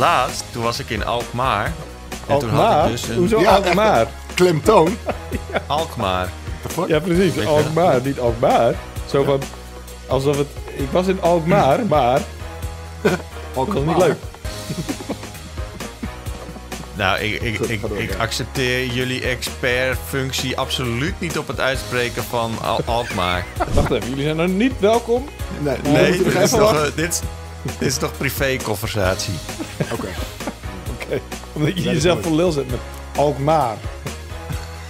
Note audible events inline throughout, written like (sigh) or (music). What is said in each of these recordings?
laatst, toen was ik in Alkmaar. En Toen had ik dus een... Hoezo Alkmaar? Klemtoon? (laughs) Alkmaar. Ja, precies. Alkmaar, niet Alkmaar. Zo van, alsof het... Ik was in Alkmaar, (laughs) maar... Alkmaar. niet leuk. (laughs) Nou, ik, ik, ik, accepteer jullie expertfunctie absoluut niet op het uitspreken van Alkmaar. Wacht even, jullie zijn er niet welkom. Nee, nee dit, is dit, dit (laughs) is toch privé-conversatie? Oké. Oké. Omdat je jezelf voor lul zet met Alkmaar.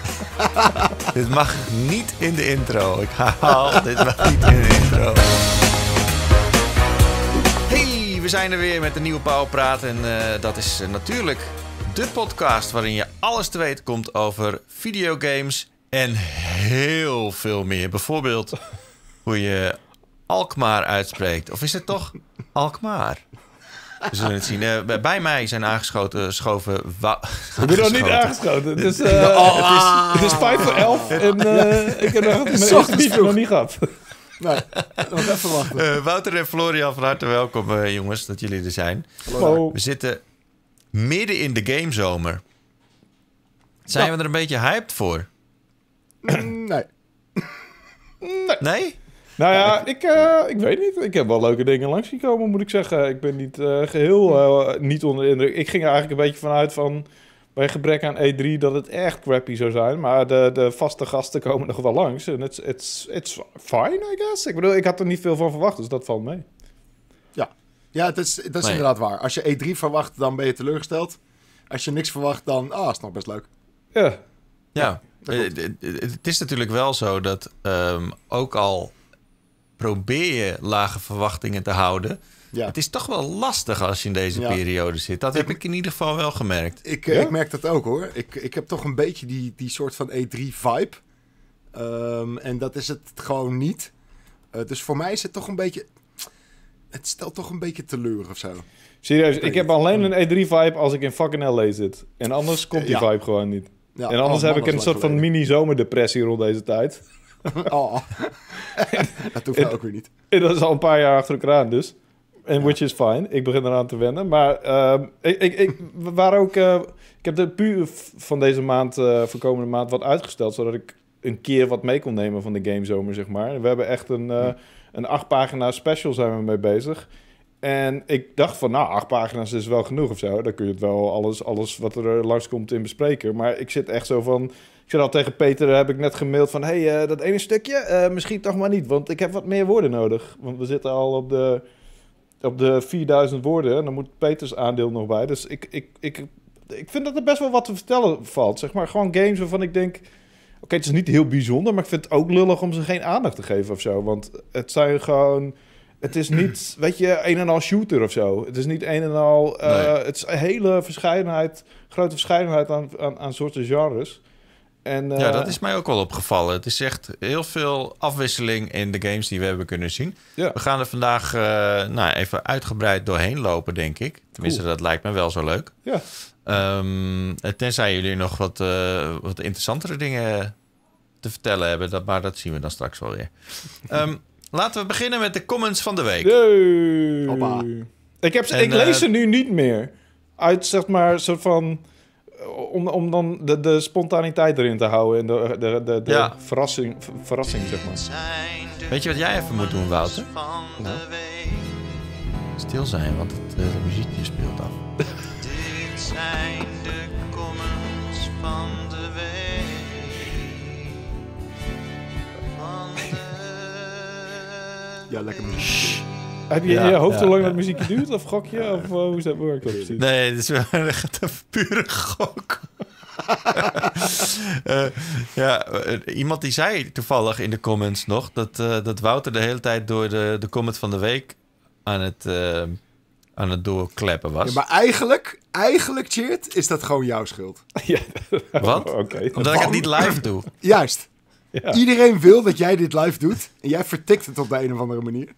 (laughs) dit mag niet in de intro. Ik haal, (laughs) dit mag niet in de intro. Hey, we zijn er weer met de nieuwe Pauwpraat. En eh, dat is eh, natuurlijk de podcast waarin je alles te weten komt over videogames en heel veel meer. Bijvoorbeeld hoe je Alkmaar uitspreekt. Of is het toch Alkmaar? We zullen het zien. Eh, bij mij zijn aangeschoten schoven... Ik ben nog niet aangeschoten. Het is, uh, (laughs) het is, 5 voor 11 en eh, ik heb nog (laughs) mijn niet gehad. Nee, nog even wachten. Wouter en Florian, van harte welkom jongens, dat jullie er zijn. Hallo. We zitten midden in de gamezomer. Zijn we er een beetje hyped voor? Mm, nee? nee? Nou ja, ik, eh, ik weet niet. Ik heb wel leuke dingen langs zien komen, moet ik zeggen. Ik ben niet uh, geheel eh, niet onder de indruk. Ik ging er eigenlijk een beetje vanuit van bij gebrek aan E3 dat het echt crappy zou zijn. Maar de, de vaste gasten komen nog wel langs. En it's, it's, it's fine, I guess. Ik bedoel, ik had er niet veel van verwacht, dus dat valt mee. Ja, ja dat is, dat is inderdaad waar. Als je E3 verwacht, dan ben je teleurgesteld. Als je niks verwacht, dan ah, is nog best leuk. Ja. Ja, het is natuurlijk wel zo dat ehm, ook al probeer je lage verwachtingen te houden. Ja. Het is toch wel lastig als je in deze periode zit. Dat heb ik, in ieder geval wel gemerkt. Ik, eh, ik merk dat ook hoor. Ik, ik heb toch een beetje die, die soort van E3-vibe. Ehm, en dat is het gewoon niet. Eh, dus voor mij is het toch een beetje. Het stelt toch een beetje teleur of zo. Serieus, ik heb alleen een E3-vibe als ik in fucking LA zit. En anders komt die vibe gewoon niet. en anders heb ik een soort van mini-zomerdepressie rond deze tijd. (laughs) oh. (laughs) dat ook weer niet. En dat is al een paar jaar achter elkaar aan, dus. En which is fine. Ik begin eraan te wennen. Maar ehm, ik, ik, ik, waar ook, eh, ik heb de puur van deze maand, uh, eh, voor komende maand, wat uitgesteld. Zodat ik een keer wat mee kon nemen van de gamezomer, zeg maar. We hebben echt een, eh, een acht pagina special zijn we mee bezig. En ik dacht van, nou, acht pagina's is wel genoeg of zo. Dan kun je het wel alles, alles wat er langskomt in bespreken. Maar ik zit echt zo van... Ik zei al tegen Peter, eh, heb ik net gemaild van... hey, eh, dat ene stukje, eh, misschien toch maar niet. Want ik heb wat meer woorden nodig. Want we zitten al op de, op de 4000 woorden. En dan moet Peters aandeel nog bij. Dus ik, ik, ik, ik vind dat er best wel wat te vertellen valt. Zeg maar gewoon games waarvan ik denk... Oké, het is niet heel bijzonder, maar ik vind het ook lullig om ze geen aandacht te geven of zo. Want het zijn gewoon... Het is niet, (clears throat) weet je, een en al shooter of zo. Het is niet een en al... Het is een hele verscheidenheid, grote verscheidenheid aan, aan, aan soorten genres. En, ja, dat eh, is mij ook wel opgevallen. Het is echt heel veel afwisseling in de games die we hebben kunnen zien. We gaan er vandaag eh, nou, even uitgebreid doorheen lopen, denk ik. Tenminste, dat lijkt me wel zo leuk. Ja. Ehm, eh, tenzij jullie nog wat, wat interessantere dingen te vertellen hebben. Dat, maar dat zien we dan straks wel weer. (laughs) Ehm, laten we beginnen met de comments van de week. Ik, heb ze, ik lees ze nu niet meer. Uit, zeg maar, zo van om, om dan de, de spontaniteit erin te houden en de, de, de, de verrassing, verrassing, zeg maar. Weet je wat jij even moet doen, Wouter? Ja. Stil zijn, want het, eh, de muziekje speelt af. Dit zijn de comments van de week. Van de Ja, lekker muziek. Heb je je hoofd al lang dat muziekje duurt? Of gok je? Of eh, hoe is dat werkt dat Nee, het is wel (laughs) echt een pure gok. (laughs) Eh, ja, eh, iemand die zei toevallig in de comments nog... dat, dat Wouter de hele tijd door de, de comment van de week aan het... aan het doorkleppen was. Ja, maar eigenlijk, eigenlijk, Cheert, is dat gewoon jouw schuld. (laughs) Wat? Omdat ik het niet live doe. Juist. Ja. Iedereen wil dat jij dit live doet. En jij vertikt het op de een of andere manier.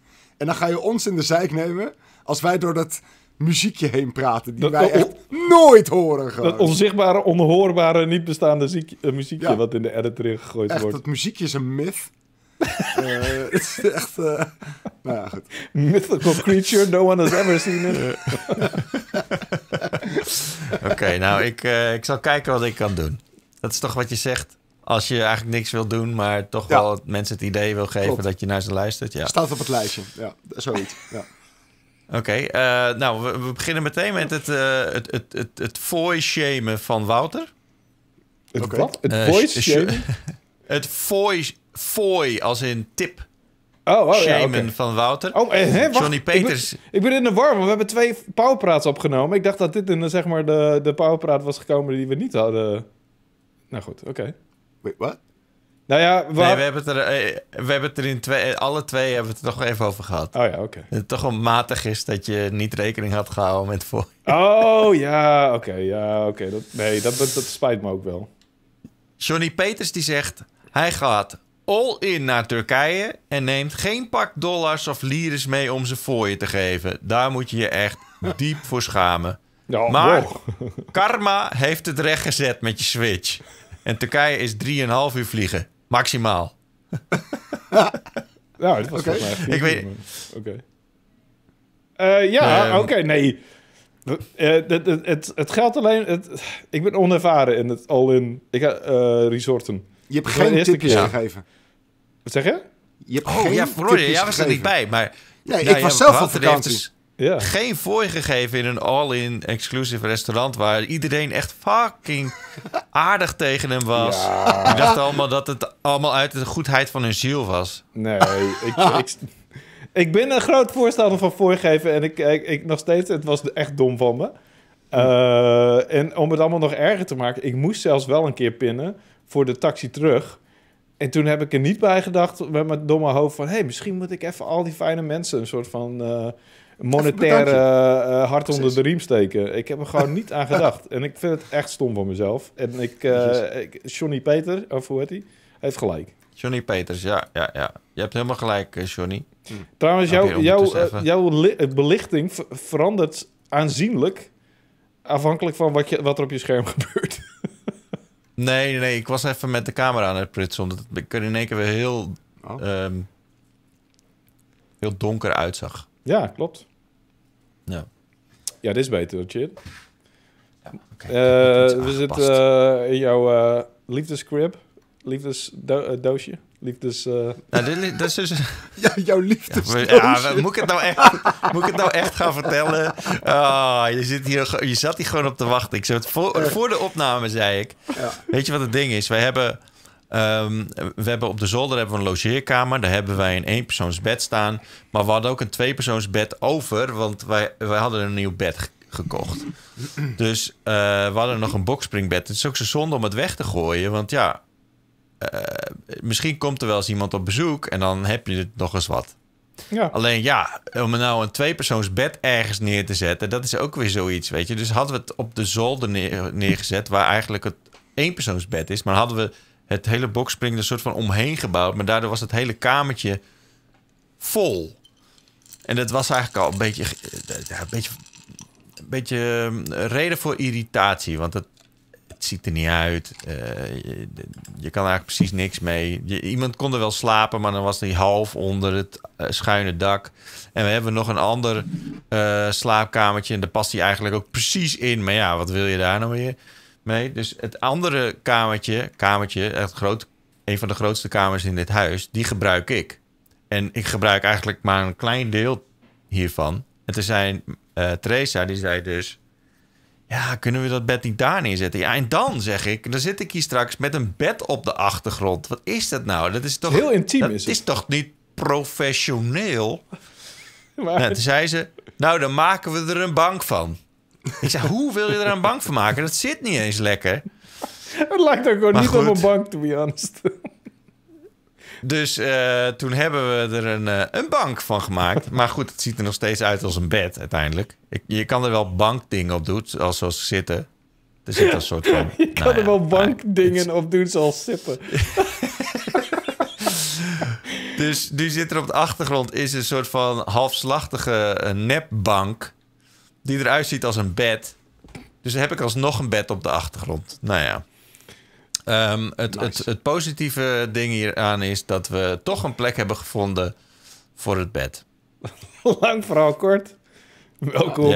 En dan ga je ons in de zeik nemen als wij door dat muziekje heen praten. Die wij nooit horen gewoon. Dat onzichtbare, onhoorbare, niet bestaande ziek, eh, muziekje wat in de edit erin gegooid wordt. dat muziekje is een myth. (laughs) Eh, (laughs) het is echt... Uh, nou ja, goed. Mythical creature no one has ever seen it. (laughs) Oké, okay, nou, ik, ik zal kijken wat ik kan doen. Dat is toch wat je zegt? Als je eigenlijk niks wil doen, maar toch wel mensen het idee wil geven dat je naar ze luistert. Ja. Staat op het lijstje, ja, zoiets. Ja. Oké, eh, nou, we, we, beginnen meteen met het, uh, het, het, het, het voice shamen van Wouter. Het wat? Het eh, voice shamen het fooi, voy, als in tip. Oh, oh ja, van Wouter. Oh, eh, hè, Johnny Peters. Ik ben, in de war, want we hebben twee pauwpraats opgenomen. Ik dacht dat dit in zeg maar, de, de pauwpraat was gekomen die we niet hadden. Nou goed, oké. Wait, what? Nou ja, we hebben het er, eh, we hebben er in twee, eh, alle twee hebben we het er toch even over gehad. Oh ja, oké. het toch wel matig is dat je niet rekening had gehouden met voor. Oh ja, oké, ja, oké. nee, dat, dat, spijt me ook wel. Johnny Peters die zegt, hij gaat all in naar Turkije en neemt geen pak dollars of liris mee om ze voor je te geven. Daar moet je je echt (laughs) diep voor schamen. maar (laughs) karma heeft het recht gezet met je switch. En Turkije is 3,5 uur vliegen. Maximaal. (laughs) nou, dat was okay. Ik weet... Okay. Eh, ja, ehm. oké, nee. het, eh, het, het, geldt alleen... ik ben onervaren in het all-in uh, eh, resorten. Je hebt geen tipjes gegeven. Wat zeg je? je hebt oh, geen ja, Florida. Ja, was er niet bij, maar... Nee, ik was ja, zelf op vakantie. Ja. Geen voorgegeven in een all-in exclusive restaurant waar iedereen echt fucking (laughs) aardig tegen hem was. Ja. Die dachten allemaal dat het allemaal uit de goedheid van hun ziel was. Nee, ik, ik, ik ben een groot voorstander van voorgeven en ik, ik, nog steeds, het was echt dom van me. Eh, en om het allemaal nog erger te maken, ik moest zelfs wel een keer pinnen voor de taxi terug. En toen heb ik er niet bij gedacht met mijn domme hoofd van... hé, hey, misschien moet ik even al die fijne mensen een soort van... Eh, monetaire uh, onder de riem steken. Ik heb er gewoon niet aan gedacht. En ik vind het echt stom van mezelf. En ik, uh, Johnny Peter, of hoe heet hij, heeft gelijk. Johnny Peters, ja, ja, ja. Je hebt helemaal gelijk, Johnny. Hm. Trouwens, jouw jou, jouw belichting verandert aanzienlijk afhankelijk van wat, je, wat er op je scherm (laughs) gebeurt. nee, nee, ik was even met de camera aan het pritsen. Omdat ik er in één keer weer heel, oh. ehm, heel donker uitzag. Ja, klopt. Ja. Ja, dit is beter dat shit. Eh, we zitten eh, in jouw uh, liefdescrib, liefdesdoosje, liefdes... Nou, dit, is dus... (laughs) ja, jouw liefdesdoosje. Ja, moet, ik het nou echt, moet ik het nou echt gaan vertellen? Oh, je, zit hier, je zat hier gewoon op te wachten. Ik zei voor, voor de opname zei ik, weet je wat het ding is? Wij hebben Ehm, we hebben op de zolder hebben we een logeerkamer. Daar hebben wij een eenpersoonsbed staan. Maar we hadden ook een tweepersoonsbed over, want wij, wij hadden een nieuw bed gekocht. Dus eh, we hadden nog een bokspringbed. Het is ook zo zonde om het weg te gooien. Want ja, eh, misschien komt er wel eens iemand op bezoek en dan heb je het nog eens wat. Ja. Alleen ja, om nou een tweepersoonsbed ergens neer te zetten, dat is ook weer zoiets, weet je. Dus hadden we het op de zolder neer, neergezet, waar eigenlijk het eenpersoonsbed is, maar hadden we het hele boxspring er soort van omheen gebouwd. Maar daardoor was het hele kamertje vol. En dat was eigenlijk al een beetje, eh, een beetje, een beetje eh, reden voor irritatie. Want het, ziet er niet uit. Eh, je, kan eigenlijk precies niks mee. iemand kon er wel slapen, maar dan was hij half onder het schuine dak. En we hebben nog een ander slaapkamertje. En daar past hij eigenlijk ook precies in. Maar ja, wat wil je daar nou weer? mee. Dus het andere kamertje, kamertje echt groot, een van de grootste kamers in dit huis, die gebruik ik. En ik gebruik eigenlijk maar een klein deel hiervan. En toen zei uh, Teresa, die zei dus... Ja, kunnen we dat bed niet daar neerzetten? Ja, en dan zeg ik, dan zit ik hier straks met een bed op de achtergrond. Wat is dat nou? Dat is toch... Heel intiem dat is, is toch niet professioneel? (laughs) Maar... Nou, toen zei ze, nou dan maken we er een bank van. Ik zei, hoe wil je er een bank van maken? Dat zit niet eens lekker. Het lijkt ook gewoon niet op een bank, to be honest. Dus eh, toen hebben we er een, eh, een bank van gemaakt. Maar goed, het ziet er nog steeds uit als een bed uiteindelijk. je kan er wel bankdingen op doen, zoals, zoals zitten. Er zit een soort van... (laughs) Je kan ja, nou er wel bankdingen op doen, zoals zitten. (laughs) dus nu zit er op de achtergrond is een soort van halfslachtige eh, nepbank... Die eruit ziet als een bed. Dus heb ik alsnog een bed op de achtergrond. Nou ja. Ehm, het, het, het positieve ding hieraan is dat we toch een plek hebben gevonden voor het bed. (laughs) Lang vooral kort. Welkom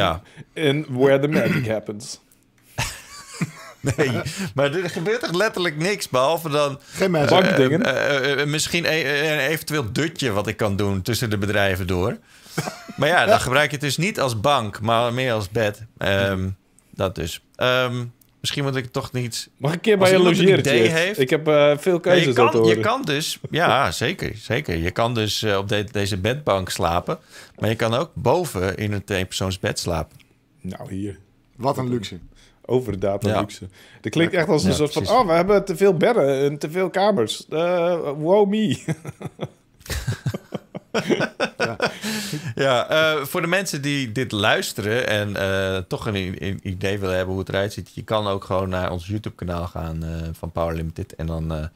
in Where the Magic Happens. (laughs) Nee, maar er gebeurt echt letterlijk niks. Behalve dan. Geen mensen. Eh, uh, eh, eh, misschien e- een, eventueel dutje wat ik kan doen tussen de bedrijven door. (laughs) maar ja, dan gebruik je het dus niet als bank, maar meer als bed. Ehm, dat dus. Ehm, misschien moet ik het toch niet... Mag ik een keer bij je logeren, Ik heb eh, veel keuzes ja, je, kan, je kan dus... Ja, zeker, zeker. Je kan dus eh, op deze bedbank slapen. Maar je kan ook boven in een eenpersoonsbed slapen. Nou, hier. Wat een luxe overdaad de luxe. Dat klinkt echt als een soort van... oh, we hebben te veel bedden en te veel kamers. Eh, wow me. (laughs) (laughs) ja, ja eh, voor de mensen die dit luisteren en eh, toch een, idee willen hebben hoe het eruit ziet, je kan ook gewoon naar ons YouTube-kanaal gaan eh, van Power Limited. En dan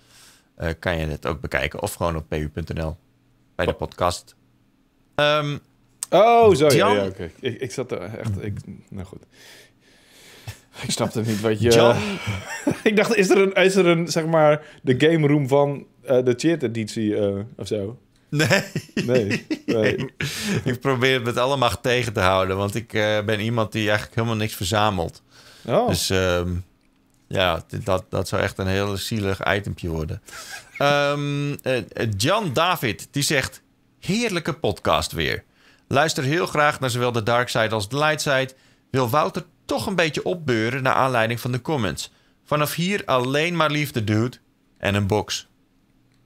kan je het ook bekijken. Of gewoon op pu.nl bij de podcast. Ehm, oh, zo. Jan... Ja, ik, ik, zat er echt. Ik, nou goed. Ik snapte niet wat je. (laughs) ik dacht, is er een, is er een zeg maar, de game room van de chat editie of zo? Nee. Nee, nee. (laughs) ik probeer het met alle macht tegen te houden, want ik eh, ben iemand die eigenlijk helemaal niks verzamelt. Oh. Dus ehm, ja, dat, dat zou echt een heel zielig itempje worden. (laughs) Ehm, eh, Jan David, die zegt... Heerlijke podcast weer. Luister heel graag naar zowel de dark side als de light side. Wil Wouter toch een beetje opbeuren naar aanleiding van de comments. Vanaf hier alleen maar liefde, dude. En een box.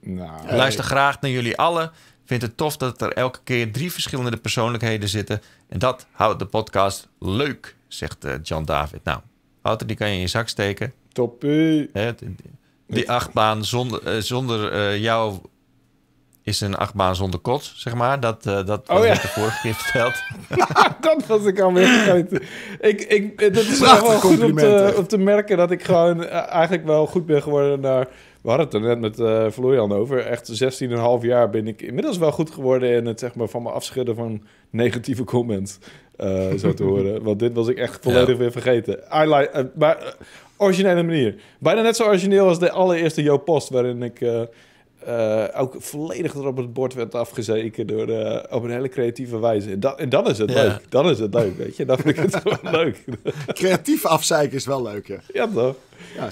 Nou, Luister graag naar jullie allen. Vind het tof dat er elke keer drie verschillende persoonlijkheden zitten. En dat houdt de podcast leuk, zegt eh, John David. Nou, Wouter, die kan je in je zak steken. Toppie. Die achtbaan zonder, eh, zonder eh, jou is een achtbaan zonder kot, zeg maar. Dat, uh, dat oh, ja. de vorige keer verteld. (laughs) dat was ik alweer vergeten. Ik, ik, dat is wel goed om te, te, merken dat ik gewoon eigenlijk wel goed ben geworden naar we hadden het er net met uh, Florian over. Echt 16,5 jaar ben ik inmiddels wel goed geworden in het zeg maar, van me afschudden van negatieve comments. Eh, zo te (laughs) horen. Want dit was ik echt volledig weer vergeten. I like, eh, maar originele manier. Bijna net zo origineel als de allereerste Jo Post, waarin ik eh, ook volledig erop het bord werd afgezeken door, eh, op een hele creatieve wijze. En, en dan is het leuk. Dan is het leuk, weet je. Dan vind ik het gewoon (laughs) leuk. Creatief afzeiken is wel leuk, ja. Ja, toch?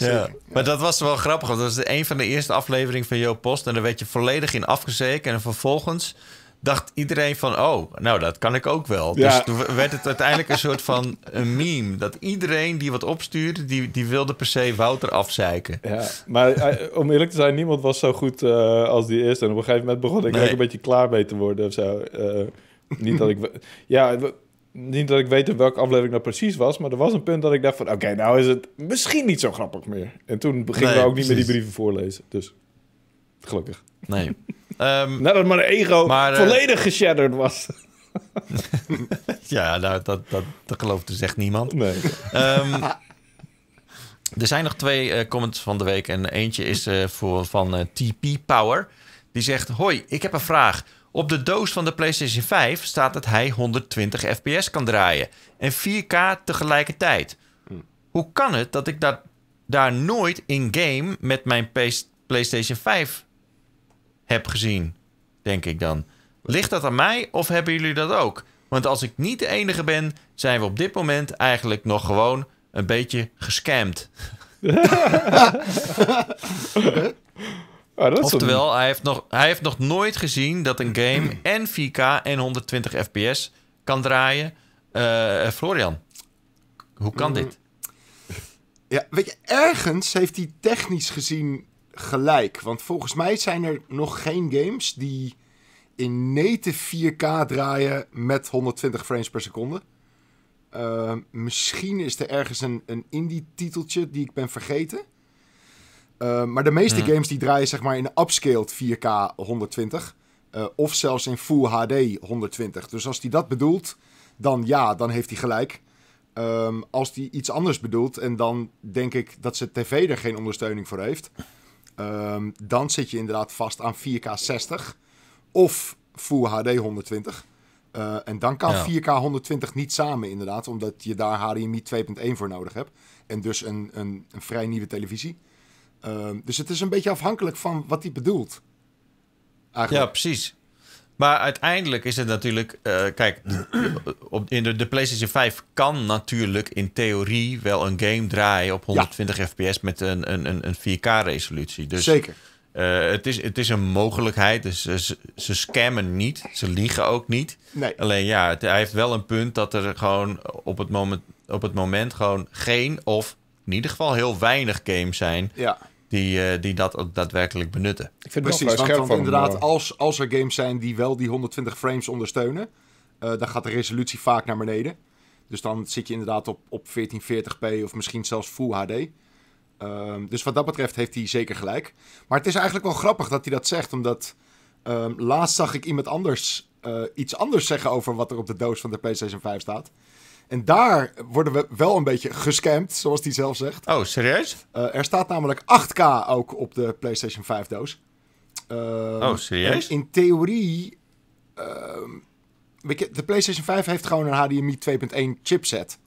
Ja, Maar dat was wel grappig. Want dat was een van de eerste afleveringen van jouw Post. En daar werd je volledig in afgezeken. En vervolgens dacht iedereen van, oh, nou dat kan ik ook wel. Dus toen werd het uiteindelijk een soort van een meme. Dat iedereen die wat opstuurde, die, die wilde per se Wouter afzeiken. Ja, maar eh, om eerlijk te zijn, niemand was zo goed eh, als die eerste. En op een gegeven moment begon ik nee. een beetje klaar mee te worden ofzo eh, niet dat ik... ja, niet dat ik weet welke aflevering dat precies was, maar er was een punt dat ik dacht van... oké, nou is het misschien niet zo grappig meer. En toen gingen nee, we ook niet meer die brieven voorlezen, dus gelukkig. Nee, Um, ehm, Nadat nou, mijn ego maar, eh, volledig geshatterd was. (laughs) ja, nou, dat, dat, dat gelooft dus echt niemand. Nee. Ehm, er zijn nog twee eh, comments van de week. En eentje is eh, voor, van TP Power. Die zegt: Hoi, ik heb een vraag. Op de doos van de PlayStation 5 staat dat hij 120 FPS kan draaien en 4K tegelijkertijd. Hoe kan het dat ik dat, daar nooit in-game met mijn PlayStation 5 heb gezien. Denk ik dan. Ligt dat aan mij of hebben jullie dat ook? Want als ik niet de enige ben, zijn we op dit moment eigenlijk nog gewoon een beetje gescamd. ah, Oftewel, hij, heeft nog, hij heeft nog nooit gezien dat een game en 4K en 120 fps kan draaien. Eh, Florian, hoe kan mm. dit? Ja, weet je, ergens heeft hij technisch gezien gelijk. Want volgens mij zijn er nog geen games die in native 4K draaien met 120 frames per seconde. Ehm, misschien is er ergens een, een indie-titeltje die ik ben vergeten. Ehm, maar de meeste hmm. games die draaien zeg maar in upscaled 4K 120. Eh, of zelfs in Full HD 120. Dus als hij dat bedoelt, dan ja, dan heeft hij gelijk. Ehm, als hij iets anders bedoelt, en dan denk ik dat ze tv er geen ondersteuning voor heeft. Ehm, dan zit je inderdaad vast aan 4K 60 of Full HD 120. Eh, en dan kan 4K 120 niet samen, inderdaad, omdat je daar HDMI 2.1 voor nodig hebt. En dus een, een, een vrij nieuwe televisie. Ehm, dus het is een beetje afhankelijk van wat hij bedoelt. Eigenlijk. Ja, precies. Maar uiteindelijk is het natuurlijk. Eh, kijk, op, in de, PlayStation 5 kan natuurlijk in theorie wel een game draaien op 120 fps met een, een, een 4K-resolutie. Dus, Zeker. Eh, het, is, het is een mogelijkheid. Dus ze, ze scammen niet. Ze liegen ook niet. Nee. Alleen ja, het, hij heeft wel een punt dat er gewoon op het moment, op het moment gewoon geen of in ieder geval heel weinig games zijn. Ja die, eh, die dat ook daadwerkelijk benutten. Ik vind Precies, het wel want, inderdaad, eh, als, als er games zijn die wel die 120 frames ondersteunen, eh, dan gaat de resolutie vaak naar beneden. Dus dan zit je inderdaad op, op 1440p of misschien zelfs Full HD. Ehm, dus wat dat betreft heeft hij zeker gelijk. Maar het is eigenlijk wel grappig dat hij dat zegt, omdat ehm, laatst zag ik iemand anders iets anders zeggen over wat er op de doos van de ps 5 staat. En daar worden we wel een beetje gescamd, zoals hij zelf zegt. Oh, serieus? Eh, er staat namelijk 8K ook op de PlayStation 5 doos. Ehm, oh, serieus? In theorie... Ehm, je, de PlayStation 5 heeft gewoon een HDMI 2.1 chipset.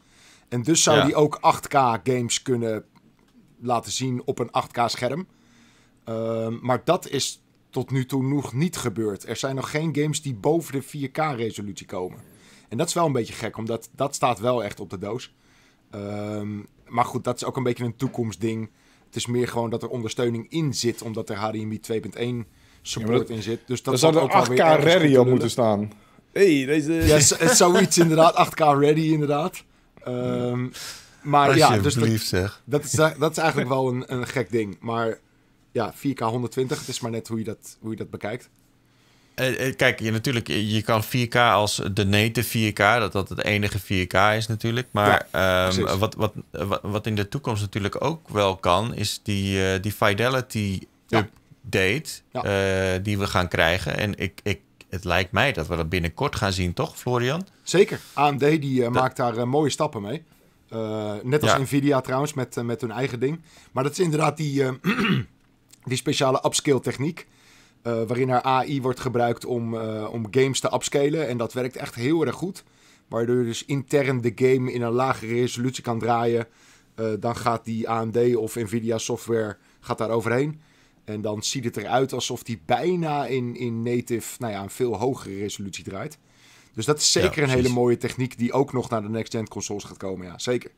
En dus zou die ook 8K games kunnen laten zien op een 8K scherm. Ehm, maar dat is tot nu toe nog niet gebeurd. Er zijn nog geen games die boven de 4K resolutie komen. En dat is wel een beetje gek, omdat dat staat wel echt op de doos. Ehm, maar goed, dat is ook een beetje een toekomstding. Het is meer gewoon dat er ondersteuning in zit, omdat er HDMI 2.1 support in zit. Dus dat zou er 8K ready op moeten staan. Hey, deze... Ja, zoiets inderdaad. 8K (laughs) ready inderdaad. Ehm, maar ja, dus dat, zeg. Dat, is, dat is eigenlijk wel een, een gek ding. Maar ja, 4K 120, het is maar net hoe je dat, hoe je dat bekijkt. Eh, eh, kijk, je, natuurlijk, je kan 4K als de native 4K, dat dat het enige 4K is natuurlijk. Maar ehm, wat, wat, wat in de toekomst natuurlijk ook wel kan, is die, eh, die fidelity update die we gaan krijgen. En ik, ik, het lijkt mij dat we dat binnenkort gaan zien, toch Florian? Zeker. AMD die maakt daar mooie stappen mee. net als Nvidia trouwens, met, met hun eigen ding. Maar dat is inderdaad die, (clears throat) die speciale upscale techniek uh, waarin haar AI wordt gebruikt om, eh, om games te upscalen. En dat werkt echt heel erg goed. Waardoor je dus intern de game in een lagere resolutie kan draaien. Eh, dan gaat die AMD of Nvidia software gaat daar overheen. En dan ziet het eruit alsof die bijna in, in native, nou ja, een veel hogere resolutie draait. Dus dat is zeker een hele mooie techniek die ook nog naar de next-gen consoles gaat komen. Ja, zeker.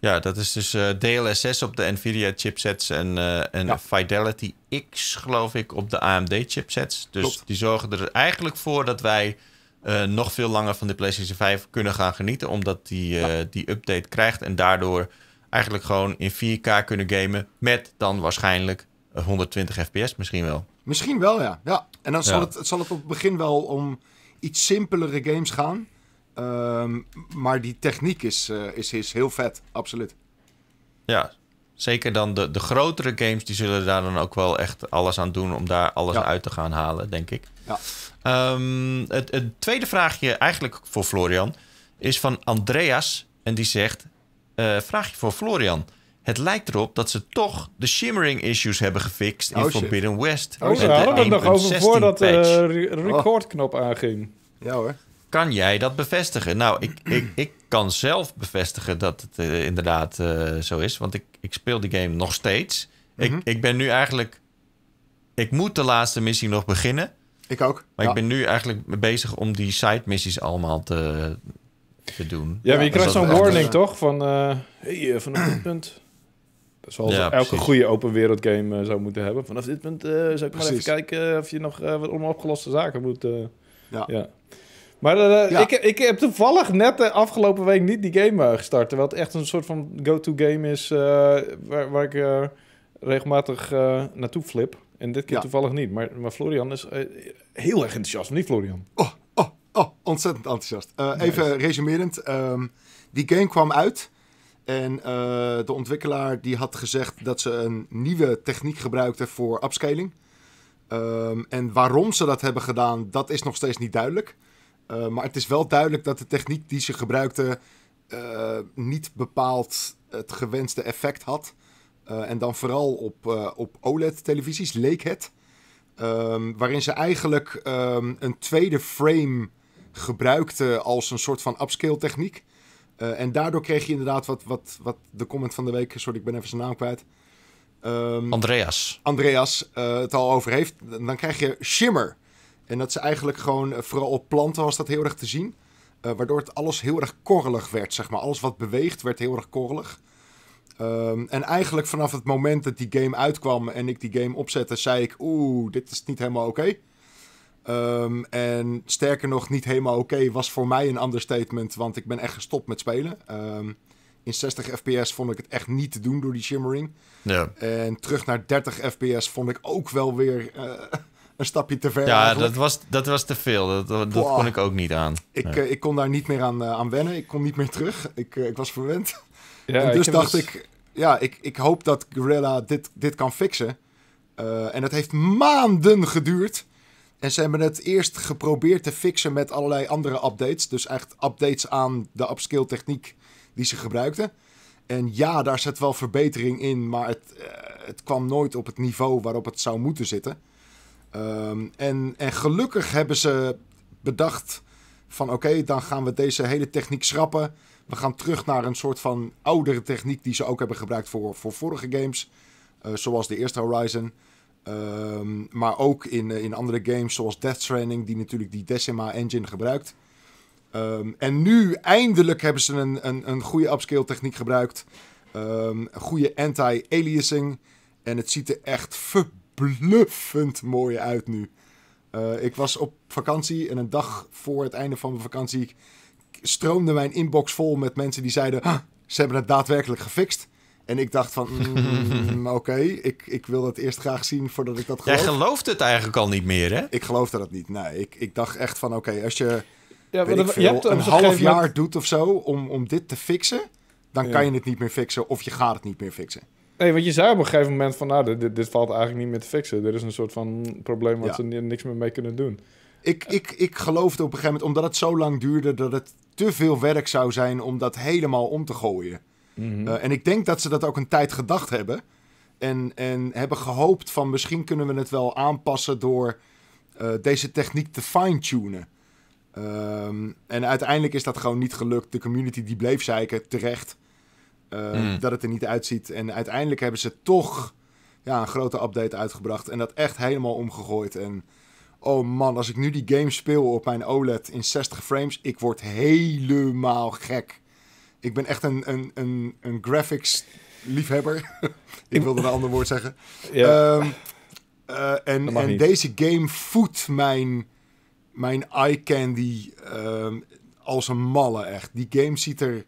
Ja, dat is dus eh, DLSS op de NVIDIA chipsets en, uh, en Fidelity X, geloof ik, op de AMD chipsets. Dus die zorgen er eigenlijk voor dat wij eh, nog veel langer van de PlayStation 5 kunnen gaan genieten. Omdat die, die update krijgt en daardoor eigenlijk gewoon in 4K kunnen gamen. Met dan waarschijnlijk 120 fps misschien wel. Misschien wel, ja. ja. En dan zal, het, zal het op het begin wel om iets simpelere games gaan. Ehm, maar die techniek is, eh, is, is heel vet, absoluut. Ja, zeker dan de, de grotere games, die zullen daar dan ook wel echt alles aan doen om daar alles uit te gaan halen, denk ik. Ja. Ehm, het, tweede vraagje, eigenlijk voor Florian, is van Andreas. En die zegt: uh, Vraagje voor Florian. Het lijkt erop dat ze toch de shimmering issues hebben gefixt in oh, Forbidden West. Oh, ze hadden het nog over voordat de uh, recordknop aanging. Ja hoor. Kan jij dat bevestigen? Nou, ik, ik, ik kan zelf bevestigen dat het eh, inderdaad eh, zo is. Want ik, ik speel die game nog steeds. ik, mhm. ik ben nu eigenlijk. Ik moet de laatste missie nog beginnen. Ik ook. Maar ja. ik ben nu eigenlijk bezig om die side missies allemaal te, te doen. Ja, maar je krijgt dus zo'n warning toch? Van, uh, hey, vanaf dit punt. Zoals elke goede open wereld game zou moeten hebben. Vanaf dit punt zou ik maar even kijken of je nog wat onopgeloste zaken moet... Ja. ja. Maar eh, eh, ik, ik heb toevallig net de afgelopen week niet die game eh, gestart. Terwijl het echt een soort van go-to game is waar, waar, ik regelmatig naartoe flip. En dit keer toevallig niet. Maar, maar Florian is heel erg enthousiast, niet Florian? Oh, oh, oh ontzettend enthousiast. Even resumerend. Ehm, die game kwam uit. En de ontwikkelaar die had gezegd dat ze een nieuwe techniek gebruikten voor upscaling. Ehm, en waarom ze dat hebben gedaan, dat is nog steeds niet duidelijk. Eh, maar het is wel duidelijk dat de techniek die ze gebruikte eh, niet bepaald het gewenste effect had. Eh, en dan vooral op, op OLED-televisies leek het. Ehm, waarin ze eigenlijk ehm, een tweede frame gebruikte als een soort van upscale techniek. en daardoor kreeg je inderdaad wat, wat, wat de comment van de week, sorry ik ben even zijn naam kwijt. Ehm, Andreas. Andreas het al over heeft. Dan krijg je shimmer. En dat ze eigenlijk gewoon, eh, vooral op planten was dat heel erg te zien. Eh, waardoor het alles heel erg korrelig werd, zeg maar. Alles wat beweegt werd heel erg korrelig. Ehm, en eigenlijk vanaf het moment dat die game uitkwam en ik die game opzette, zei ik: Oeh, dit is niet helemaal oké. Ehm, en sterker nog, niet helemaal oké was voor mij een understatement, want ik ben echt gestopt met spelen. Ehm, in 60 fps vond ik het echt niet te doen door die shimmering. Ja. En terug naar 30 fps vond ik ook wel weer. Eh, een stapje te ver. Ja, dat was, dat was te veel. Dat, kon ik ook niet aan. Ik, eh, ik kon daar niet meer aan, eh, aan wennen. Ik kon niet meer terug. Ik, eh, ik was verwend. (laughs) Ja, dus dacht dus- ik, ja, ik, ik hoop dat Gorilla dit, dit kan fixen. en dat heeft maanden geduurd. En ze hebben het eerst geprobeerd te fixen met allerlei andere updates. Dus echt updates aan de upscale techniek die ze gebruikten. En ja, daar zit wel verbetering in, maar het, het kwam nooit op het niveau waarop het zou moeten zitten. Ehm, en, en gelukkig hebben ze bedacht van oké, dan gaan we deze hele techniek schrappen. We gaan terug naar een soort van oudere techniek die ze ook hebben gebruikt voor, voor vorige games. Eh, zoals de eerste Horizon. Ehm, maar ook in, eh, in andere games zoals Death Stranding, die natuurlijk die Decima engine gebruikt. Ehm, en nu eindelijk hebben ze een, een, een goede upscale techniek gebruikt. een goede anti-aliasing. En het ziet er echt Bluffend mooi uit nu. Eh, ik was op vakantie en een dag voor het einde van mijn vakantie stroomde mijn inbox vol met mensen die zeiden: ze hebben het daadwerkelijk gefixt. En ik dacht van, mm, (laughs) oké, ik, ik wil dat eerst graag zien voordat ik dat geloof. Jij gelooft het eigenlijk al niet meer, hè? Ik geloofde dat niet, nee. Ik, ik dacht echt van, oké, als je, ja, je hebt een half jaar doet of zo om, om dit te fixen... dan kan je het niet meer fixen of je gaat het niet meer fixen. Nee, want je zei op een gegeven moment van... nou, dit, valt eigenlijk niet meer te fixen. Er is een soort van probleem wat ze niks meer mee kunnen doen. Ik, ik, ik geloofde op een gegeven moment, omdat het zo lang duurde... dat het te veel werk zou zijn om dat helemaal om te gooien. Mhm. Eh, en ik denk dat ze dat ook een tijd gedacht hebben. En, en hebben gehoopt van misschien kunnen we het wel aanpassen door eh, deze techniek te fine-tunen. Ehm, en uiteindelijk is dat gewoon niet gelukt. De community die bleef zeiken, terecht. Eh, mm. Dat het er niet uitziet. En uiteindelijk hebben ze toch ja, een grote update uitgebracht. En dat echt helemaal omgegooid. En oh man, als ik nu die game speel op mijn OLED in 60 frames, ik word helemaal gek. Ik ben echt een, een, een, een graphics liefhebber. (laughs) ik wilde een ander woord zeggen. (laughs) Ehm, eh, en, en deze game voedt mijn, mijn eye candy ehm, als een malle echt. Die game ziet er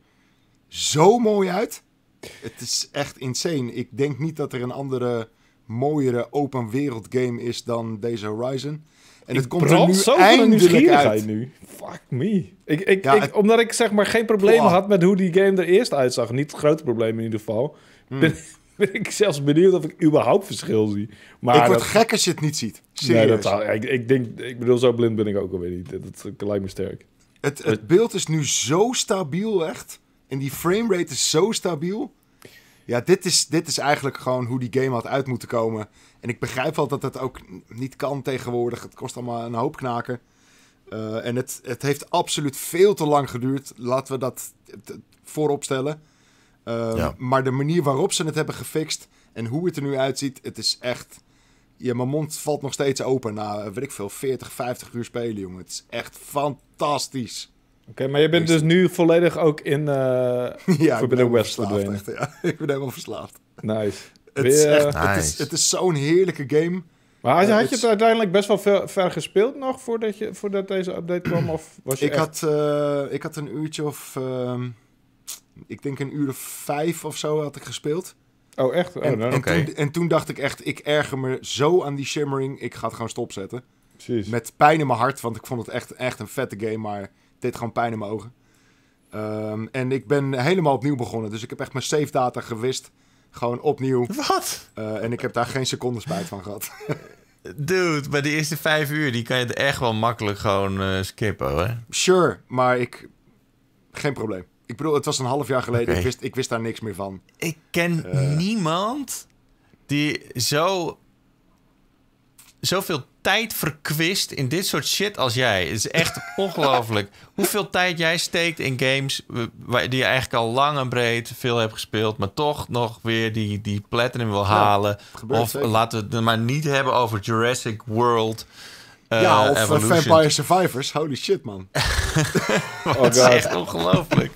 zo mooi uit. Het is echt insane. Ik denk niet dat er een andere mooiere open wereld game is dan deze Horizon. En het komt er nu zo eindelijk uit. nu. Fuck me. Ik, ik, Omdat ik zeg maar geen problemen had met hoe die game er eerst uitzag. Niet grote problemen in ieder geval. Hmm. (laughs) Ben, ik zelfs benieuwd of ik überhaupt verschil zie. Maar ik word gek als je het niet ziet. Serieus. Nee, dat, ik, ik, denk, ik bedoel, zo blind ben ik ook alweer niet. Dat, dat lijkt me sterk. het beeld is nu zo stabiel echt. En die framerate is zo stabiel. Ja, dit is, dit is eigenlijk gewoon hoe die game had uit moeten komen. En ik begrijp wel dat dat ook niet kan tegenwoordig. Het kost allemaal een hoop knaken. Eh, en het, het heeft absoluut veel te lang geduurd. Laten we dat voorop stellen. Eh, maar de manier waarop ze het hebben gefixt en hoe het er nu uitziet, het is echt. Ja, mijn mond valt nog steeds open na, eh, weet ik veel, 40, 50 uur spelen, jongen. Het is echt fantastisch. Oké, maar je bent dus nu volledig ook in eh, (laughs) ja, ik West verdwenen. Echt, ja. (laughs) ik ben helemaal verslaafd. Nice. het, is echt, nice. het is, het is zo'n heerlijke game. Maar had, je, eh, had je het uiteindelijk best wel ver, ver, gespeeld nog voordat, je, voordat deze update kwam? Of was je ik, had, eh, ik had een uurtje of... Ehm, ik denk een uur of vijf of zo had ik gespeeld. Oh, echt? Oh, en, nou. toen, en, toen, dacht ik echt, ik erger me zo aan die shimmering. Ik ga het gewoon stopzetten. Precies. Met pijn in mijn hart, want ik vond het echt, echt een vette game. Maar deed gewoon pijn in mijn ogen. Ehm, en ik ben helemaal opnieuw begonnen. Dus ik heb echt mijn save data gewist. Gewoon opnieuw. Wat? Eh, en ik heb daar geen seconde spijt van gehad. (laughs) Dude, bij de eerste vijf uur die kan je het echt wel makkelijk gewoon eh, skippen hoor. Sure, maar ik. Geen probleem. Ik bedoel, het was een half jaar geleden. Ik, wist, ik wist daar niks meer van. Ik ken eh. niemand die zo zoveel tijd verkwist in dit soort shit als jij. is echt (laughs) ongelooflijk hoeveel tijd jij steekt in games eh, waar, die je eigenlijk al lang en breed veel hebt gespeeld, maar toch nog weer die, die platinum wil nou, halen. of zeker. laten we het maar niet hebben over Jurassic World. Eh, ja, of eh, Vampire Survivors. Holy shit, man. (laughs) oh dat is echt ongelooflijk.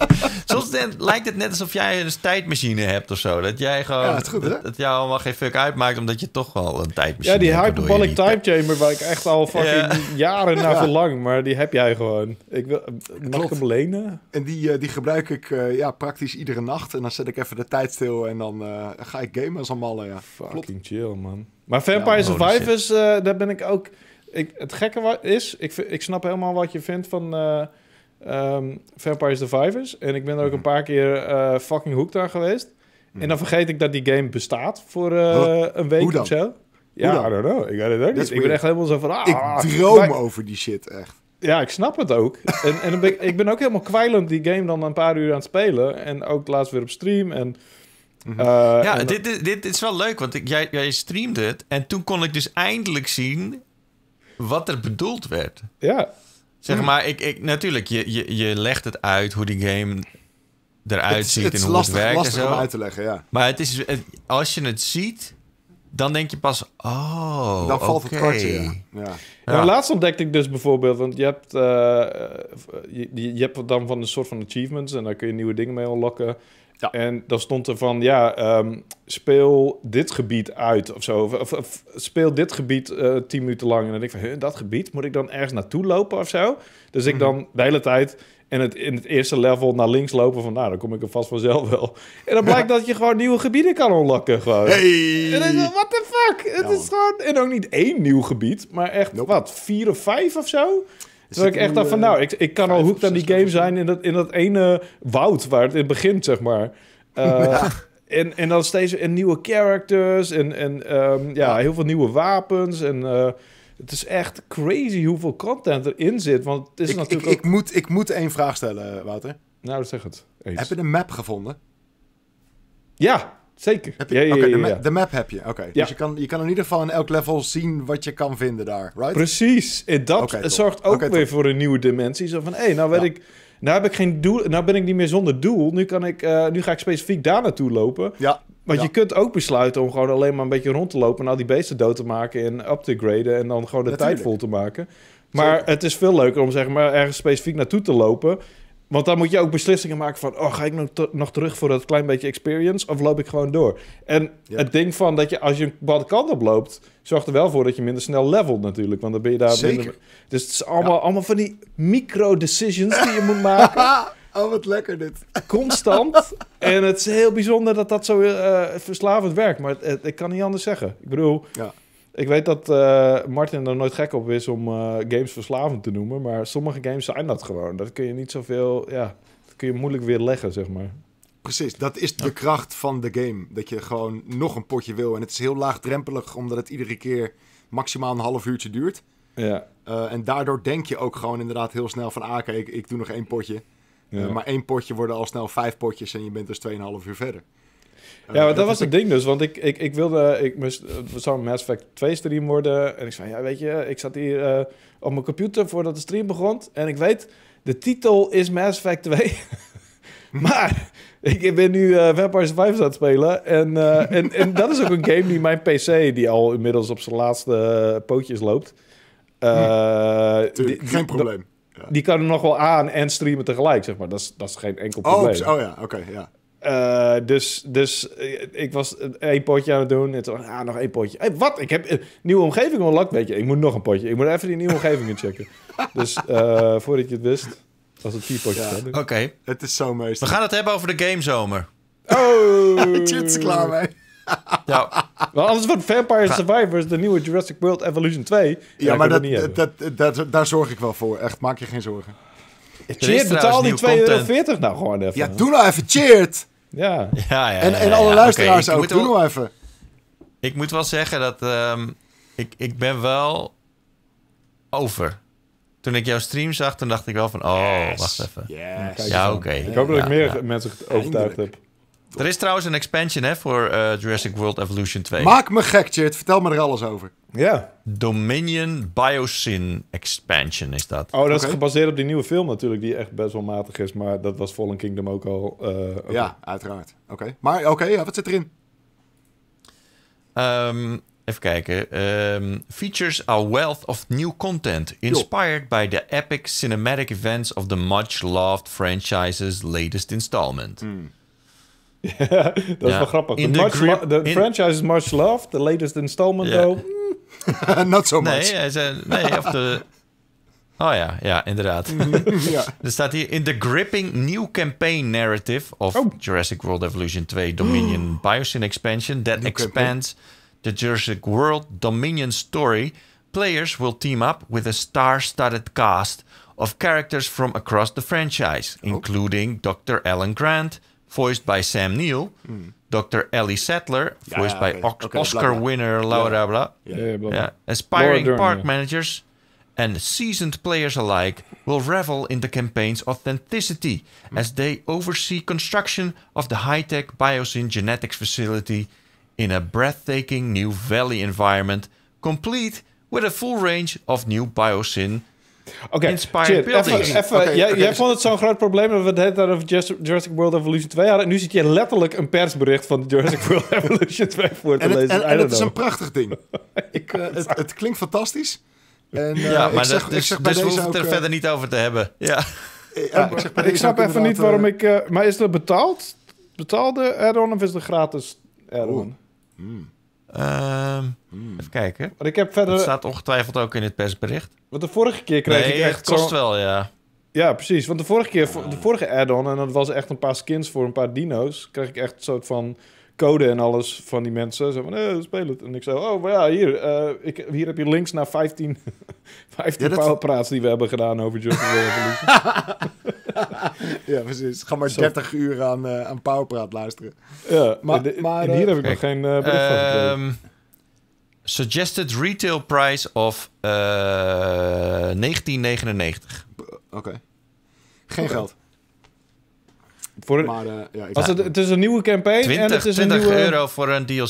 Soms lijkt het net alsof jij een tijdmachine hebt of zo. Dat jij gewoon. Ja, het goed, dat, dat, jou allemaal geen fuck uitmaakt, omdat je toch wel een tijdmachine hebt. Ja, die Hyperbolic Time Chamber, waar ik echt al fucking (laughs) jaren naar verlang. Maar die heb jij gewoon. Ik wil, eh, mag Klopt. ik hem lenen? En die, die gebruik ik ja, praktisch iedere nacht. En dan zet ik even de tijd stil en dan ga ik gamen als een malle. Ja. Fucking chill, man. Maar Vampire Survivors, daar ben ik ook ik, het gekke is, ik, ik snap helemaal wat je vindt van uh, eh, um, ehm, Vampire Survivors. En ik ben er ook mhm. een paar keer eh, fucking hooked daar geweest. En mhm. dan vergeet ik dat die game bestaat voor eh, een week of zo. Ja, I don't know. Ik weet het ook niet. Ik ben echt helemaal zo van... Ah, ik droom over die shit, echt. Ja, ik snap het ook. en en ik, ik, ben ook helemaal kwijlend die game dan een paar uur aan het spelen. En ook laatst weer op stream. En, mhm. ja, dit, dit, dit, is wel leuk, want ik, jij, jij streamde het. En toen kon ik dus eindelijk zien wat er bedoeld werd. Ja. Zeg maar, ik, ik, natuurlijk, je, je, je legt het uit hoe die game eruit ziet en hoe het werkt. Het is lastig om uit te leggen, ja. Maar het is, als je het ziet, dan denk je pas, oh, Dan valt het kortje. ja. ja. laatst ontdekte ik dus bijvoorbeeld, want je hebt, eh, eh, je, je, hebt dan van een soort van achievements... en daar kun je nieuwe dingen mee unlocken. Ja. En dan stond er van, ja, ehm, speel dit gebied uit of zo. Of, speel dit gebied uh, tien minuten lang. En dan denk ik van, dat gebied, moet ik dan ergens naartoe lopen of zo? Dus ik mhm. dan de hele tijd in het, in het eerste level naar links lopen van, nou, dan kom ik er vast vanzelf wel. En dan blijkt dat je gewoon nieuwe gebieden kan ontlokken gewoon. Hey. En dan what the fuck? Het is gewoon, en ook niet één nieuw gebied, maar echt, wat, vier of vijf of zo? Terwijl ik echt dacht van, nou, ik, ik kan al hoek aan die game zijn in dat, in dat ene woud waar het in begint, zeg maar. (laughs) Eh, en, en dan steeds en nieuwe characters en, en ehm, ja, heel veel nieuwe wapens. En eh, het is echt crazy hoeveel content erin zit. Want het is ik, natuurlijk. Ik, ook... ik, moet, ik moet één vraag stellen, Wouter. Nou, zeg het. Eens. Heb je een map gevonden? Ja. Zeker. ja, de, map heb je. Oké. Dus je kan, je kan in ieder geval in elk level zien wat je kan vinden daar. Right? Precies. En dat zorgt ook weer voor een nieuwe dimensie. Zo van hé, nou weet ik. Nou, heb ik geen doel, nou ben ik niet meer zonder doel. Nu, kan ik, eh, nu ga ik specifiek daar naartoe lopen. Ja. Want je kunt ook besluiten om gewoon alleen maar een beetje rond te lopen... en al die beesten dood te maken en up te graden... en dan gewoon de tijd vol te maken. Maar het is veel leuker om zeg maar, ergens specifiek naartoe te lopen... Want dan moet je ook beslissingen maken van... oh, ga ik nog, nog terug voor dat klein beetje experience... of loop ik gewoon door? En het ding van dat je als je een bepaalde kant op loopt... zorgt er wel voor dat je minder snel levelt natuurlijk. Want dan ben je daar Zeker. Dus het is allemaal, allemaal van die micro-decisions die je moet maken. (laughs) oh, wat lekker dit. Constant. (laughs) en het is heel bijzonder dat dat zo eh, verslavend werkt. Maar ik kan niet anders zeggen. Ik bedoel... Ja. Ik weet dat uh, Martin er nooit gek op is om eh, games verslavend te noemen, maar sommige games zijn dat gewoon. Dat kun je niet zoveel, ja, dat kun je moeilijk weer leggen, zeg maar. Precies, dat is de kracht van de game. Dat je gewoon nog een potje wil. En het is heel laagdrempelig, omdat het iedere keer maximaal een half uurtje duurt. Ja. Eh, en daardoor denk je ook gewoon inderdaad heel snel van, ah kijk, ik doe nog één potje. maar één potje worden al snel vijf potjes en je bent dus 2,5 uur verder. Ja, maar dat, was het ding dus. Want ik, ik, ik wilde... Ik moest, eh, zou een Mass Effect 2 stream worden. En ik zei, ja, weet je... Ik zat hier eh, op mijn computer voordat de stream begon. En ik weet, de titel is Mass Effect 2. (laughs) maar ik ben nu uh, Vampire Survivors aan het spelen. En, en, en dat is ook een game die mijn PC... die al inmiddels op zijn laatste pootjes loopt... Uh, geen probleem. Die, kan er nog wel aan en streamen tegelijk, zeg maar. Dat is, dat is geen enkel oh, probleem. Oh, ja, oké, ja. Eh, dus dus eh, ik was één potje aan het doen. En toen, ah, nog één potje. wat? Ik heb een eh, nieuwe omgeving onlakt, weet je. Ik moet nog een potje. Ik moet even die nieuwe omgevingen checken. (laughs) Dus voordat je het wist, was het vier potjes. Oké. Het is zo meest. We gaan het hebben over de gamezomer. Oh! (laughs) Het zit klaar mee. (laughs) Ja. Want anders wordt Vampire Survivors de nieuwe Jurassic World Evolution 2. Ja, maar dat, dat, dat, daar zorg ik wel voor. Echt, maak je geen zorgen. Cheert, betaal die 2,40 euro nou gewoon even. Ja, doe nou even cheert! Ja. ja, ja en, en alle luisteraars ook. Doe nog even. Ik moet wel zeggen dat ehm, ik, ik ben wel over. Toen ik jouw stream zag, toen dacht ik wel van... Oh, wacht even. Ja, oké. Ik hoop dat ik meer mensen overtuigd heb. Er is trouwens een expansion hè, voor uh, Jurassic World Evolution 2. Maak me gek, Chit. Vertel me er alles over. Ja. Dominion Biosyn Expansion is dat. Oh, dat is gebaseerd op die nieuwe film natuurlijk, die echt best wel matig is. Maar dat was Fallen Kingdom ook al. Eh, ja, uiteraard. Oké. Maar oké, ja, wat zit erin? Ehm, even kijken. Ehm, features a wealth of new content inspired by the epic cinematic events of the much-loved franchise's latest installment. Hmm. Ja, (laughs) dat is wel grappig. De, franchise is much loved. The latest installment, though. (laughs) Not so much. Nee, zei, nee of de... (laughs) Oh ja, ja, inderdaad. Mhm. ja. er staat hier... In the gripping new campaign narrative of oh. Jurassic World Evolution 2 Dominion (gasps) Biosyn Expansion... that expands the Jurassic World Dominion story... players will team up with a star-studded cast... of characters from across the franchise... Oh. including Dr. Alan Grant... voiced by Sam Neill, mm. Dr. Ellie Sattler, voiced yeah, okay. by o okay, Oscar blah, blah. winner Laura Blah. Yeah. Blah. yeah. Aspiring park managers and seasoned players alike will revel in the campaign's authenticity mm. as they oversee construction of the high-tech biosyn genetics facility in a breathtaking new valley environment complete with a full range of new biosyn Oké, okay, jij, dus- vond het zo'n groot probleem dat we het tijd over Jurassic World Evolution 2 hadden. Nu zit je letterlijk een persbericht van Jurassic World (laughs) Evolution 2 voor te lezen. Het, en, dat is een prachtig ding. (laughs) ik, eh, het, klinkt fantastisch. En, ja, eh, maar zeg, dat, dus, dus we hoeven het er eh, verder niet over te hebben. Ja. ik, snap even niet waarom ik... maar is dat betaald? Betaalde add-on of is het gratis add-on? Um, Even kijken. Het ik heb verder... staat ongetwijfeld ook in het persbericht. Want de vorige keer kreeg ik echt... het kost wel, ja. Ja, precies. Want de vorige keer, de oh. vorige add-on, en dat was echt een paar skins voor een paar dino's, kreeg ik echt een soort van code en alles van die mensen. Zo van, eh, speel het. En ik zei, oh, maar ja, hier, eh, ik, hier heb je links naar 15, 15 (laughs) ja, die we hebben gedaan over Just Evolution. (laughs) (laughs) ja, precies. Ga maar 30 uur aan, uh, aan Powerpraat luisteren. Ja, maar, maar hier eh, heb ik nog geen uh, bericht van ehm, Suggested retail price of 1999. Oké. Geen geld. Voor, maar, ja, het, het, is een nieuwe campaign 20, en het is 20 een nieuwe... euro voor een DLC.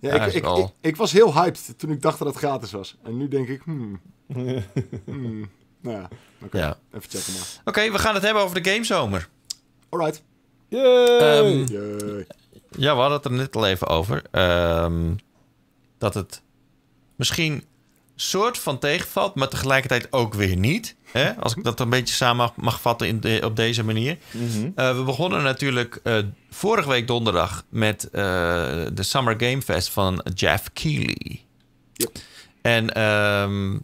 Ja, ik, ik, ik, was heel hyped toen ik dacht dat het gratis was. En nu denk ik, hmm. (laughs) hmm. Nou ja, ja. even checken maar. Oké, we gaan het hebben over de gamezomer. Alright. Yay. Ehm, ja, we hadden het er net al even over. Ehm, dat het misschien soort van tegenvalt, maar tegelijkertijd ook weer niet. Hè? Als ik dat een beetje samen mag vatten in de, op deze manier. Mhm. Eh, we begonnen natuurlijk eh, vorige week donderdag met eh, de Summer Game Fest van Jeff Keighley. Yep. En ehm,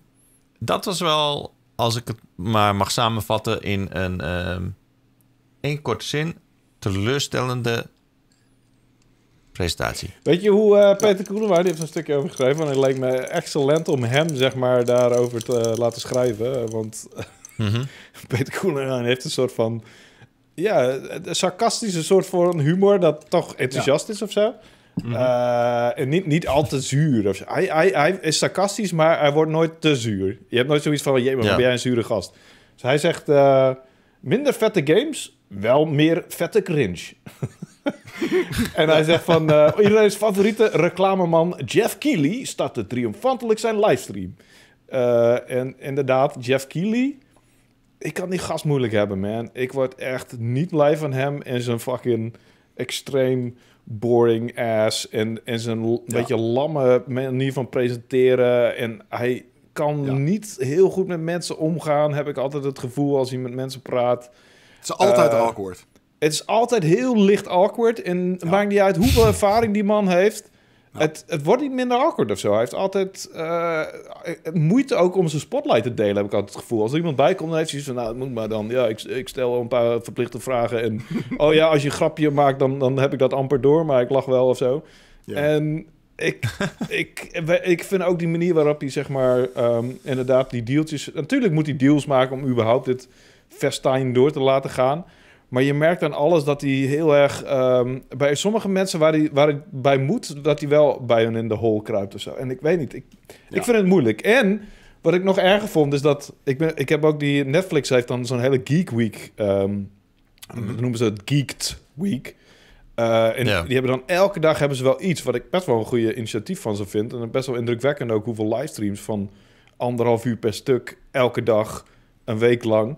dat was wel als ik het maar mag samenvatten in een, ehm, één korte zin, teleurstellende presentatie. Weet je hoe eh, Peter Koelewijn, heeft een stukje over geschreven... en het leek me excellent om hem zeg maar, daarover te laten schrijven. Want (laughs) mhm. Peter Koelenwaard heeft een soort van... ja, sarcastische soort van humor dat toch enthousiast is of zo. Mhm. Eh, en niet, niet al te zuur. hij, hij, hij, is sarcastisch, maar hij wordt nooit te zuur. Je hebt nooit zoiets van, jee, maar ben jij een zure gast? Dus hij zegt, eh, minder vette games, wel meer vette cringe. (laughs) en hij zegt van, uh, eh, iedereen's favoriete reclameman Jeff Keighley startte triomfantelijk zijn livestream. en inderdaad, Jeff Keighley ik kan die gast moeilijk hebben, man. Ik word echt niet blij van hem en zijn fucking extreem boring ass en, en zijn een beetje lamme manier van presenteren. En hij kan niet heel goed met mensen omgaan, heb ik altijd het gevoel als hij met mensen praat. Het is altijd eh, awkward. Het is altijd heel licht awkward en ja. maakt niet uit hoeveel ervaring die man heeft. Het, wordt niet minder awkward of zo. Hij heeft altijd eh, moeite ook om zijn spotlight te delen, heb ik altijd het gevoel. Als er iemand bij komt, dan heeft hij van, nou, moet maar dan. Ja, ik, ik stel een paar verplichte vragen. En, (laughs) oh ja, als je een grapje maakt, dan, dan heb ik dat amper door, maar ik lach wel of zo. Ja. En ik, (laughs) ik, ik vind ook die manier waarop hij, zeg maar, ehm, inderdaad die dealtjes. Natuurlijk moet hij deals maken om überhaupt dit festijn door te laten gaan... Maar je merkt aan alles dat hij heel erg. Ehm, bij sommige mensen waar hij, waar bij moet, dat hij wel bij hun in de hol kruipt of zo. En ik weet niet. Ik, ik vind het moeilijk. En wat ik nog erger vond, is dat. Ik, ben, ik heb ook die. Netflix heeft dan zo'n hele Geek Week. Um, noemen ze het Geeked Week. Eh, en die hebben dan elke dag hebben ze wel iets wat ik best wel een goede initiatief van ze vind. En best wel indrukwekkend ook hoeveel livestreams van anderhalf uur per stuk elke dag een week lang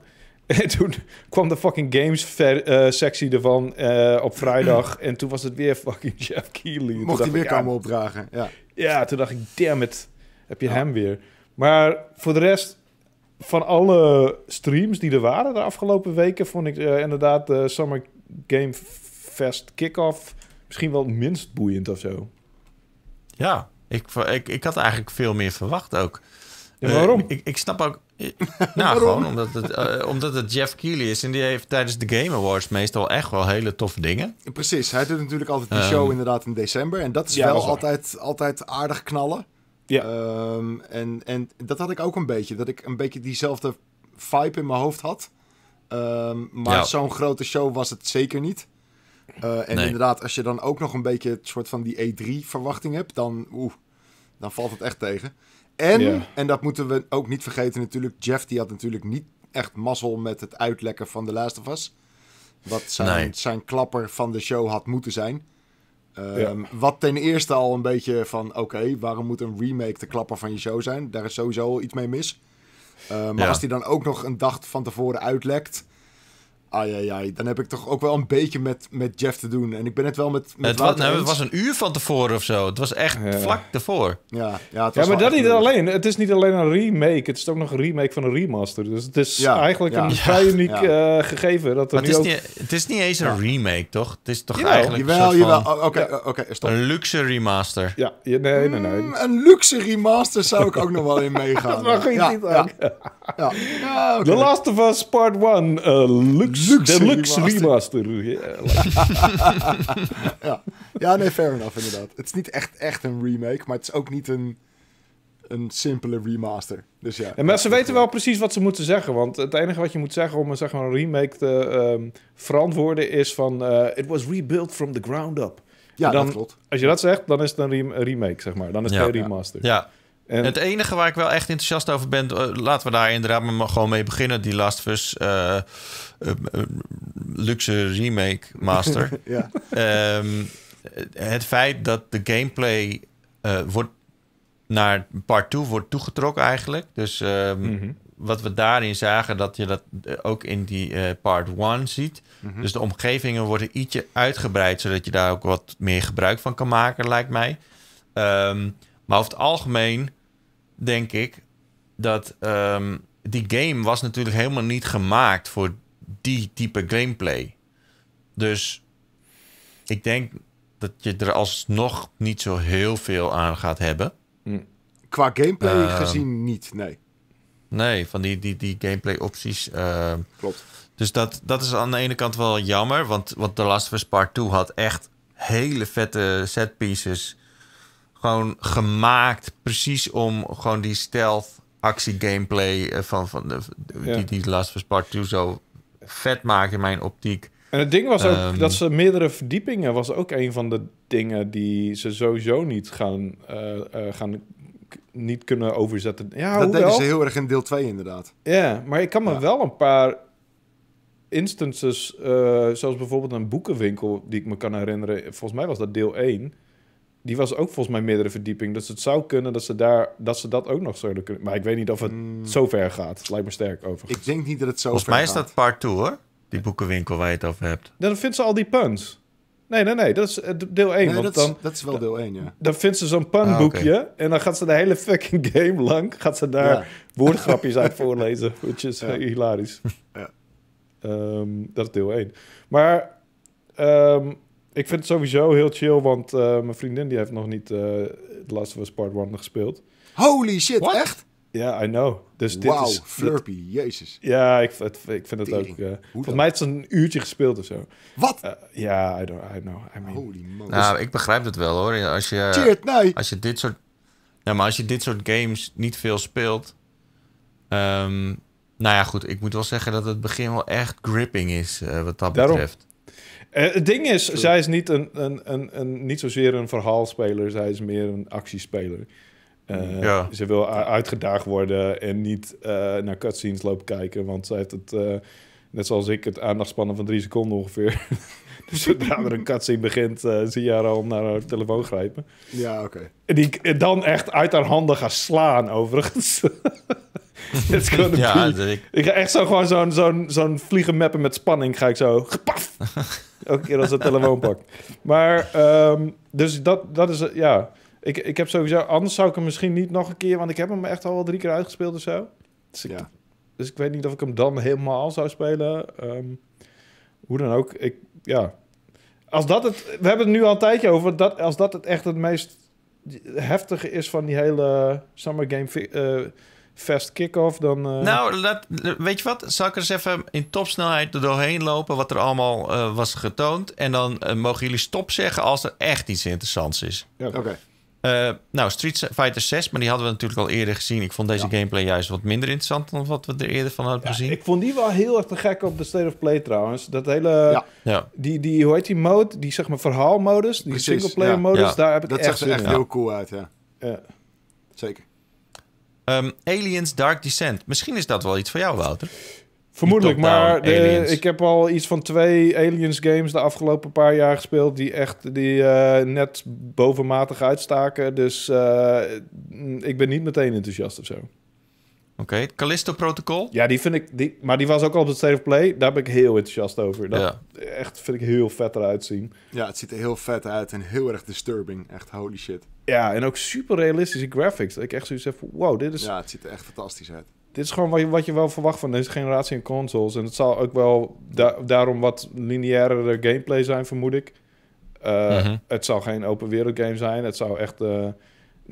toen kwam de fucking games ver, eh, sectie ervan eh, op vrijdag. (clears throat) en toen was het weer fucking (laughs) Jeff Keighley. Mocht hij weer komen opdragen, ja. Ja, toen dacht ik, damn it, heb je hem weer. Maar voor de rest, van alle streams die er waren de afgelopen weken... vond ik eh, inderdaad de Summer Game Fest kick-off misschien wel het minst boeiend of zo. Ja, ik, ik, ik had eigenlijk veel meer verwacht ook. waarom? ik, ik, snap ook, (laughs) nou, gewoon omdat het, eh, omdat het Jeff Keighley is. En die heeft tijdens de Game Awards meestal echt wel hele toffe dingen. Precies. Hij doet natuurlijk altijd die show ehm, inderdaad in december. En dat is wel altijd, altijd aardig knallen. Ja. Ehm, en, en dat had ik ook een beetje. Dat ik een beetje diezelfde vibe in mijn hoofd had. Um, maar zo'n grote show was het zeker niet. Uh, en inderdaad, als je dan ook nog een beetje het soort van die E3-verwachting hebt, dan, oeh, dan valt het echt tegen. En, en dat moeten we ook niet vergeten natuurlijk, Jeff die had natuurlijk niet echt mazzel met het uitlekken van The Last of Us. Wat zijn, zijn klapper van de show had moeten zijn. Ehm, wat ten eerste al een beetje van, oké, waarom moet een remake de klapper van je show zijn? Daar is sowieso iets mee mis. Eh, maar als die dan ook nog een dag van tevoren uitlekt, Ai, ai, ai, dan heb ik toch ook wel een beetje met, met Jeff te doen. En ik ben het wel met. met het, was, nou, het was een uur van tevoren of zo. Het was echt vlak ervoor. Ja, ja, het was ja maar dat niet alleen. Het is niet alleen een remake. Het is ook nog een remake van een remaster. Dus het is eigenlijk een vrij uniek eh, gegeven. Dat er het, is niet, het is niet eens een remake, toch? Het is toch jawel. eigenlijk. Jawel, jawel. Oh, oké, okay, okay, Een luxe remaster. Ja, nee, nee, nee. Mm, een luxe remaster zou ik ook nog wel in meegaan. (laughs) dat mag niet. Ja, The Last of Us Part 1. luxe Deluxe, luxe remaster. (laughs) ja. ja, nee, fair enough inderdaad. Het is niet echt, echt een remake, maar het is ook niet een, een simpele remaster. Dus ja, en maar ze weten wel precies wat ze moeten zeggen. Want het enige wat je moet zeggen om een, zeg maar, een remake te ehm, verantwoorden is van... Uh, It was rebuilt from the ground up. Ja, dat klopt. Als je dat zegt, dan is het een remake, zeg maar. Dan is het ja. geen remaster. Ja. En... Het enige waar ik wel echt enthousiast over ben, eh, laten we daar inderdaad maar gewoon mee beginnen. Die Last of eh, eh, luxe remake master. (laughs) ja. Ehm, het feit dat de gameplay eh, wordt naar part 2 wordt toegetrokken eigenlijk. Dus ehm, mhm. wat we daarin zagen, dat je dat eh, ook in die part 1 ziet. Mhm. Dus de omgevingen worden ietsje uitgebreid, zodat je daar ook wat meer gebruik van kan maken, lijkt mij. Ehm, maar over het algemeen denk ik dat die game was natuurlijk helemaal niet gemaakt voor die type gameplay. Dus ik denk dat je er alsnog niet zo heel veel aan gaat hebben. Hm. Qua gameplay ehm, gezien niet, nee. Nee, van die, die, die gameplay opties. Ehm, Klopt. Dus dat, dat is aan de ene kant wel jammer. Want, want The Last of Us Part 2 had echt hele vette set pieces. Gewoon gemaakt precies om gewoon die stealth actie gameplay eh, van, van de, die, die Last of Us Part 2 zo vet maken in mijn optiek. En het ding was ook ehm, dat ze meerdere verdiepingen was ook een van de dingen die ze sowieso niet gaan, eh, eh, gaan niet kunnen overzetten. Ja, dat deden ze heel erg in deel 2 inderdaad. Ja, maar ik kan me wel een paar instances, eh, zoals bijvoorbeeld een boekenwinkel die ik me kan herinneren. Volgens mij was dat deel 1 die was ook volgens mij meerdere verdieping. Dus het zou kunnen dat ze, daar, dat, ze dat ook nog zouden kunnen. Maar ik weet niet of het mm. zo ver gaat. Het lijkt me sterk over. Ik denk niet dat het zo volgens ver gaat. Volgens mij is dat part 2 hoor. Die boekenwinkel waar je het over hebt. Dan vindt ze al die puns. Nee, nee, nee. Dat is eh, deel 1. want dat, dan, is, dat is wel deel 1, ja. Dan vindt ze zo'n ah, punboekje. En dan gaat ze de hele fucking game lang... gaat ze daar ja. woordgrapjes uit (laughs) voorlezen. Which is hilarisch. Ja. Ehm, dat is deel 1. Maar... Ehm, ik vind het sowieso heel chill, want eh, mijn vriendin die heeft nog niet eh, The Last of Us Part 1 gespeeld. Holy shit, echt? Ja, I know. Dus wow, Flurpy, jezus. Ja, ik, ik vind het ook... Eh. volgens mij is het een uurtje gespeeld of zo. Wat? Ja, I, don't, I know. I mean... Holy moly. Nou, ik begrijp het wel hoor. Als je, nee. als je dit soort... Nou, maar als je dit soort games niet veel speelt... Ehm, nou ja, goed. Ik moet wel zeggen dat het begin wel echt gripping is, wat dat Daarom. betreft. Eh, het ding is, zij is niet, een, een, een, een, niet zozeer een verhaalspeler, zij is meer een actiespeler. Eh, ze wil uitgedaagd worden en niet eh, naar cutscenes lopen kijken, want zij heeft het, net zoals ik, het aandachtspannen van drie seconden ongeveer. (laughs) dus zodra er een cutscene begint, zie je haar al naar haar telefoon grijpen. Ja, oké. En die dan echt uit haar handen gaan slaan, overigens. (laughs) (laughs) ja, Ik... ga echt zo gewoon zo'n zo'n zo'n vliegen mappen met spanning. Ga ik zo. Gepaf! (laughs) Elke keer als de telefoon pak. Maar, ehm, dus dat, dat is, ja. Ik, ik heb sowieso, anders zou ik hem misschien niet nog een keer, want ik heb hem echt al wel drie keer uitgespeeld of zo. Dus ik, ja. dus ik weet niet of ik hem dan helemaal zou spelen. Ehm, hoe dan ook, ik, ja. Als dat het, we hebben het nu al een tijdje over, dat, als dat het echt het meest heftige is van die hele Summer Game eh, fast kick-off, dan... Eh, nou, weet je wat? Zal ik eens even in topsnelheid er doorheen lopen... wat er allemaal eh, was getoond. En dan eh, mogen jullie stop zeggen als er echt iets interessants is. Ja, oké. nou, Street Fighter 6, maar die hadden we natuurlijk al eerder gezien. Ik vond deze gameplay juist wat minder interessant dan wat we er eerder van hadden ja, gezien. Ik vond die wel heel erg te gek op de State of Play trouwens. Dat hele, ja. Die, die, hoe heet die mode? Die zeg maar verhaalmodus, die singleplayer modus, daar heb ik dat echt zag er echt heel cool uit, ja. Zeker. Ehm, aliens Dark Descent. Misschien is dat wel iets voor jou, Wouter. Vermoedelijk, maar ik heb al iets van twee Aliens games de afgelopen paar jaar gespeeld die echt die, eh, net bovenmatig uitstaken. Dus eh, ik ben niet meteen enthousiast of zo. Oké, okay. Callisto-protocol? Ja, die vind ik... Die, maar die was ook al op het State of Play. Daar ben ik heel enthousiast over. Dat ja. echt vind ik heel vet eruit zien. Ja, het ziet er heel vet uit en heel erg disturbing. Echt holy shit. Ja, en ook super realistische graphics. Dat ik echt zoiets heb wow, dit is... Ja, het ziet er echt fantastisch uit. Dit is gewoon wat je, wat je wel verwacht van deze generatie in consoles. En het zal ook wel daarom wat lineairere gameplay zijn, vermoed ik. Eh, mhm. Het zal geen open wereld game zijn. Het zou echt... Eh,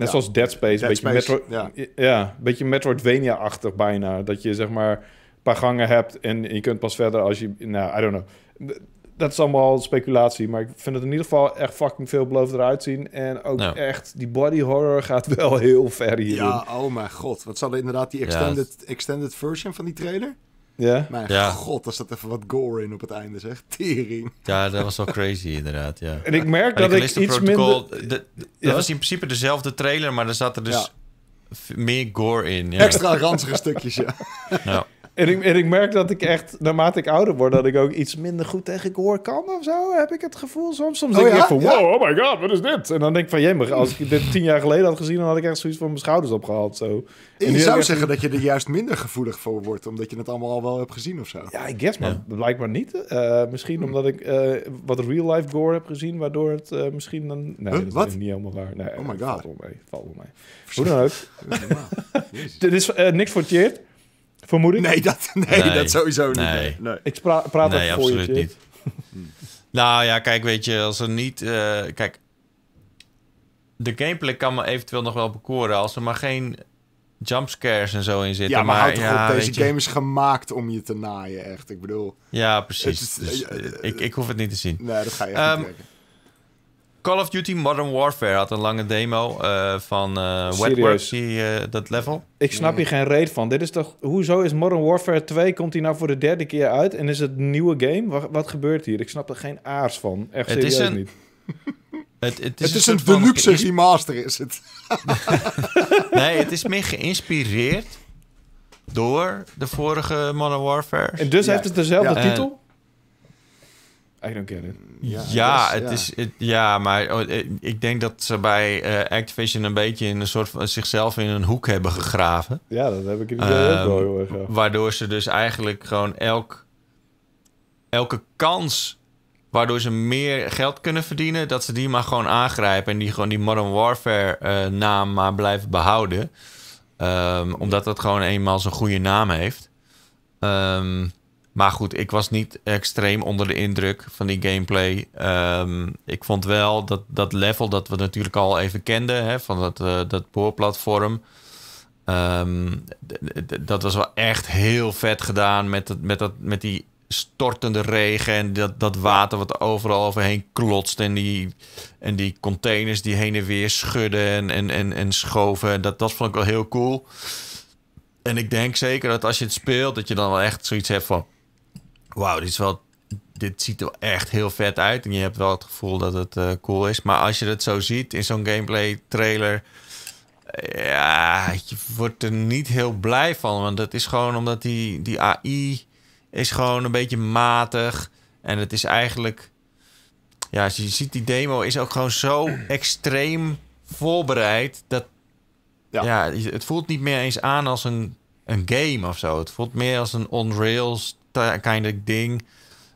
Net zoals Dead Space. Dead beetje Space, ja. ja. beetje Metroidvania-achtig bijna. Dat je zeg maar een paar gangen hebt en je kunt pas verder als je... Nou, I don't know. Dat is allemaal speculatie, maar ik vind het in ieder geval echt fucking veelbelovend eruit zien. En ook echt, die body horror gaat wel heel ver hierin. Ja, oh mijn god. Wat zal inderdaad die extended, extended version van die trailer? Ja? Mijn god, als dat even wat gore in op het einde zeg (laughs) Tering. Ja, dat was wel crazy inderdaad, ja. En ik merk dat ik iets minder... Dat was in principe dezelfde trailer, maar er zat er dus meer gore in. Extra ranzige stukjes, ja. En ik, en ik merk dat ik echt, naarmate ik ouder word, dat ik ook iets minder goed tegen gehoor kan of zo. Heb ik het gevoel soms. Soms denk oh ik van, wow, oh my god, wat is dit? En dan denk ik van, jemmer, als ik dit tien jaar geleden had gezien, dan had ik echt zoiets van mijn schouders opgehaald. Zo. En je zou zeggen dat je er juist minder gevoelig voor wordt, omdat je het allemaal al wel hebt gezien of zo. Ja, ik guess, maar ja. blijkbaar niet. Eh, misschien omdat ik eh, wat real-life gore heb gezien, waardoor het eh, misschien dan... Nee, dat is niet helemaal waar. oh my god. Valt wel valt wel Hoe dan ook. (laughs) (laughs) Dit is niks voor Vermoed Nee, dat, nee, dat sowieso niet. Nee. nee. Ik praat praat nee, voor absoluut niet. (laughs) nou ja, kijk, weet je, als er niet... Eh, kijk, de gameplay kan me eventueel nog wel bekoren... als er maar geen jumpscares en zo in zitten. Ja, maar, ja, op, deze game is gemaakt om je te naaien, echt. Ik bedoel... Ja, precies. Dus eh, ik, ik hoef het niet te zien. Nee, dat ga je echt um, niet ehm, Call of Duty Modern Warfare had een lange demo eh, van uh, eh, Wetworks, die, eh, dat level. Ik snap hier geen reet van. Dit is toch, hoezo is Modern Warfare 2, komt hij nou voor de derde keer uit en is het een nieuwe game? Wat, wat gebeurt hier? Ik snap er geen aars van. Echt het is een, niet. (laughs) Het, is, het is een, een deluxe remaster, is het? (laughs) nee, het is meer geïnspireerd door de vorige Modern Warfare. En dus heeft het dezelfde titel? I don't get it. Ja, het Is, ja maar oh, eh, ik denk dat ze bij eh, Activision een beetje in een soort van zichzelf in een hoek hebben gegraven. Ja, dat heb ik in ieder geval ook wel ehm, heel erg. Waardoor ze dus eigenlijk gewoon elk, elke kans waardoor ze meer geld kunnen verdienen, dat ze die maar gewoon aangrijpen en die gewoon die Modern Warfare eh, naam maar blijven behouden. Ehm, omdat dat gewoon eenmaal zo'n goede naam heeft. Um, maar goed, ik was niet extreem onder de indruk van die gameplay. Ehm, ik vond wel dat, dat level dat we natuurlijk al even kenden, hè, van dat, uh, dat boorplatform. Ehm, dat was wel echt heel vet gedaan met, met, dat, met die stortende regen en dat, dat water wat overal overheen klotst. En die, en die containers die heen en weer schudden en, en, en, en schoven. Dat, dat vond ik wel heel cool. En ik denk zeker dat als je het speelt, dat je dan wel echt zoiets hebt van wauw, dit is wel dit ziet er echt heel vet uit. En je hebt wel het gevoel dat het eh, cool is. Maar als je het zo ziet in zo'n gameplay trailer. Eh, ja, je wordt er niet heel blij van. Want dat is gewoon omdat die, die AI is gewoon een beetje matig. En het is eigenlijk. Ja, als je ziet, die demo is ook gewoon zo (clears throat) extreem voorbereid. Dat. Ja. het voelt niet meer eens aan als een, een game of zo. Het voelt meer als een Unreal's kind ding.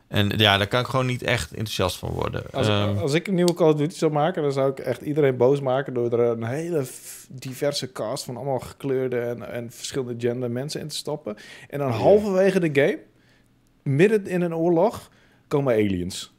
En ja, daar kan ik gewoon niet echt enthousiast van worden. Als, ehm, als ik een nieuwe Call of Duty zou maken, dan zou ik echt iedereen boos maken door er een hele diverse cast van allemaal gekleurde en, en verschillende gender mensen in te stoppen. En dan oh, halverwege de game, midden in een oorlog, komen aliens.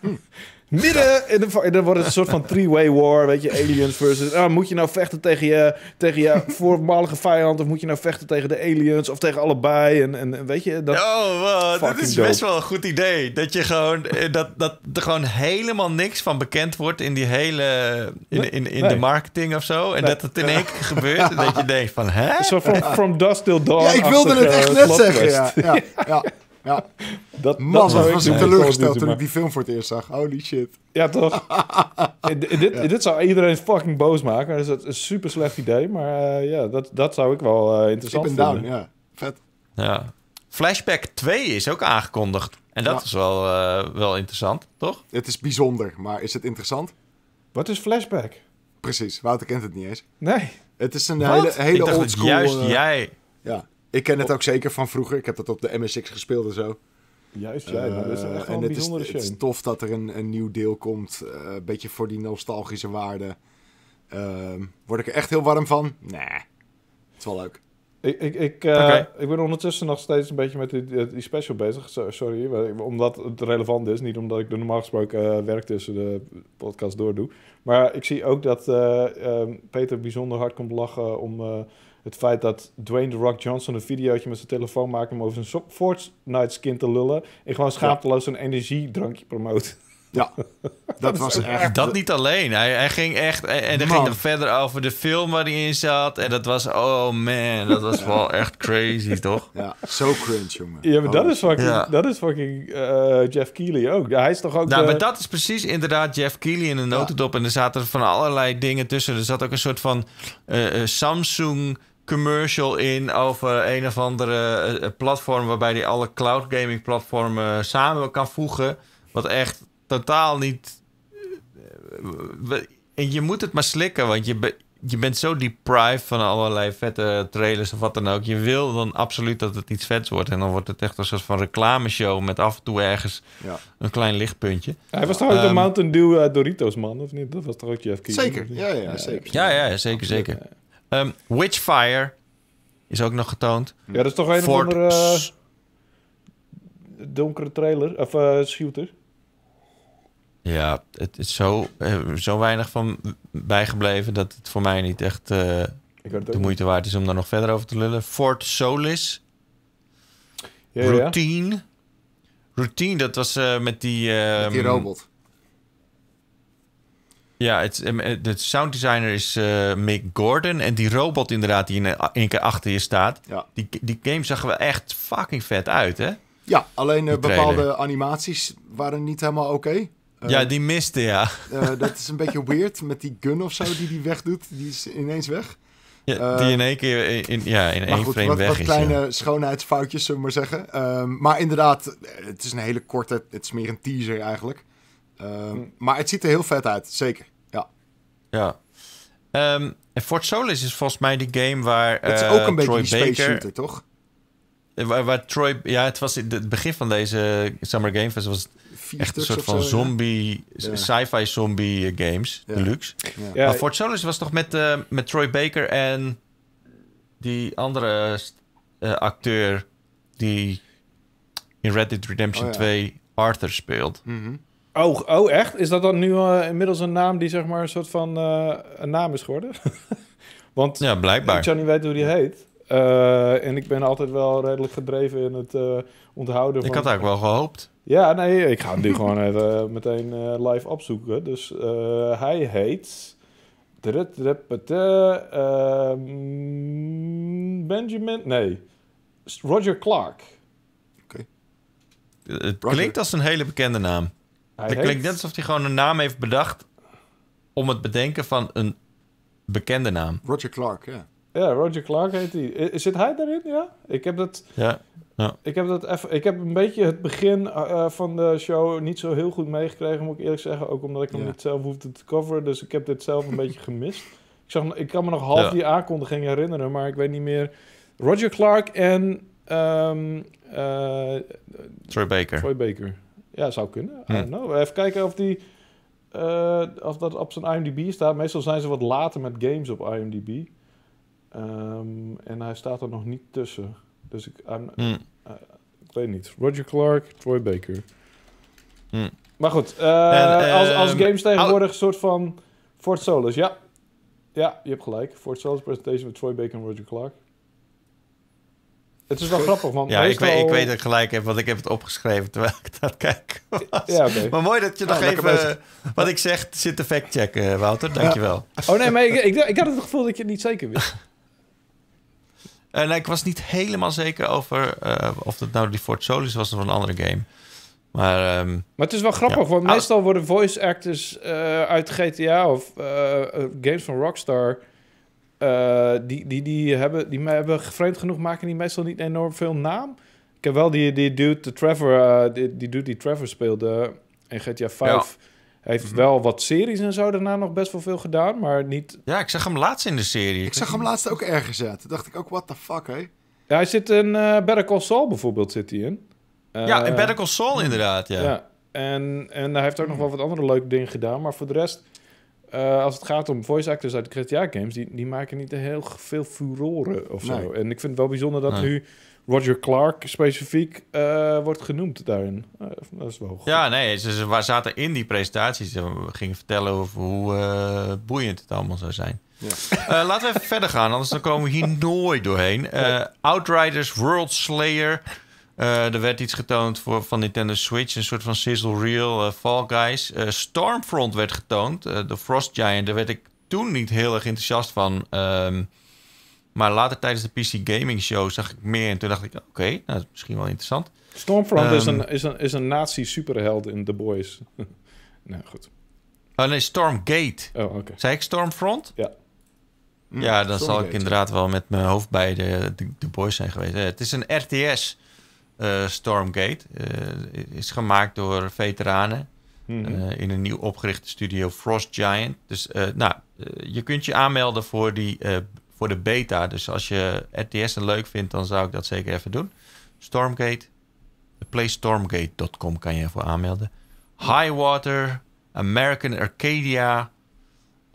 Hm. (laughs) Midden in de... En dan wordt het een soort van three-way war, weet je. Aliens versus... Ah, moet je nou vechten tegen je, tegen je (laughs) voormalige vijand... of moet je nou vechten tegen de aliens of tegen allebei? En, en weet je... Dat oh, wow, dat is best wel een goed idee. Dat je gewoon... Eh, dat, dat er gewoon helemaal niks van bekend wordt in die hele... in, in, in, de marketing of zo. En dat het in één keer gebeurt en (laughs) dat je denkt van... Hè? so from, from, till dawn. Ja, ik wilde het echt net zeggen. ja. ja. ja. (laughs) ja. (laughs) Dat, dat, was ik teleurgesteld toen ik die film voor het eerst zag. Holy shit. Ja, toch? (laughs) dit, dit, zou iedereen fucking boos maken. Dus dat is een super slecht idee. Maar eh, ja, dat, dat zou ik wel eh, interessant vinden. down, ja. Vet. Ja. Flashback 2 is ook aangekondigd. En dat is wel, eh, wel interessant, toch? Het is bijzonder, maar is het interessant? Wat is flashback? Precies, Wouter kent het niet eens. Nee. Het is een hele, hele oldschool... juist jij... Ja, ik ken het oh. ook zeker van vroeger. Ik heb dat op de MSX gespeeld en zo. Juist, ja. Eh, en het is, tof dat er een, een nieuw deel komt. Eh, een beetje voor die nostalgische waarde. Ehm, word ik er echt heel warm van? Nee. Het is wel leuk. Ik, ik, ik, eh, ik ben ondertussen nog steeds een beetje met die, die special bezig. Sorry, omdat het relevant is. Niet omdat ik de normaal gesproken werk tussen de podcast door doe. Maar ik zie ook dat ehm, Peter bijzonder hard komt lachen om het feit dat Dwayne The Rock Johnson een videootje met zijn telefoon maakte om over zijn Fortnite-skin te lullen. En gewoon schaamteloos een energiedrankje promoten. Ja, dat was (laughs) echt... Dat niet alleen. Hij, hij ging echt... En dan ging dan verder over de film waar hij in zat. En dat was... Oh man, dat was wel echt crazy, (laughs) toch? Ja, zo cringe, jongen. Ja, maar dat is fucking, dat is fucking eh, Jeff Keighley ook. Hij is toch ook... Nou, maar dat is precies inderdaad Jeff Keighley in een notendop. En er zaten van allerlei dingen tussen. Er zat ook een soort van eh, eh, Samsung commercial in over een of andere eh, eh, platform waarbij hij alle cloud gaming platformen samen kan voegen. Wat echt totaal niet. En eh, je moet het maar slikken, want je, je bent zo deprived van allerlei vette trailers of wat dan ook. Je wil dan absoluut dat het iets vets wordt. En dan wordt het echt een soort van reclameshow met af en toe ergens ja. een klein lichtpuntje. hij was trouwens de ehm, Mountain Dew Doritos man, of niet? Dat was toch ook je FK. Zeker, ja, ja, zeker. Ja, ja, zeker, zeker. Um, Witchfire is ook nog getoond. Ja, dat is toch een andere eh, donkere trailer, of uh, shooter. Ja, het is zo, eh, zo weinig van bijgebleven dat het voor mij niet echt de moeite waard is om daar nog verder over te lullen. Fort Solis. Ja, Routine. Ja. Routine, dat was met die... Ehm, met die robot. Ja, het, eh, de sounddesigner is eh, Mick Gordon. En die robot inderdaad die in één eh, keer achter je staat. Die, die game zag er wel echt fucking vet uit, hè? Ja, alleen bepaalde animaties waren niet helemaal oké. ja, die miste, ja. dat is een beetje weird met die gun of zo die die wegdoet. Die is ineens weg. Ja, die in één keer in, ja, in één goed, frame wat, weg wat is. kleine schoonheidsfoutjes, zullen we maar zeggen. Ehm, maar inderdaad, het is een hele korte... Het is meer een teaser eigenlijk. Ehm, maar het ziet er heel vet uit, zeker. Ja. Ja. Um, Fort Solis is volgens mij die game waar. Het is eh, ook een beetje Troy die space toch? Eh, waar, waar, Troy... Ja, het was in het begin van deze Summer Game Fest was Vier echt een soort van zombie... Sci-fi zombie eh, games, ja. deluxe. Ja. Maar Fort Solis was toch met, uh, met Troy Baker en die andere uh, acteur die in Red Dead Redemption oh, 2 Arthur speelt. Mm -hmm. Oh, oh, echt? Is dat dan nu eh, inmiddels een naam die zeg maar een soort van eh, een naam is geworden? (laughs) Want ja, blijkbaar. ik zou niet weten hoe die heet. Eh, en ik ben altijd wel redelijk gedreven in het onthouden van... Ik had eigenlijk wel gehoopt. Ja, nee, ik ga hem nu (laughs) gewoon even, meteen live opzoeken. Dus hij heet... Mm, Benjamin... Nee. Roger Clark. Oké. klinkt als een hele bekende naam. Het klinkt net alsof hij gewoon een naam heeft bedacht om het bedenken van een bekende naam. Roger Clark, ja. Ja, Roger Clark heet hij. Zit hij daarin? Ja. Ik heb dat. Ja. ja. Ik heb dat even. Ik heb een beetje het begin eh, eh, van de show niet zo heel goed meegekregen, moet ik eerlijk zeggen. Ook omdat ik hem niet zelf hoefde te coveren. Dus ik heb dit zelf een (laughs) beetje gemist. Ik, zag, ik kan me nog half ja. die aankondiging herinneren, maar ik weet niet meer. Roger Clark en. Ehm, eh, Troy Baker. Troy Baker. Ja, zou kunnen. I don't Even kijken of die... Eh, of dat op zijn IMDb staat. Meestal zijn ze wat later met games op IMDb. Ehm, en hij staat er nog niet tussen. Dus ik, hmm. ik weet niet. Roger Clark, Troy Baker. Hmm. Maar goed, eh, eh, als, als ehm, games tegenwoordig een soort van Fort Solus. Ja. ja, je hebt gelijk. Fort Souls presentation met Troy Baker en Roger Clark. Het is wel grappig, want Ja, ik weet, ik weet het gelijk even, want ik heb het opgeschreven terwijl ik dat kijk. (laughs) Ja, okay. Maar mooi dat je nou, nog even wat ik zeg zit te factchecken, eh, Wouter. Dankjewel. Ja. Oh nee, maar ik, ik, had het gevoel dat je het niet zeker wist. En eh, ik was niet helemaal zeker over eh, of dat nou die Fort Solis was of een andere game. Maar, ehm, maar het is wel grappig, want ah. meestal worden voice actors uh, uit GTA of games van Rockstar eh, die, die, die, hebben, die hebben vreemd genoeg maken die meestal niet enorm veel naam. Ik heb wel die, die dude, de Trevor, eh, die, die dude die Trevor speelde in GTA 5. Heeft mhm. wel wat series en zo daarna nog best wel veel gedaan, maar niet... Ja, ik zag hem laatst in de serie. Ik, zag hem laatst ook ergens uit. Toen dacht ik ook, what the fuck, hé? Ja, hij zit in uh, Better Call Saul bijvoorbeeld, zit hij in. ja, in Better Call Saul mm. inderdaad, ja. ja. En, en hij heeft ook nog wel wat andere leuke dingen gedaan, maar voor de rest... Eh, als het gaat om voice actors uit de games, die, die maken niet heel veel furoren of zo. En ik vind het wel bijzonder dat nu Roger Clark specifiek eh, wordt genoemd daarin. Eh, dat is wel goed. Ja, nee, ze, waar zaten in die presentaties, en gingen vertellen over hoe boeiend het allemaal zou zijn. Ja. laten we even (laughs) verder gaan, anders dan komen we hier nooit doorheen. Outriders, World Slayer, eh, er werd iets getoond voor, van Nintendo Switch, een soort van sizzle reel, eh, Fall Guys. Eh, Stormfront werd getoond, de Frost Giant. Daar werd ik toen niet heel erg enthousiast van. Ehm, maar later tijdens de PC Gaming Show zag ik meer en toen dacht ik, oké, nou, dat is misschien wel interessant. Stormfront is een, ehm, is een, is een nazi-superheld in The Boys. (laughs) nou, goed. Oh nee, Stormgate. Oh, oké. Zei ik Stormfront? Ja. Ja, dan zal ik inderdaad wel met mijn hoofd bij de, de, de Boys zijn geweest. het is een RTS. Eh, Stormgate. Eh, is gemaakt door veteranen mhm. eh, in een nieuw opgerichte studio Frost Giant. Dus nou, je kunt je aanmelden voor, die, voor de beta. Dus als je een leuk vindt, dan zou ik dat zeker even doen. Stormgate, playstormgate.com kan je ervoor aanmelden. Highwater, American Arcadia,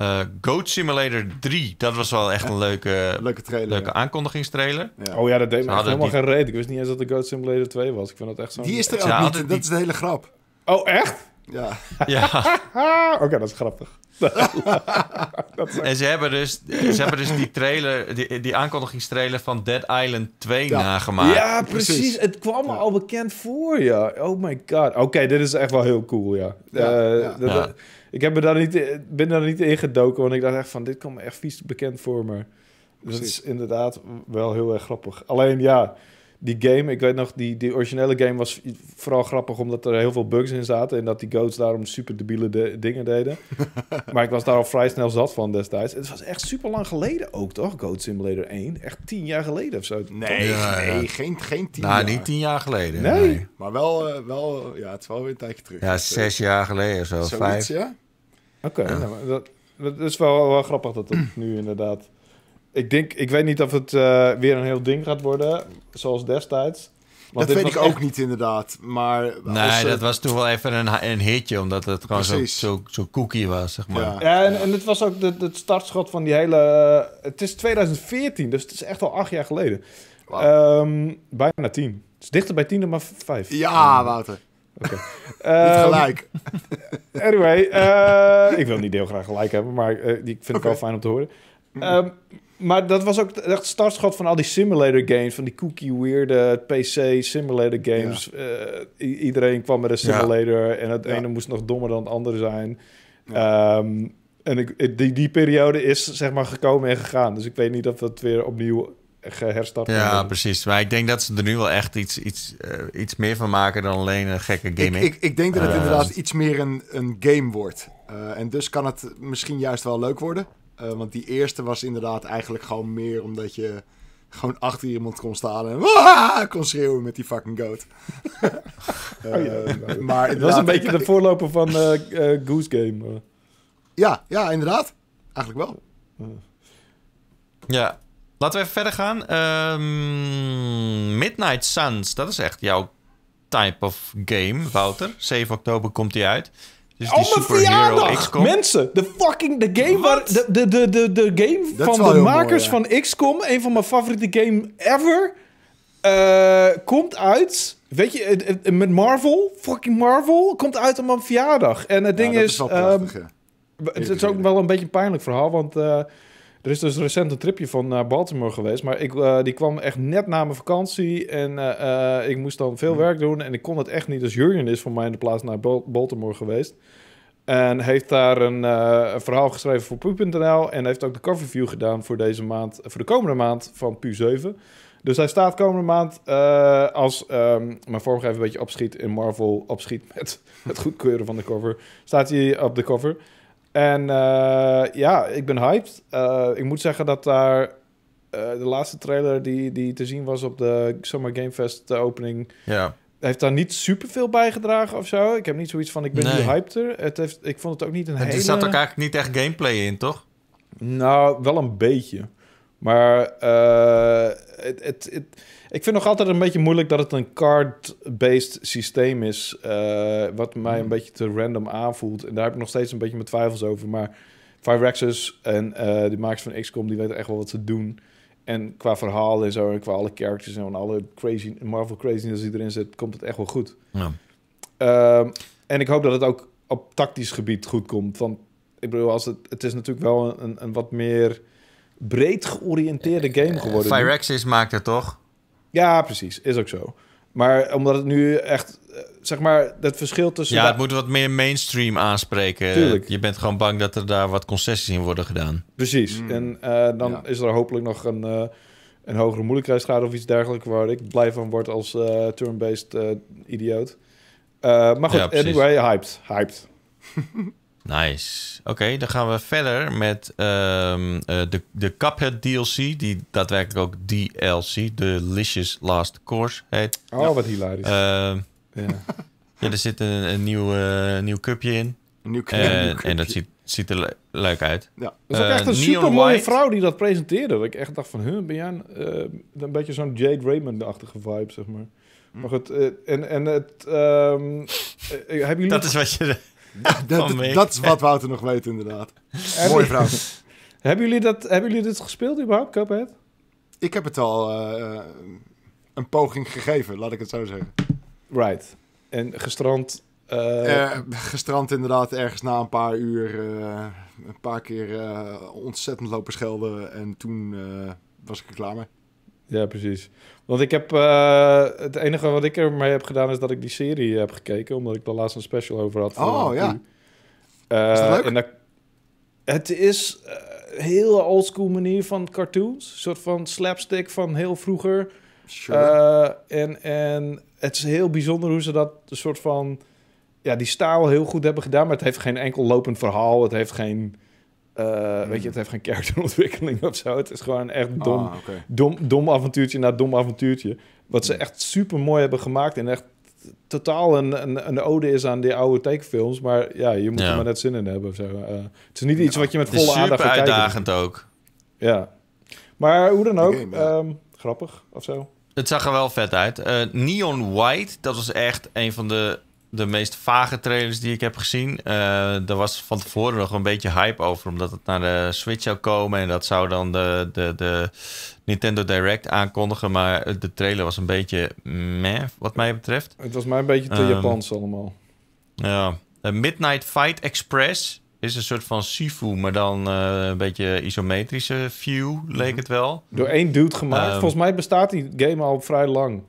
eh, Goat Simulator 3, dat was wel echt een leuke, leuke, trailer, leuke aankondigingstrailer. Ja. Oh ja, dat deed me helemaal geen reet. Ik wist niet eens dat de Goat Simulator 2 was. Ik vind dat echt zo. Die is er ook niet, dat is de hele grap. Oh, echt? Ja. ja. (laughs) (laughs) Oké, dat is grappig. (laughs) dat is en ze hebben, dus, ze hebben dus die trailer, die, die aankondigingstrailer van Dead Island 2 nagemaakt. Ja, precies. Het kwam al bekend voor, ja. Oh my god. Oké, dit is echt wel heel cool, ja. Uh, dat, ik heb me daar niet, ben daar niet in gedoken, want ik dacht echt van, dit komt me echt vies bekend voor me. Dus het is inderdaad wel heel erg grappig. Alleen ja, die game, ik weet nog, die, die originele game was vooral grappig omdat er heel veel bugs in zaten en dat die goats daarom super debiele dingen deden. (laughs) maar ik was daar al vrij snel zat van destijds. Het was echt super lang geleden ook, toch? Goat Simulator 1. Echt tien jaar geleden of zo. Nee, nee geen, geen tien nou, jaar. niet tien jaar geleden. Nee. Maar wel, eh, wel, ja, het is wel weer een tijdje terug. Ja, zes jaar geleden of zo, Zoiets, vijf. Oké, nou, dat, dat, is wel, grappig dat het (clears throat) nu inderdaad ik denk, ik weet niet of het eh, weer een heel ding gaat worden, zoals destijds. dat weet ik ook niet inderdaad, maar... Nee, dat was toen wel even een, een hitje, omdat het gewoon zo'n zo, zo cookie was, zeg maar. Ja, en, en het was ook de, het startschot van die hele... Eh, het is 2014, dus het is echt al acht jaar geleden. Ehm, bijna tien. Het is dichter bij tien dan maar vijf. Ja, Wouter. Oké. (laughs) niet ehm, gelijk. (laughs) anyway, eh, ik wil niet heel graag gelijk hebben, maar die vind okay. ik wel fijn om te horen. Um, maar dat was ook het startschot van al die simulator games. Van die cookie weirde PC simulator games. Eh, iedereen kwam met een simulator. En het ene moest nog dommer dan het andere zijn. Ehm, en ik, die, die periode is zeg maar gekomen en gegaan. Dus ik weet niet of dat weer opnieuw herstart. Ja, precies. Maar ik denk dat ze er nu wel echt iets, iets, eh, iets meer van maken dan alleen een gekke game. Ik, ik, denk dat het eh, inderdaad iets meer een, een game wordt. en dus kan het misschien juist wel leuk worden. Eh, want die eerste was inderdaad eigenlijk gewoon meer omdat je gewoon achter iemand kon staan en (laughs) ah, kon schreeuwen met die fucking goat. (laughs) Oh eh, maar dat was een beetje de voorloper van eh, Goose Game. Ja, ja, inderdaad. Eigenlijk wel. Ja, laten we even verder gaan. Ehm, Midnight Suns, dat is echt jouw type of game, Wouter. 7 oktober komt die uit. Dus die verjaardag, Mensen, de fucking de game de, de, de, de, game van de makers van XCOM, een van mijn favoriete game ever, eh, komt uit. Weet je, met Marvel, fucking Marvel, komt uit op mijn verjaardag. En het ding is. Ehm, het, is ook wel een beetje een pijnlijk verhaal, want. Eh, er is dus recent een tripje van naar Baltimore geweest. Maar ik, eh, die kwam echt net na mijn vakantie. En eh, eh, ik moest dan veel hmm. werk doen. En ik kon het echt niet. Dus Jurgen is voor mij in de plaats naar Baltimore geweest. En heeft daar een, verhaal geschreven voor Pu.nl. En heeft ook de coverview gedaan voor deze maand. Voor de komende maand van Pu7. Dus hij staat komende maand als um, mijn vormgever een beetje opschiet in Marvel. Opschiet met (laughs) het goedkeuren van de cover. Staat hij op de cover. En eh, ja, ik ben hyped. Eh, ik moet zeggen dat daar eh, de laatste trailer die, die te zien was op de Summer Game Fest opening... Ja. Heeft daar niet superveel bijgedragen of zo. Ik heb niet zoiets van, ik ben nu er. Het heeft, ik vond het ook niet een hele... Er zat ook eigenlijk niet echt gameplay in, toch? Nou, wel een beetje. Maar het, het, het ik vind nog altijd een beetje moeilijk dat het een card-based systeem is. Eh, wat mij een hmm. beetje te random aanvoelt. En daar heb ik nog steeds een beetje mijn twijfels over. Maar Firaxis en uh, de makers van XCOM, die weten echt wel wat ze doen. En qua verhaal en zo, en qua alle characters en alle crazy, Marvel craziness die erin zit, komt het echt wel goed. Ja. Ehm, en ik hoop dat het ook op tactisch gebied goed komt. Want ik bedoel, als het, het is natuurlijk wel een, een wat meer breed georiënteerde eh, game geworden. Firaxis maakt het toch? Ja, precies. Is ook zo. Maar omdat het nu echt, eh, zeg maar, het verschil tussen... Ja, het moet wat meer mainstream aanspreken. Tuurlijk. Je bent gewoon bang dat er daar wat concessies in worden gedaan. Precies. Mm. En eh, dan is er hopelijk nog een, eh, een hogere moeilijkheidsgraad of iets dergelijks... waar ik blij van word als uh, turn-based idioot. maar goed, anyway, hyped. Hyped. (laughs) Nice. Oké, dan gaan we verder met ehm, eh, de, de Cuphead DLC, die daadwerkelijk ook DLC, Delicious Last Course heet. Oh, wat hilarisch. Uh, ja. (laughs) ja. er zit een, een nieuw, eh, nieuw cupje in. Een nieuw, cupje, En dat ziet, ziet er leuk uit. Ja. Dat is ook eh, echt een super mooie vrouw die dat presenteerde. Dat ik echt dacht van, ben jij een, een beetje zo'n Jade Raymond-achtige vibe, zeg maar. Hm. Maar goed, en, en het... Um, hebben jullie... Dat is wat je... Dat, (laughs) dat, is wat Wouter nog weet, inderdaad. Mooie vrouw. (laughs) hebben, jullie dat, hebben jullie dit gespeeld überhaupt, Cuphead? Ik heb het al eh, eh, een poging gegeven, laat ik het zo zeggen. Right. En gestrand... Eh, gestrand inderdaad ergens na een paar uur. een paar keer ontzettend lopen schelden. En toen was ik er klaar mee. Ja, precies. Want ik heb eh, het enige wat ik ermee heb gedaan is dat ik die serie heb gekeken, omdat ik daar laatst een special over had. Oh ja. is dat eh, leuk? En dat, het is een eh, hele oldschool manier van cartoons, een soort van slapstick van heel vroeger. en, en het is heel bijzonder hoe ze dat een soort van ja, die staal heel goed hebben gedaan, maar het heeft geen enkel lopend verhaal. Het heeft geen eh, weet je, het heeft geen karakterontwikkeling of zo. Het is gewoon echt dom, ah, dom, dom avontuurtje na dom avontuurtje. Wat ze echt super mooi hebben gemaakt en echt totaal een, een, een, ode is aan die oude tekenfilms. Maar ja, je moet er maar net zin in hebben of zo. Eh, het is niet iets wat je met volle aandacht kunt kijken. super uitdagend ook. Ja. Maar hoe dan ook, ehm, grappig of zo. Het zag er wel vet uit. Eh, Neon White, dat was echt een van de de meest vage trailers die ik heb gezien. Uh, er was van tevoren nog een beetje hype over, omdat het naar de Switch zou komen. En dat zou dan de, de, de Nintendo Direct aankondigen. Maar de trailer was een beetje meh, wat mij betreft. Het was mij een beetje te um, Japans allemaal. Ja. Eh, Midnight Fight Express is een soort van Sifu, maar dan eh, een beetje isometrische view, leek mhm. het wel. Door één dude gemaakt. Ehm, Volgens mij bestaat die game al vrij lang.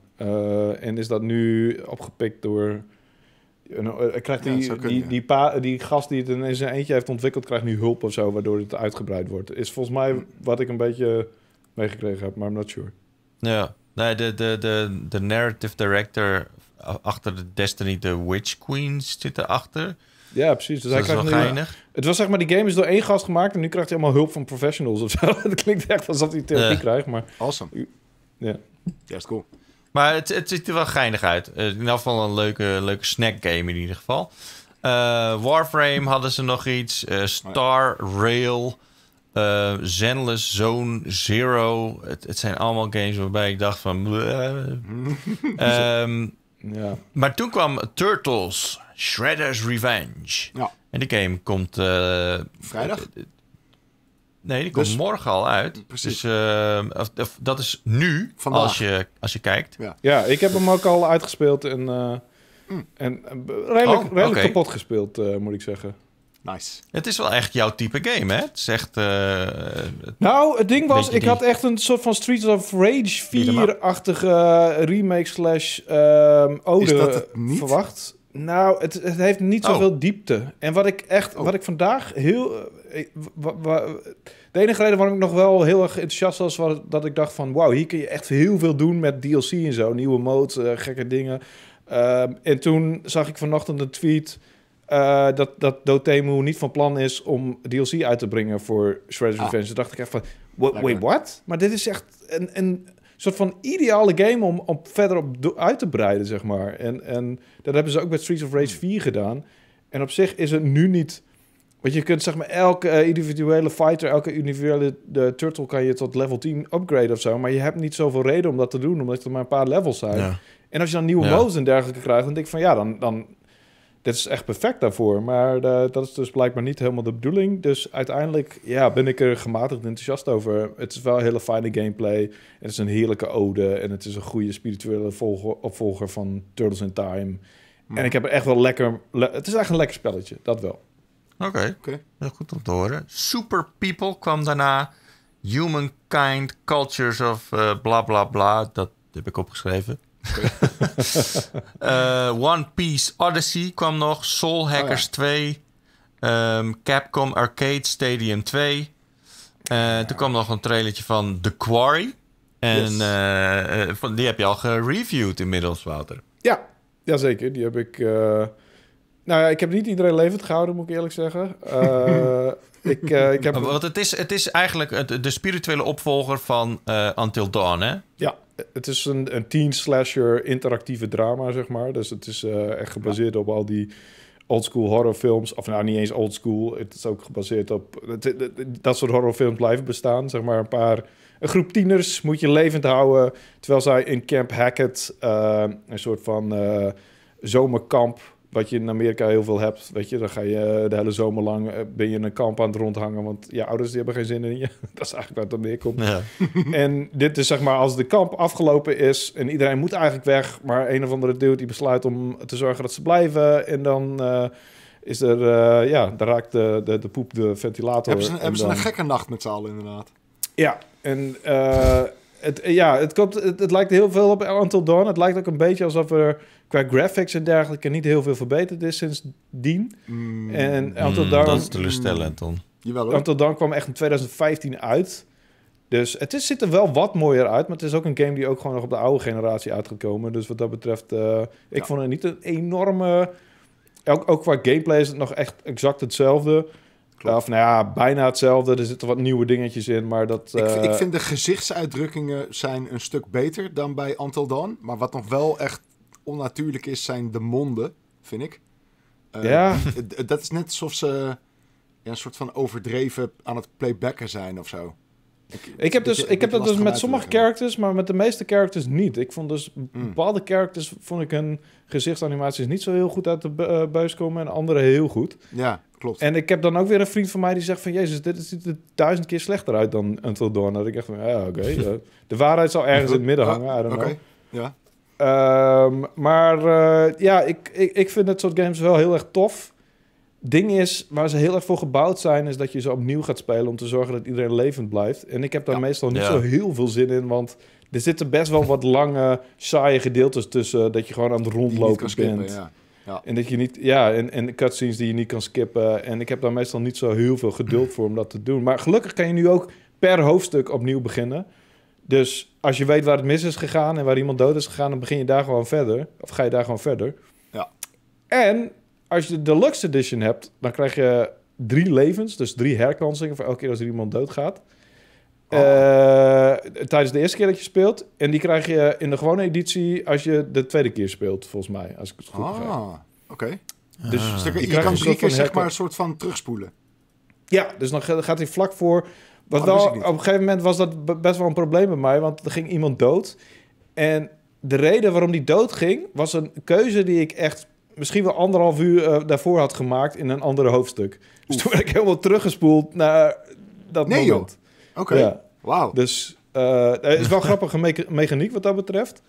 en is dat nu opgepikt door eh, eh, krijgt die, die, die, die gast die het in zijn eentje heeft ontwikkeld, krijgt nu hulp of zo, waardoor het uitgebreid wordt. Is volgens mij hm. wat ik een beetje meegekregen heb, maar I'm not sure. Ja, nee, de, de, de, de narrative director achter de Destiny, the Witch Queens, zit erachter. Ja, precies. Dus, hij krijgt nu, Het was zeg maar, die game is door één gast gemaakt en nu krijgt hij allemaal hulp van professionals of zo. Dat (laughs) klinkt echt alsof hij therapie krijgt, maar... Awesome. Ja. Ja, is cool. Maar het, het ziet er wel geinig uit. Eh, in ieder geval een leuke, leuke snack game in ieder geval. Eh, Warframe hadden ze nog iets. Uh, Star Rail. Uh, Zenless Zone Zero. Het, het, zijn allemaal games waarbij ik dacht van. (laughs) Ehm, ja. Maar toen kwam Turtles Shredder's Revenge. Ja. En die game komt. Vrijdag? Nee, die dus- komt morgen al uit. Precies. Dus eh, dat is nu, Vandaag. als je, als je kijkt. Ja. ja ik heb hem ook al uitgespeeld en, eh, mm. en eh, redelijk, oh, redelijk kapot gespeeld, moet ik zeggen. Nice. Het is wel echt jouw type game, hè? Het is nou, het ding was, ik had echt een soort van Streets of Rage 4-achtige remake slash ehm, ode verwacht. Nou, het, het heeft niet zoveel oh. diepte. En wat ik echt, oh. wat ik vandaag heel. Eh, de enige reden waarom ik nog wel heel erg enthousiast was, dat ik dacht van... wauw, hier kun je echt heel veel doen met DLC en zo. Nieuwe modes, eh, gekke dingen. Ehm, en toen zag ik vanochtend een tweet uh, dat, dat Dotemu niet van plan is om DLC uit te brengen voor Shredder's ah. Revenge. Toen dacht ik echt van, wait, what? Maar dit is echt een, een, soort van ideale game om, om verder op uit te breiden, zeg maar. En, en dat hebben ze ook met Streets of Rage 4 gedaan. En op zich is het nu niet... Want je kunt zeg maar elke eh, individuele fighter, elke individuele turtle kan je tot level 10 upgraden of zo. Maar je hebt niet zoveel reden om dat te doen, omdat er maar een paar levels zijn. En als je dan nieuwe ja. modes en dergelijke krijgt, dan denk ik van ja, dan, dan dit is echt perfect daarvoor. Maar eh, dat is dus blijkbaar niet helemaal de bedoeling. Dus uiteindelijk ja, ben ik er gematigd enthousiast over. Het is wel een hele fijne gameplay. Het is een heerlijke ode. En het is een goede spirituele opvolger van Turtles in Time. En ik heb er echt wel lekker... het is echt een lekker spelletje, dat wel. Oké, okay. goed om te horen. Super People kwam daarna. Humankind, Cultures of eh, bla bla bla. Dat heb ik opgeschreven. (laughs) Eh, One Piece Odyssey kwam nog. Soul oh, Hackers 2. Ehm, Capcom Arcade Stadium 2. Uh, eh, Toen kwam nog een trailertje van The Quarry. En eh, van, die heb je al gereviewd inmiddels, Wouter. Ja, jazeker. Die heb ik... Nou ja, ik heb niet iedereen levend gehouden, moet ik eerlijk zeggen. (laughs) ik, eh, ik heb... Want het is, het is eigenlijk de spirituele opvolger van eh, Until Dawn, hè? Ja, het is een, een teen slasher interactieve drama, zeg maar. Dus het is eh, echt gebaseerd op al die oldschool horrorfilms. Of nou, niet eens oldschool. Het is ook gebaseerd op... dat soort horrorfilms blijven bestaan. Zeg maar een paar... Een groep tieners moet je levend houden... terwijl zij in Camp Hackett een soort van zomerkamp wat je in Amerika heel veel hebt. Weet je, dan ga je eh, de hele zomer lang eh, ben je in een kamp aan het rondhangen. Want je ouders die hebben geen zin in je. (laughs) Dat is eigenlijk wat er meer komt. Ja. (laughs) en dit is zeg maar als de kamp afgelopen is en iedereen moet eigenlijk weg. Maar een of andere dude die besluit om te zorgen dat ze blijven. En dan... Eh, is er, ja, daar raakt de, de, de poep de ventilator. Hebben ze, een, hebben ze een gekke nacht met z'n allen, inderdaad. Ja, en het, ja, het, komt, het, lijkt heel veel op Until Dawn. Het lijkt ook een beetje alsof er qua graphics en dergelijke niet heel veel verbeterd is sindsdien. Mm. En mm, Until mm, Dat is teleurstellend dan. Jawel hoor. Until Dawn kwam echt in 2015 uit. Dus het is, ziet er wel wat mooier uit, maar het is ook een game die ook gewoon nog op de oude generatie uitgekomen Dus wat dat betreft, eh, ik vond het niet een enorme... ook qua gameplay is het nog echt exact hetzelfde. Of nou ja, bijna hetzelfde. Er zitten wat nieuwe dingetjes in, maar dat... Ik, ik eh, vind de gezichtsuitdrukkingen zijn een stuk beter dan bij Until Maar wat nog wel echt onnatuurlijk is, zijn de monden, vind ik. Eh, ja. Dat is net alsof ze een soort van overdreven aan het playbacken zijn of zo. Ik, heb, dus, ik heb dat dus, dus met sommige characters, maar met de meeste characters niet. Ik vond dus hmm. bepaalde characters, vond ik hun gezichtsanimaties niet zo heel goed uit de eh, buis komen en andere heel goed. Ja, klopt. En ik heb dan ook weer een vriend van mij die zegt van, jezus, dit ziet er duizend keer slechter uit dan Until Dat ik echt van, ja, oké. (laughs) de, waarheid zal ergens in het midden hangen, I don't know. Ja. Ehm, maar eh, ja, ik, ik, ik vind dit soort games wel heel erg tof ding is, waar ze heel erg voor gebouwd zijn, is dat je ze opnieuw gaat spelen om te zorgen dat iedereen levend blijft. En ik heb daar meestal niet zo heel veel zin in, want er zitten best wel wat lange, saaie gedeeltes tussen dat je gewoon aan het rondlopen bent. Ja. En dat je niet, ja, en, en cutscenes die je niet kan skippen. En ik heb daar meestal niet zo heel veel geduld voor om dat te doen. Maar gelukkig kan je nu ook per hoofdstuk opnieuw beginnen. Dus als je weet waar het mis is gegaan en waar iemand dood is gegaan, dan begin je daar gewoon verder. Of ga je daar gewoon verder. Ja. En als je de deluxe edition hebt, dan krijg je drie levens, dus drie herkansingen voor elke keer als er iemand doodgaat. Oh. Eh, tijdens de eerste keer dat je speelt. En die krijg je in de gewone editie als je de tweede keer speelt, volgens mij. Als ik het goed begrijp. Ah, oké. Ah. Dus, dus je, kan drie keer zeg maar een soort van terugspoelen. Ja, dus dan gaat hij vlak voor. Wat oh, op een gegeven moment was dat best wel een probleem bij mij, want er ging iemand dood. En de reden waarom die dood ging, was een keuze die ik echt misschien wel anderhalf uur eh, daarvoor had gemaakt in een andere hoofdstuk. Dus toen werd ik helemaal teruggespoeld naar dat nee, moment. Oké, ja. wauw. Dus uh, eh, het is wel (laughs) grappige mechaniek wat dat betreft.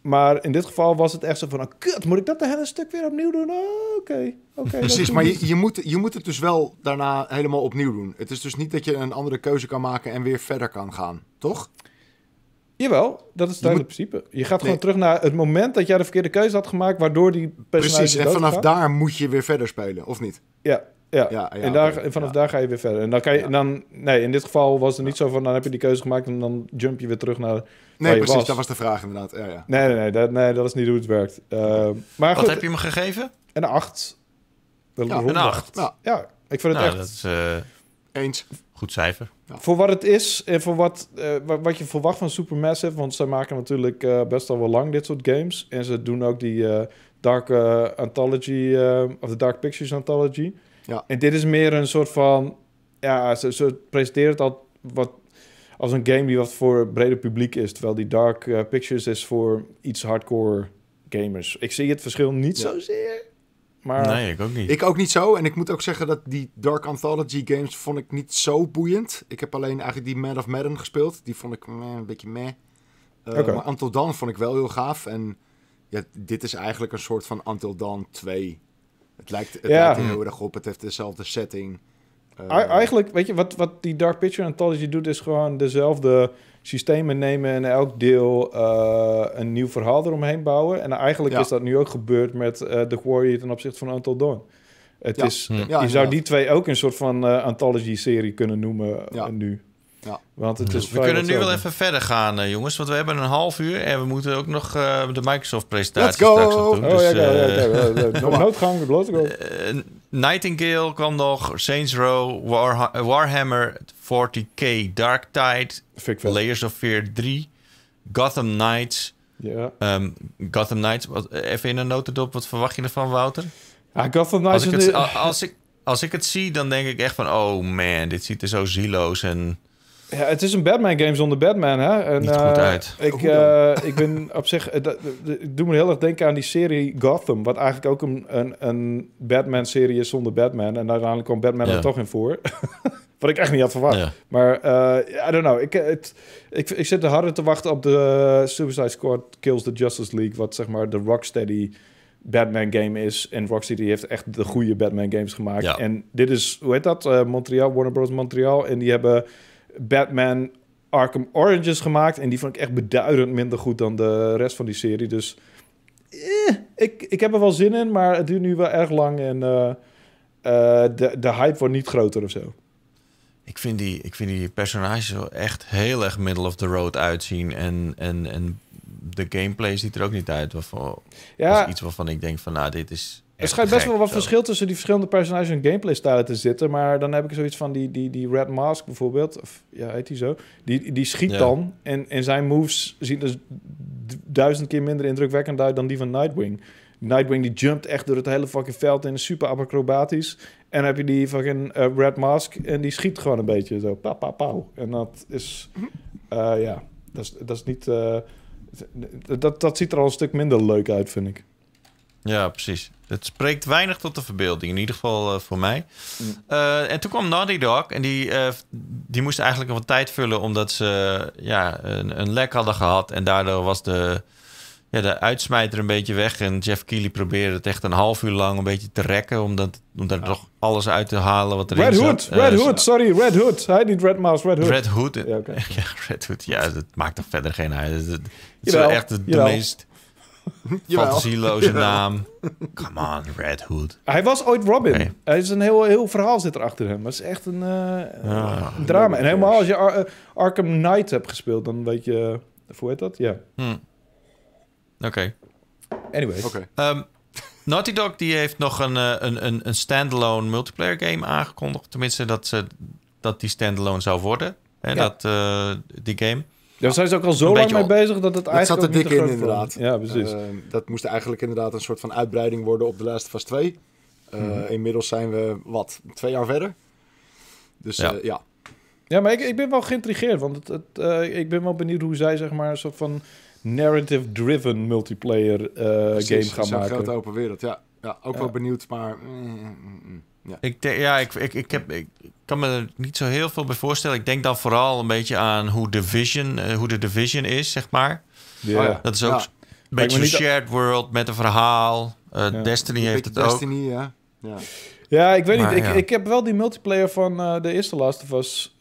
Maar in dit geval was het echt zo van... Oh, kut, moet ik dat de hele stuk weer opnieuw doen? Oké, oké. Okay. Okay, Precies, maar je, je, moet, je moet het dus wel daarna helemaal opnieuw doen. Het is dus niet dat je een andere keuze kan maken en weer verder kan gaan, toch? Jawel, dat is het moet... principe. Je gaat gewoon terug naar het moment dat jij de verkeerde keuze had gemaakt, waardoor die Precies, en vanaf daar moet je weer verder spelen, of niet? Ja, ja. ja, ja en, daar, en vanaf daar ga je weer verder. En dan kan je, dan, nee, in dit geval was het niet zo van, dan heb je die keuze gemaakt en dan jump je weer terug naar. Nee, precies, was. dat was de vraag inderdaad. Ja, Nee, nee, nee, dat, nee, dat is niet hoe het werkt. Eh, maar Wat heb je me gegeven? Een 8. Een 8. Ja, ik vind het nou, echt. Dat is, eh, Eens. Goed cijfer. Voor wat het is en voor wat, eh, wat je verwacht van Supermassive... want ze maken natuurlijk eh, best al wel lang dit soort games... en ze doen ook die eh, Dark Anthology... of de Dark Pictures Anthology. Ja. En dit is meer een soort van... ja, ze, ze presenteren het al wat, als een game die wat voor breder publiek is... terwijl die Dark Pictures is voor iets hardcore gamers. Ik zie het verschil niet zozeer... Maar nee, ik ook niet. Ik ook niet zo. En ik moet ook zeggen dat die Dark Anthology games vond ik niet zo boeiend. Ik heb alleen eigenlijk die Man of Madden gespeeld. Die vond ik een beetje meh. Eh, maar Until Dawn vond ik wel heel gaaf. En ja, dit is eigenlijk een soort van Until Dawn 2. Het lijkt, het ja. lijkt er heel erg op. Het heeft dezelfde setting. Eh, eigenlijk, weet je, wat, wat die Dark Picture Anthology doet... is gewoon dezelfde systemen nemen en elk deel eh, een nieuw verhaal eromheen bouwen. En eigenlijk is dat nu ook gebeurd met uh, eh, The Quarry ten opzichte van Until Dawn. Het is, hm. ja, je zou die twee ook een soort van uh, anthology-serie kunnen noemen nu. Ja. Want het hm. is we kunnen nu wel even verder gaan, jongens. Want we hebben een half uur en we moeten ook nog de Microsoft-presentatie straks nog doen. Oh, dus, ja, ja, ja, (laughs) Noodgang, Nightingale kwam nog, Saints Row, Warhammer 40k Dark Tide, Layers of Fear 3, Gotham Knights. Ja. Ehm, Gotham Knights, wat, even in een notendop, wat verwacht je ervan, Wouter? Ja, Gotham Knights... Als ik, het, als, ik, als ik het zie, dan denk ik echt van, oh man, dit ziet er zo zieloos en... Ja, het is een Batman-game zonder Batman, hè? En, Niet goed eh, uit. ik, eh, ik ben op zich... Eh, ik doe me heel erg denken aan die serie Gotham... wat eigenlijk ook een, een, een Batman-serie is zonder Batman. En uiteindelijk kwam Batman er toch in voor. (laughs) Wat ik echt niet had verwacht. Maar eh, I don't know. Ik, eh, het, ik, ik zit harder te wachten op de eh, Suicide Squad Kills the Justice League. Wat zeg maar de Rocksteady Batman game is. En Rocksteady heeft echt de goede Batman games gemaakt. En dit is, hoe heet dat? Montreal, Warner Bros. Montreal. En die hebben Batman Arkham Oranges gemaakt. En die vond ik echt beduidend minder goed dan de rest van die serie. Dus ik, ik heb er wel zin in, maar het duurt nu wel erg lang. En de, de hype wordt niet groter of zo ik vind die, ik vind die personages echt heel erg middle of the road uitzien. En, en, en de gameplay ziet er ook niet uit. Waarvan, ja. Is iets waarvan ik denk van, nou, dit is... Er schijnt best wel wat verschil tussen die verschillende personages en gameplay-stijlen te zitten. Maar dan heb ik zoiets van die, die, die Red Mask bijvoorbeeld. Of ja, heet die zo. Die, die schiet dan. En, en zijn moves zien dus duizend keer minder indrukwekkend uit dan die van Nightwing. Nightwing die jumpt echt door het hele fucking veld in, super acrobatisch. En dan heb je die fucking uh, Red Mask en die schiet gewoon een beetje zo, pa, pa, En dat is, eh, ja, dat is, dat is niet, eh, dat, dat ziet er al een stuk minder leuk uit, vind ik. Ja, precies. Het spreekt weinig tot de verbeelding, in ieder geval voor mij. Mm. en toen kwam Naughty Dog en die, die moest eigenlijk nog wat tijd vullen omdat ze ja, een, een lek hadden gehad. En daardoor was de, ja, de uitsmijter een beetje weg. En Jeff Keely probeerde het echt een half uur lang een beetje te rekken. Om, dat, om daar toch alles uit te halen wat erin Red Hood, eh, Red dus Hood, nou, sorry, Red Hood. Hij niet Red Mouse, Red Hood. Red Hood. Ja, (laughs) ja Red Hood. Ja, dat maakt toch verder geen uit. Het, is wel echt de, meest (laughs) fantasieloze naam. Come on, Red Hood. Hij was ooit Robin. Okay. Hij is een heel, heel verhaal zit er achter hem. Dat is echt een, eh, een drama. En helemaal als je eh, Arkham Knight hebt gespeeld, dan weet je... Hoe heet dat? Ja. Hm. Oké. Okay. Anyways. Ehm, Naughty Dog die heeft nog een, eh, een, een, een standalone multiplayer game aangekondigd. Tenminste, dat, ze, dat die standalone zou worden. Hè, dat, eh, die game. Daar zijn ze ook al zo lang mee bezig dat het eigenlijk. eigenlijk. zat er dik in, inderdaad. Ja, precies. Ehm, dat moest eigenlijk inderdaad een soort van uitbreiding worden op de Last of Us 2. Eh, mhm. Inmiddels zijn we, wat, twee jaar verder. Dus ja. ja. ja. maar ik, ik ben wel geïntrigeerd. Want het, het ik ben wel benieuwd hoe zij, zeg maar, een soort van narrative-driven multiplayer eh, game gaan maken. Een grote open wereld, ja. Ja, ook wel benieuwd, maar... Mm, mm, mm, ja. Ik, ja, ik, ik, ik, heb, ik kan me niet zo heel veel bij voorstellen. Ik denk dan vooral een beetje aan hoe Division, uh, hoe de Division is, zeg maar. ja. Oh dat is ook een beetje een shared world met een verhaal. Eh, Destiny heeft het Destiny, ook. Ja. Ja. ja, ik weet niet. Ik, ik heb wel die multiplayer van de eerste Last of Us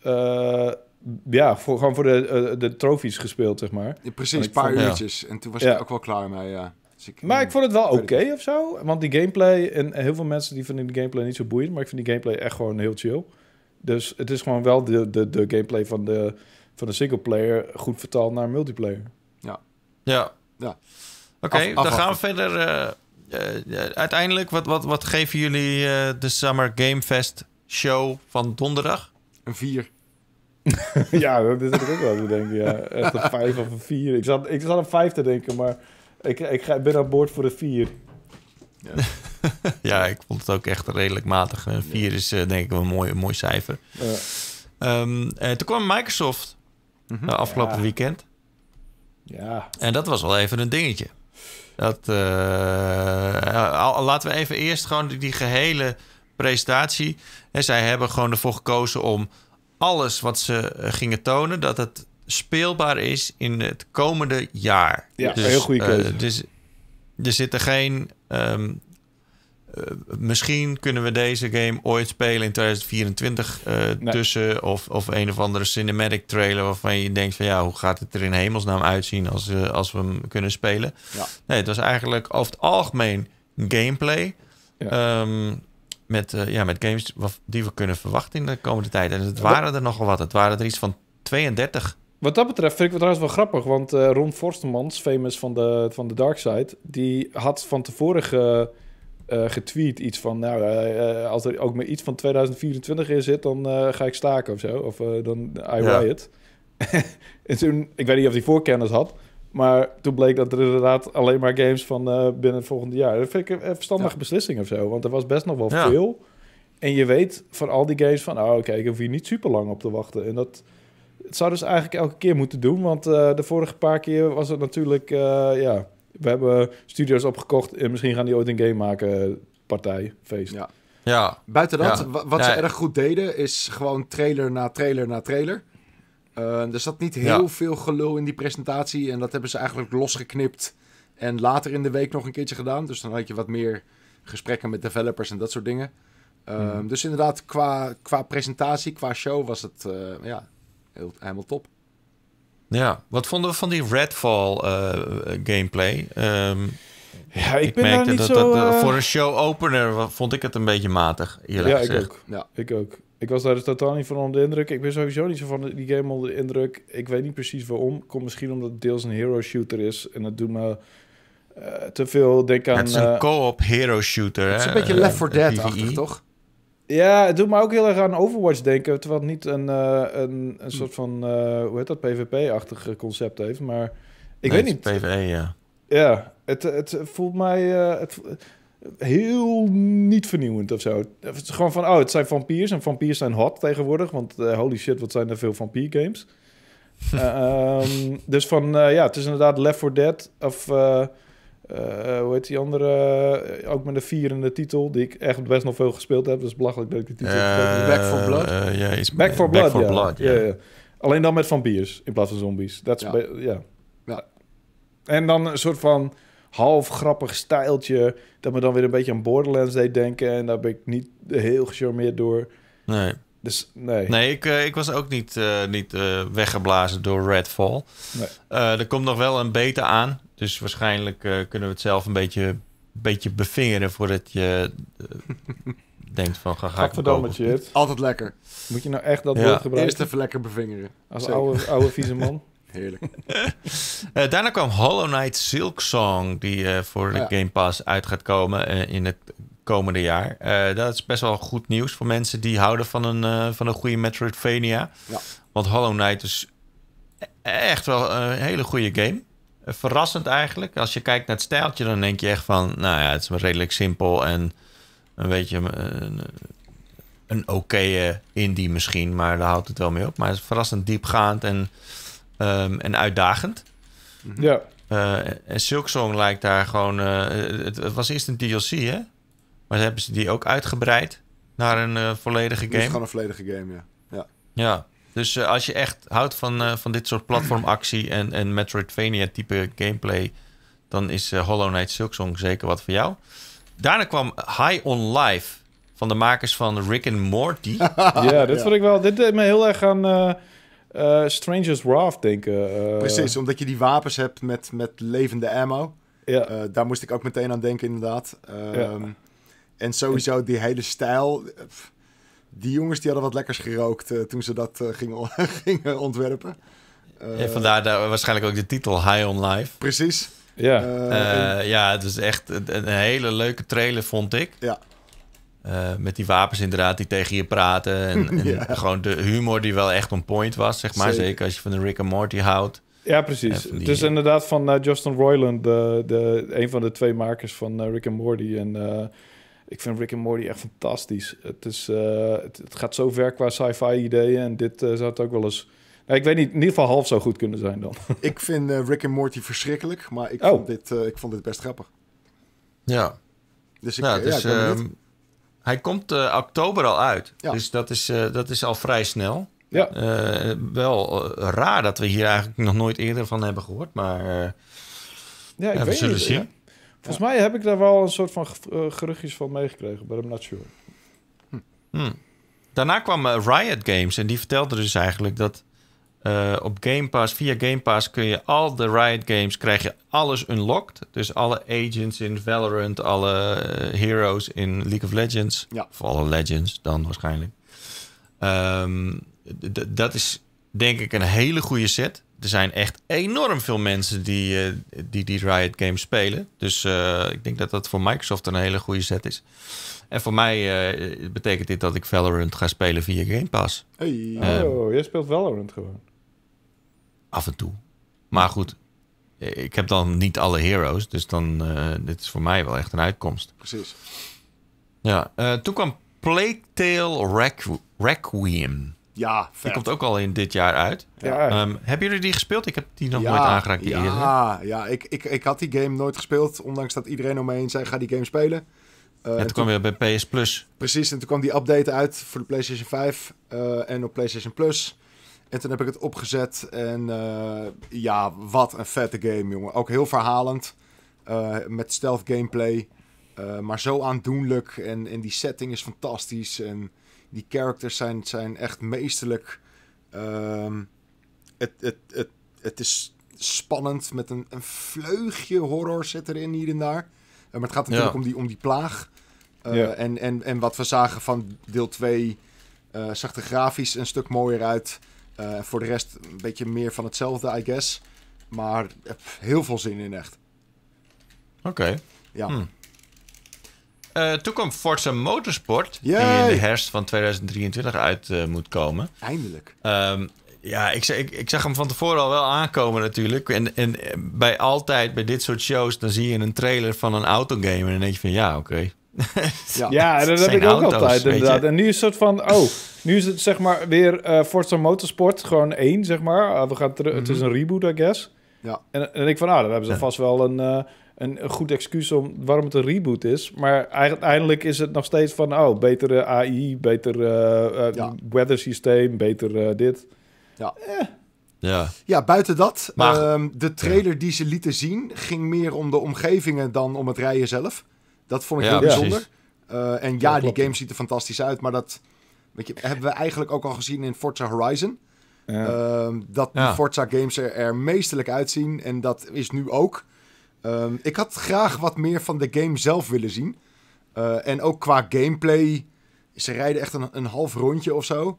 ja, voor, gewoon voor de, eh, de trofies gespeeld, zeg maar. Ja, precies, een paar uurtjes. En toen was ik ook wel klaar mee, ja. Dus maar ik vond het wel oké okay, of zo. Want die gameplay, en heel veel mensen die vinden die gameplay niet zo boeiend, maar ik vind die gameplay echt gewoon heel chill. Dus het is gewoon wel de, de, de gameplay van de, van de player goed vertaald naar multiplayer. Ja. Ja. ja. Oké, dan gaan we verder. Eh, eh, uiteindelijk, wat, wat, wat geven jullie de Summer Game Fest show van donderdag? Een vier (laughs) ja, dat is ik ook wel te denken. Ja. Echt een vijf of een vier. Ik zat, ik zat op vijf te denken, maar ik, ik ben aan boord voor de vier. Ja. (laughs) ja. ik vond het ook echt redelijk matig. Een vier is eh, denk ik een mooi, een mooi cijfer. Ja. Ehm, eh, toen kwam Microsoft mhm. eh, afgelopen weekend. Ja. En dat was wel even een dingetje. Dat, laten we even eerst gewoon die, die gehele presentatie. En zij hebben gewoon ervoor gekozen om alles wat ze eh, gingen tonen, dat het speelbaar is in het komende jaar. Ja, dus, heel goede eh, keuze. dus er zitten geen. Ehm, eh, misschien kunnen we deze game ooit spelen in 2024 tussen. Of, of een of andere cinematic trailer waarvan je denkt van ja, hoe gaat het er in hemelsnaam uitzien als, uh, als we hem kunnen spelen. Ja. Nee, het was eigenlijk over het algemeen gameplay. Ehm, met, eh, ja, met games die we kunnen verwachten in de komende tijd. En het waren er nogal wat. Het waren er iets van 32. Wat dat betreft vind ik het trouwens wel grappig. Want eh, Ron Forstemans, famous van de, van de Dark Side, die had van tevoren ge, eh, getweet iets van... Nou, als er ook maar iets van 2024 in zit, dan ga ik staken of zo. Of dan I riot. (laughs) en toen, ik weet niet of hij voorkennis had... Maar toen bleek dat er inderdaad alleen maar games van eh, binnen het volgende jaar. Dat vind ik een verstandige beslissing of zo. Want er was best nog wel veel. En je weet van al die games van... Oh, kijk, ik hoef hier niet super lang op te wachten. En dat het zou dus eigenlijk elke keer moeten doen. Want eh, de vorige paar keer was het natuurlijk... Eh, ja, we hebben studios opgekocht... en misschien gaan die ooit een game maken. Partij, feest. Ja. ja. Buiten dat, wat ze erg goed deden... is gewoon trailer na trailer na trailer... Uh, er zat niet heel veel gelul in die presentatie. En dat hebben ze eigenlijk losgeknipt. En later in de week nog een keertje gedaan. Dus dan had je wat meer gesprekken met developers en dat soort dingen. Ehm, mhm. Dus inderdaad, qua, qua presentatie, qua show was het eh, ja, helemaal top. Ja, wat vonden we van die Redfall eh, gameplay? Ehm, ja, ik, ben merkte niet dat, zo, dat, voor een show opener vond ik het een beetje matig. ja, gezegd. ik ook. Ja. Ik ook. Ik was daar dus totaal niet van onder de indruk. Ik ben sowieso niet zo van die game onder de indruk. Ik weet niet precies waarom. Komt misschien omdat het deels een hero shooter is. En dat doet me eh, te veel denken aan... Het is een eh, co-op hero shooter, Het is een beetje Left 4 eh, Dead-achtig, e. toch? Ja, het doet me ook heel erg aan Overwatch denken. Terwijl het niet een, een, een soort van, hoe heet dat, PvP-achtig concept heeft. Maar ik weet niet. PvE, ja. Ja, het, het voelt mij... het, heel niet vernieuwend of zo. Het is gewoon van, oh, het zijn vampiers en vampiers zijn hot tegenwoordig. Want eh, holy shit, wat zijn er veel vampier games. (laughs) Eh, ehm, dus van, eh, ja, het is inderdaad Left 4 Dead of... hoe heet die andere? ook met de vier in de titel, die ik echt best nog veel gespeeld heb. Dus belachelijk dat ik die titel Back for Blood? Back for Blood, Back ja. Blood, Alleen dan met vampiers in plaats van zombies. Dat is ja. ja. En dan een soort van half grappig stijltje. Dat me dan weer een beetje aan Borderlands deed denken. En daar ben ik niet heel gecharmeerd door. Nee. Dus nee. Nee, ik, eh, ik was ook niet, eh, niet eh, weggeblazen door Redfall. Nee. er komt nog wel een beta aan. Dus waarschijnlijk kunnen we het zelf een beetje, beetje bevingeren voordat je (laughs) denkt van ga, ga ik verdomme shit. Altijd lekker. Moet je nou echt dat ja. woord gebruiken? Eerst even lekker bevingeren. Als oude, oude vieze man. (laughs) Heerlijk. (laughs) Eh, daarna kwam Hollow Knight Silk Song, die eh, voor de oh Game Pass uit gaat komen eh, in het komende jaar. dat is best wel goed nieuws voor mensen die houden van een, van een goede Metroidvania. Ja. Want Hollow Knight is e-, echt wel een hele goede game. Verrassend eigenlijk. Als je kijkt naar het stijltje, dan denk je echt van... nou ja, het is redelijk simpel en een beetje een, een oké indie misschien... maar daar houdt het wel mee op. Maar het is verrassend diepgaand en Ehm, en uitdagend. Mhm. Ja. Eh, en Silk Song lijkt daar gewoon. Eh, het, het, was eerst een DLC, hè? Maar hebben ze die ook uitgebreid naar een eh, volledige game? Het is gewoon een volledige game, ja. Ja. ja. Dus als je echt houdt van, van dit soort platformactie en, en Metroidvania-type gameplay, dan is Hollow Knight Silksong zeker wat voor jou. Daarna kwam High on Life van de makers van Rick and Morty. (laughs) ja, dit vond ik wel. Dit deed me heel erg aan eh, Stranger's Wrath denk ik. Eh. Precies, omdat je die wapens hebt met, met levende ammo. Ja. Eh, daar moest ik ook meteen aan denken, inderdaad. Ehm, en sowieso die hele stijl. die jongens die hadden wat lekkers gerookt toen ze dat (laughs) gingen, ontwerpen. vandaar waarschijnlijk ook de titel High on Life. Precies. Ja, ja het is echt een, een hele leuke trailer, vond ik. Ja. Eh, met die wapens inderdaad die tegen je praten. En, (laughs) en gewoon de humor die wel echt on point was, zeg maar. Zeker, als je van de Rick en Morty houdt. Ja, precies. Die... Het is dus inderdaad van eh, Justin Roiland, de, de, een van de twee makers van eh, Rick en Morty. En ik vind Rick en Morty echt fantastisch. Het, is, het, het, gaat zo ver qua sci-fi ideeën. En dit zou het ook wel eens... Nou, ik weet niet, in ieder geval half zo goed kunnen zijn dan. (laughs) ik vind Rick en Morty verschrikkelijk, maar ik, oh. vond dit, ik vond dit best grappig. Ja. Dus ik, nou, ja, dus, hij komt eh, oktober al uit. Dus dat is, eh, dat is al vrij snel. Ja. Eh, wel raar dat we hier eigenlijk nog nooit eerder van hebben gehoord. Maar ja, ik we weet zullen het, zien. Volgens mij heb ik daar wel een soort van geruchtjes van meegekregen. bij de not hm. hm. Daarna kwam Riot Games en die vertelde dus eigenlijk dat eh, op Game Pass, via Game Pass kun je al de Riot games, krijg je alles unlocked. Dus alle agents in Valorant, alle eh, heroes in League of Legends. Ja. alle legends dan waarschijnlijk. Ehm, dat is denk ik een hele goede set. Er zijn echt enorm veel mensen die eh, die, die Riot games spelen. Dus ik denk dat dat voor Microsoft een hele goede set is. En voor mij betekent dit dat ik Valorant ga spelen via Game Pass. Hey. Um, jij speelt Valorant gewoon. Af en toe. Maar goed, ik heb dan niet alle heroes. Dus dan, uh, dit is voor mij wel echt een uitkomst. Precies. Ja, eh, toen kwam Plague Requiem. Ja, Die komt ook al in dit jaar uit. Ja. Um, hebben jullie die gespeeld? Ik heb die nog nooit aangeraakt. Die ja, ja ik, ik, ik had die game nooit gespeeld. Ondanks dat iedereen om me heen zei, ga die game spelen. Uh, toen, kwam weer bij PS Plus. Precies, en toen kwam die update uit voor de PlayStation 5 en op PlayStation Plus. En toen heb ik het opgezet en eh, ja, wat een vette game, jongen. Ook heel verhalend, eh, met stealth gameplay, eh, maar zo aandoenlijk. En, en die setting is fantastisch en die characters zijn, zijn echt meesterlijk. Ehm, het, het, het, het is spannend met een, een vleugje horror zit erin hier en daar. maar het gaat natuurlijk om, die, om die plaag. en, en, en wat we zagen van deel 2 zag er grafisch een stuk mooier uit. Eh, voor de rest een beetje meer van hetzelfde, I guess. Maar heb heel veel zin in echt. Oké. Ja. Hmm. Uh, eh, toen kwam Forza Motorsport, die in de herfst van 2023 uit eh, moet komen. Eindelijk. Ehm, ja, ik, ik, ik, zag hem van tevoren al wel aankomen natuurlijk. En, en bij altijd, bij dit soort shows, dan zie je een trailer van een autogame. En dan denk je van, ja, oké, ja, ja dat heb ik ook altijd inderdaad. En nu is het soort van, oh, nu is het zeg maar weer uh, Forza Motorsport, gewoon één zeg maar. Eh, we gaan mm Het is mhm. een reboot, I guess. Ja. En, en ik van, ah, dan hebben ze vast wel een, eh, een, goed excuus om waarom het een reboot is. Maar uiteindelijk is het nog steeds van, oh, betere AI, beter ja. weather systeem, beter dit. Ja. Ja. ja, buiten dat, maar, ehm, de trailer die ze lieten zien ging meer om de omgevingen dan om het rijden zelf. Dat vond ik heel bijzonder. Eh, en ja, die game ziet er fantastisch uit, maar dat weet je, hebben we eigenlijk ook al gezien in Forza Horizon. Ehm, dat Forza games er, er, meestelijk uitzien en dat is nu ook. Ehm, ik had graag wat meer van de game zelf willen zien. Eh, en ook qua gameplay, ze rijden echt een, half rondje of zo.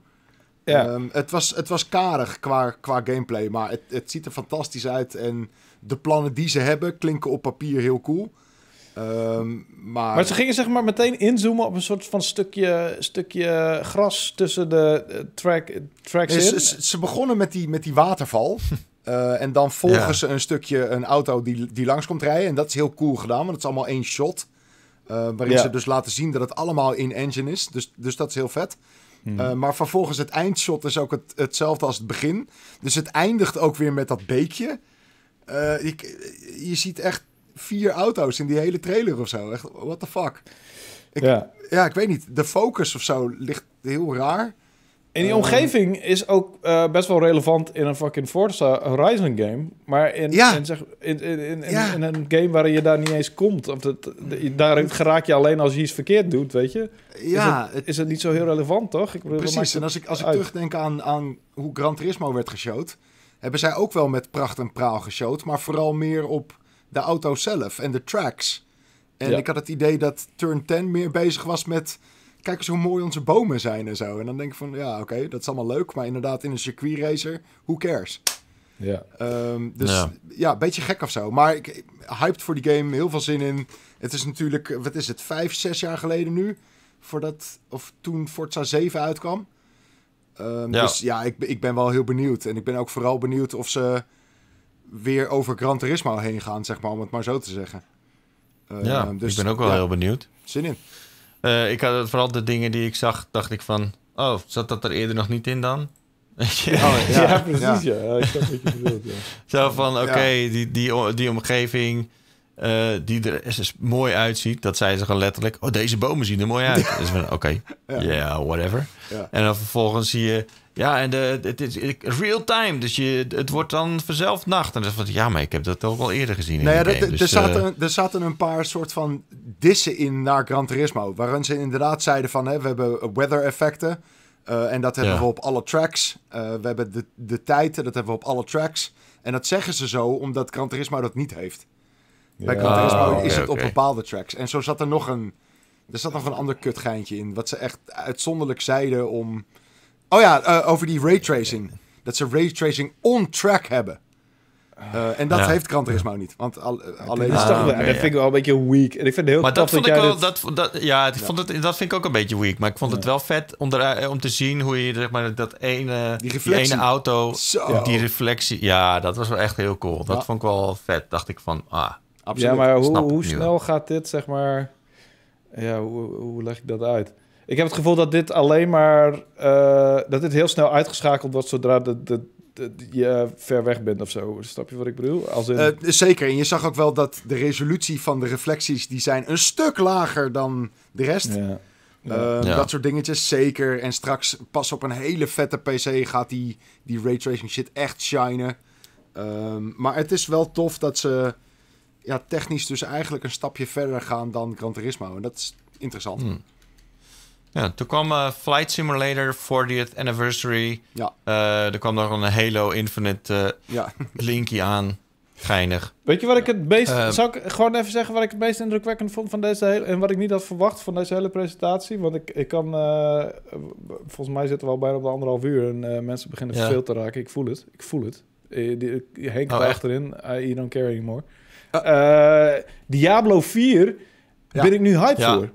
Ehm, het, was, het was karig qua, qua gameplay, maar het, het ziet er fantastisch uit. En de plannen die ze hebben klinken op papier heel cool. Ehm, maar... maar... ze gingen zeg maar meteen inzoomen op een soort van stukje, stukje gras tussen de eh, track, tracks in. Ze, ze, begonnen met die, met die waterval. (laughs) Eh, en dan volgen ze een stukje een auto die, die langs komt rijden. En dat is heel cool gedaan, want het is allemaal één shot. Eh, waarin ze dus laten zien dat het allemaal in-engine is. Dus, dus dat is heel vet. Hmm. maar vervolgens het eindshot is ook het, hetzelfde als het begin. Dus het eindigt ook weer met dat beekje. ik, je ziet echt vier auto's in die hele trailer of zo. Echt, what the fuck. Ik, ja. ik weet niet. De focus of zo ligt heel raar. En die ehm, omgeving is ook eh, best wel relevant in een fucking Forza Horizon game. Maar in, in, zeg, in, in, in, een game waarin je daar niet eens komt. Of dat, daar geraak je alleen als je iets verkeerd doet, weet je. Ja, is, het, niet zo heel relevant, toch? Ik bedoel, precies, en als ik, als ik terugdenk aan, aan hoe Gran Turismo werd geshowd... hebben zij ook wel met pracht en praal geshowd. Maar vooral meer op de auto zelf en de tracks. En ik had het idee dat Turn 10 meer bezig was met... Kijk eens hoe mooi onze bomen zijn en zo. En dan denk ik van, ja, oké, dat is allemaal leuk. Maar inderdaad, in een circuitracer, who cares? Ja. Ehm, dus ja. een beetje gek of zo. Maar ik, hyped voor die game, heel veel zin in. Het is natuurlijk, wat is het, vijf, zes jaar geleden nu? Voordat, of toen Forza 7 uitkwam. Ehm, ja. Dus ja, ik, ik ben wel heel benieuwd. En ik ben ook vooral benieuwd of ze weer over Gran Turismo heen gaan, zeg maar, om het maar zo te zeggen. Ehm, ja, dus, ik ben ook wel heel benieuwd. Zin in. Eh, ik had vooral de dingen die ik zag, dacht ik van... Oh, zat dat er eerder nog niet in dan? (laughs) ja, oh, ja, (laughs) precies, ja. ik dacht je bedoelt, (laughs) Zo van, oké, die, die, die omgeving... Eh, die er is, dus mooi uitziet. Dat zei ze gewoon letterlijk. Oh, deze bomen zien er mooi uit. Ja. Dus oké, ja, whatever. En dan vervolgens zie je ja, en de, eh, het is real time. Dus je, het wordt dan vanzelf nacht. En dan van, ja, maar ik heb dat ook al eerder gezien. Nou ja, dus, er, zaten, eh, er zaten een paar soort van dissen in naar Gran Turismo. Waarin ze inderdaad zeiden van, hè, we hebben weather effecten. Eh, en dat hebben we op alle tracks. we hebben de, de tijd, dat hebben we op alle tracks. En dat zeggen ze zo, omdat Gran Turismo dat niet heeft. Ja. Bij Gran ah, Turismo is het op bepaalde tracks. En zo zat er nog een... Er zat nog een ander kutgeintje in. Wat ze echt uitzonderlijk zeiden om Oh ja, eh, over die raytracing. Dat ze raytracing on-track hebben. Eh, en dat heeft Gran Turismo niet. Want al, alleen... Ah, dat, okay, dat vind ik wel een beetje weak. En ik vind het heel maar dat vond ik wel... Dat, dat, ja, ik Vond het, dat vind ik ook een beetje weak. Maar ik vond het wel vet eh, om, te zien hoe je zeg maar, dat ene, die, ene auto... Die reflectie... Ja, dat was wel echt heel cool. Dat vond ik wel vet. Dacht ik van, ah... Absoluut. Ja, maar hoe, hoe snel gaat dit, zeg maar... Ja, hoe, hoe leg ik dat uit? Ik heb het gevoel dat dit alleen maar... Eh, dat dit heel snel uitgeschakeld wordt zodra de, je ver weg bent of zo. Snap je wat ik bedoel? Als in... Eh, zeker. En je zag ook wel dat de resolutie van de reflecties... die zijn een stuk lager dan de rest. Eh, dat soort dingetjes, zeker. En straks pas op een hele vette PC gaat die, die raytracing shit echt shinen. Ehm, maar het is wel tof dat ze ja, technisch dus eigenlijk een stapje verder gaan dan Gran Turismo. En dat is interessant. Hmm. Ja, toen kwam eh, Flight Simulator 40th Anniversary. Ja. Eh, er kwam nog een Halo Infinite uh, (laughs) linkje aan. Geinig. Weet je wat ik het meest... zou ik gewoon even zeggen wat ik het meest indrukwekkend vond van deze hele... En wat ik niet had verwacht van deze hele presentatie. Want ik, ik kan... volgens mij zitten we al bijna op de anderhalf uur. En mensen beginnen ja. veel te raken. Ik voel het. Ik voel het. Henk oh, achterin. I ah, don't care anymore. Diablo 4 ben ik nu hype voor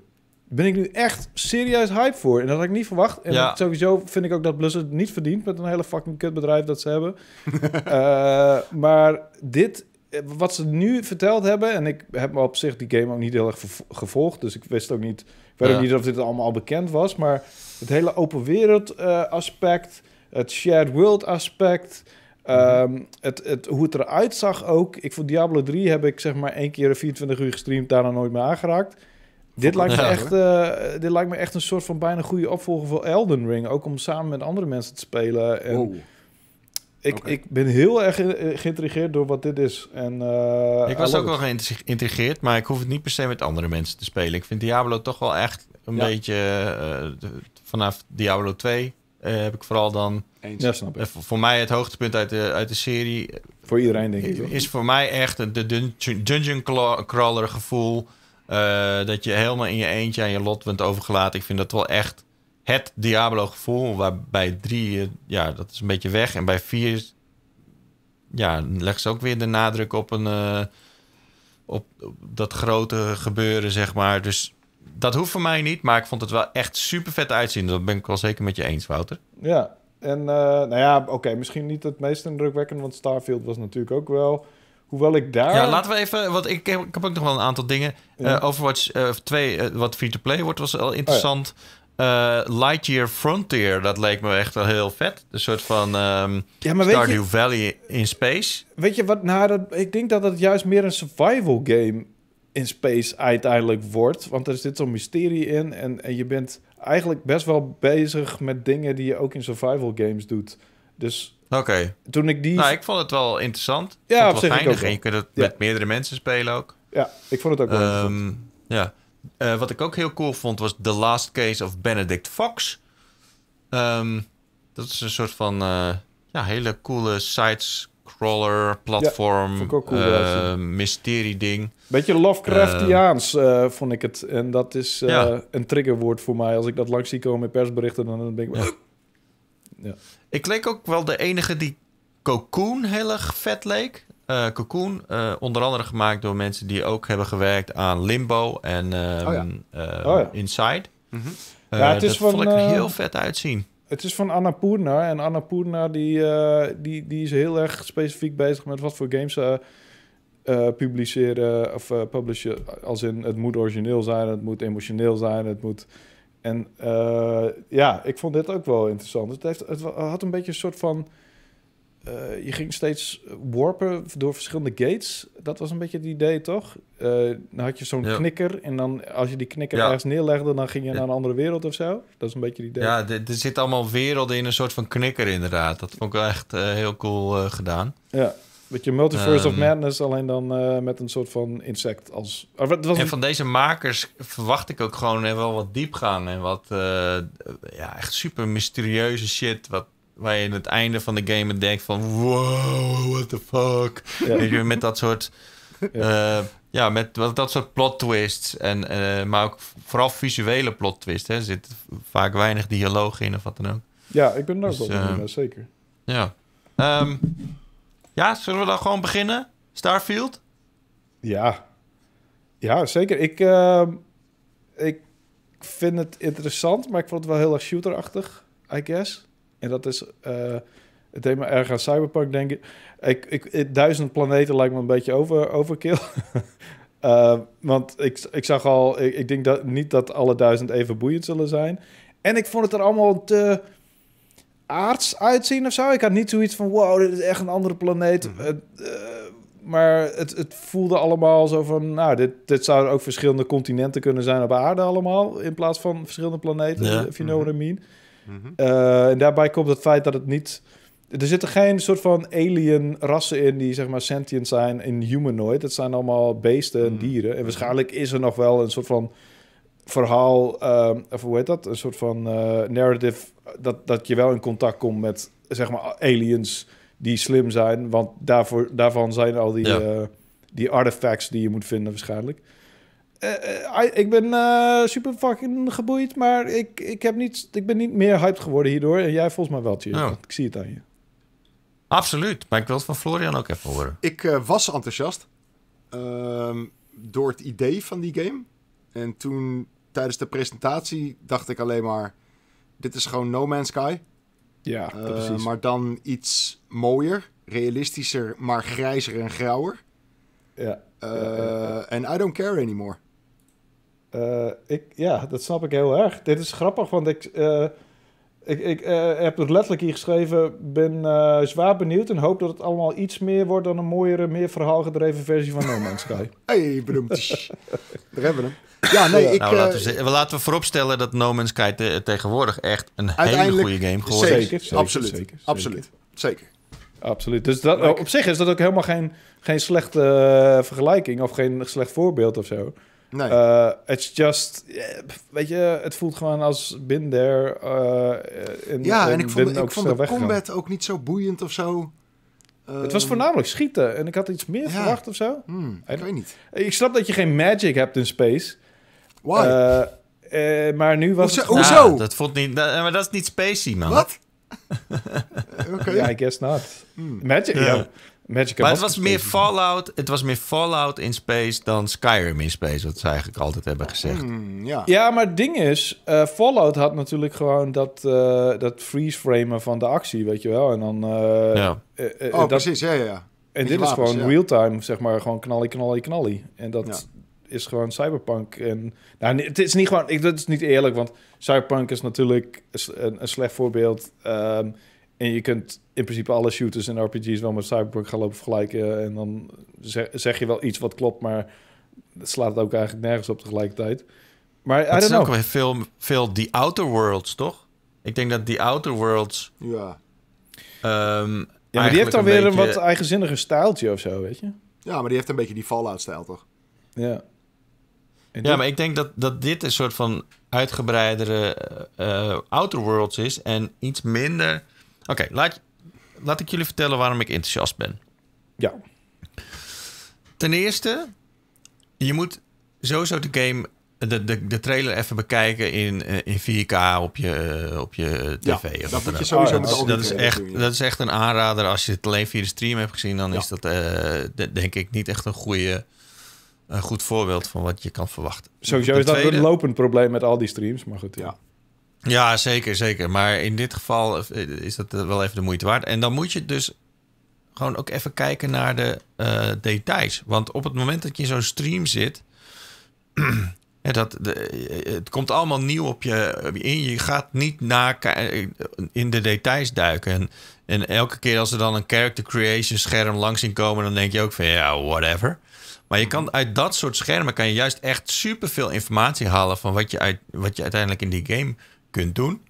ben ik nu echt serieus hype voor. En dat had ik niet verwacht. En sowieso vind ik ook dat Blizzard niet verdient met een hele fucking kutbedrijf dat ze hebben. (laughs) Eh, maar dit, eh, wat ze nu verteld hebben, en ik heb me op zich die game ook niet heel erg gevolgd, dus ik wist ook niet, ik weet ook niet of dit allemaal al bekend was, maar het hele open wereld eh, aspect, het shared world aspect, ehm, het, het, hoe het eruit zag ook. Ik voor Diablo 3 heb ik zeg maar één keer 24 uur gestreamd, daarna nooit meer aangeraakt. Dit lijkt, me echt, eh, dit lijkt me echt een soort van bijna goede opvolger voor Elden Ring. Ook om samen met andere mensen te spelen. En ik, ik ben heel erg eh, geïntrigeerd door wat dit is. En, eh, ik was ook wel geïntrigeerd, maar ik hoef het niet per se met andere mensen te spelen. Ik vind Diablo toch wel echt een beetje... vanaf Diablo 2 heb ik vooral dan... Eens. Ja, snap ik. voor mij het hoogtepunt uit de, uit de serie... Voor iedereen denk ik. Is voor mij echt de dungeon crawler gevoel... Eh, dat je helemaal in je eentje aan je lot bent overgelaten. Ik vind dat wel echt het Diablo-gevoel. Waarbij drie, eh, ja, dat is een beetje weg. En bij vier, ja, leggen ze ook weer de nadruk op, een, eh, op, dat grote gebeuren, zeg maar. Dus dat hoeft voor mij niet. Maar ik vond het wel echt super vet uitzien. Dat ben ik wel zeker met je eens, Wouter. Ja, en nou ja, oké, misschien niet het meest indrukwekkend. Want Starfield was natuurlijk ook wel Hoewel ik daar... Ja, laten we even... Want ik heb, ik heb ook nog wel een aantal dingen. Eh, Overwatch 2, eh, eh, wat free-to-play wordt, was al interessant. Oh, Lightyear Frontier, dat leek me echt wel heel vet. Een soort van um, ja, maar Stardew je, Valley in space. Weet je wat? Nou, ik denk dat het juist meer een survival game in space uiteindelijk wordt. Want er zit zo'n mysterie in. En, en je bent eigenlijk best wel bezig met dingen die je ook in survival games doet. Dus Oké. Toen ik die... Nou, ik vond het wel interessant. Ja, vond het wel fijn. En je kunt het met meerdere mensen spelen ook. Ja, ik vond het ook wel um, Ja. Eh, wat ik ook heel cool vond was The Last Case of Benedict Fox. Ehm, dat is een soort van eh, ja, hele coole side-scroller platform. Ja, cool, uh, eh, mysterie ding. Beetje Lovecraftiaans ehm, vond ik het. En dat is een triggerwoord voor mij. Als ik dat langs zie komen in persberichten, dan denk ik... ja. Ik leek ook wel de enige die Cocoon heel erg vet leek. Eh, cocoon, eh, onder andere gemaakt door mensen die ook hebben gewerkt aan Limbo en ehm, oh eh, oh Inside. Mhm. ja, het is dat van, vond ik er heel vet uitzien. Het is van Annapurna. En Annapurna die, die, die is heel erg specifiek bezig met wat voor games ze publiceren of publishen. Als in het moet origineel zijn, het moet emotioneel zijn, het moet en eh, ja, ik vond dit ook wel interessant. Het, heeft, het had een beetje een soort van. Eh, je ging steeds warpen door verschillende gates. Dat was een beetje het idee, toch? Eh, dan had je zo'n knikker. En dan als je die knikker ergens neerlegde, dan ging je naar een andere wereld of zo. Dat is een beetje het idee. Ja, er zitten allemaal werelden in een soort van knikker, inderdaad. Dat vond ik wel echt heel cool gedaan. Ja je Multiverse of ehm. Madness, alleen dan eh, met een soort van insect als... Ah, het van deze makers verwacht ik ook gewoon wel wat diep gaan. En wat eh, ja, echt super mysterieuze shit. Wat, waar je in het einde van de game denkt van... Wow, what the fuck? Ja. met dat soort... Ja. Eh, ja. met wat, dat soort plot twists. En, maar ook vooral visuele plot twists. Er zit vaak weinig dialoog in of wat dan ook. Ja, ik ben daar ook dus, wel zeker. Ja. Um, ja, zullen we dan gewoon beginnen? Starfield? Ja, ja zeker. Ik, eh, ik vind het interessant, maar ik vond het wel heel erg shooterachtig, I guess. En dat is... Eh, het thema erg aan Cyberpunk denk Ik, ik, duizend planeten lijkt me een beetje over, overkill. (laughs) Eh, want ik, ik zag al... Ik, ik, denk dat, niet dat alle duizend even boeiend zullen zijn. En ik vond het er allemaal te aards uitzien of zo. Ik had niet zoiets van, wow, dit is echt een andere planeet. Mhm. Eh, maar het, het, voelde allemaal zo van, nou, dit, dit zouden ook verschillende continenten kunnen zijn op aarde allemaal, in plaats van verschillende planeten, ja. if you know what I mhm. mean. Mhm. Eh, en daarbij komt het feit dat het niet... Er zitten geen soort van alien rassen in die zeg maar sentient zijn in humanoid. Het zijn allemaal beesten en dieren. En waarschijnlijk is er nog wel een soort van verhaal, ehm, of hoe heet dat? Een soort van eh, narrative dat, dat je wel in contact komt met zeg maar aliens die slim zijn. Want daarvoor, daarvan zijn al die, eh, die artifacts die je moet vinden waarschijnlijk. Eh, eh, ik ben super fucking geboeid, maar ik, ik, heb niet, ik ben niet meer hyped geworden hierdoor. En jij volgens mij wel, Tjie. Nou. Ik zie het aan je. Absoluut, maar ik wil het van Florian ook even horen. Ik was enthousiast ehm, door het idee van die game. En toen tijdens de presentatie dacht ik alleen maar dit is gewoon No Man's Sky. Ja, eh, precies. Maar dan iets mooier, realistischer, maar grijzer en grauwer. Ja. Eh, en I don't care anymore. Eh, ik, ja, dat snap ik heel erg. Dit is grappig, want ik, ik, ik heb het letterlijk hier geschreven. Ben zwaar benieuwd en hoop dat het allemaal iets meer wordt dan een mooiere, meer verhaalgedreven versie van No Man's Sky. (laughs) hey, bedoemd. (laughs) Daar hebben we hem. Ja, nee, ik, nou, laten, eh, we, laten we vooropstellen dat No Man's Sky tegenwoordig echt een hele goede game geworden is. Zeker, zeker, absoluut, zeker, absoluut, zeker. Absoluut. Dus dat, op zich is dat ook helemaal geen, geen slechte eh, vergelijking of geen slecht voorbeeld of zo. Nee. Eh, it's just, weet je, het voelt gewoon als bin there. in, ja, en ik vond, ik vond de combat ook niet zo boeiend of zo. Het was ehm, voornamelijk schieten en ik had iets meer verwacht of zo. Hmm, ik weet niet. Ik snap dat je geen magic hebt in space, Why? Eh, eh, maar nu was hoezo? Het... hoezo? Nou, dat vond niet... maar dat is niet spacey, man. Wat? (laughs) I guess not. Hmm. Magic, yeah. ja. maar het was, meer Fallout, het was meer Fallout in space dan Skyrim in space, wat ze eigenlijk altijd hebben gezegd. Hmm, ja. ja, maar het ding is, eh, Fallout had natuurlijk gewoon dat, dat freeze-framen van de actie, weet je wel. En dan, ja. oh, dat, precies, ja, ja. En dit is gewoon real-time, zeg maar, gewoon knallie, knallie, knallie. En dat, is gewoon Cyberpunk. En, nou, het is niet gewoon, ik, dat is niet eerlijk, want Cyberpunk is natuurlijk een, slecht voorbeeld. Ehm, en je kunt in principe alle shooters en RPG's wel met Cyberpunk gaan lopen vergelijken. En dan zeg, je wel iets wat klopt, maar het slaat ook eigenlijk nergens op tegelijkertijd. Maar het zijn ook weer veel, veel The Outer Worlds, toch? Ik denk dat The Outer Worlds. Ja. Ehm, ja, maar die heeft dan weer een wat eigenzinniger stijltje of zo, weet je? Ja, maar die heeft een beetje die Fallout-stijl, toch? Ja. Ja, maar ik denk dat, dat dit een soort van uitgebreidere uh, Outer Worlds is en iets minder. Oké, laat, laat ik jullie vertellen waarom ik enthousiast ben. Ja. Ten eerste, je moet sowieso de game, de, de, de trailer even bekijken in, eh, in 4K op je, op je tv. of dat, je sowieso dat, is, dat is echt, dat is echt een aanrader. Als je het alleen via de stream hebt gezien, dan is dat denk ik niet echt een goede een goed voorbeeld van wat je kan verwachten. Sowieso is dat een lopend probleem met al die streams, maar goed, ja. Ja, zeker, zeker. Maar in dit geval is dat wel even de moeite waard. En dan moet je dus gewoon ook even kijken naar de eh, details. Want op het moment dat je in zo'n stream zit, (clears throat) ja, dat, de, het komt allemaal nieuw op je in. Je gaat niet na, in de details duiken. En, en elke keer als er dan een character creation scherm langs zien komen, dan denk je ook van ja, whatever. Maar je kan uit dat soort schermen kan je juist echt superveel informatie halen van wat je, uit, wat je uiteindelijk in die game kunt doen.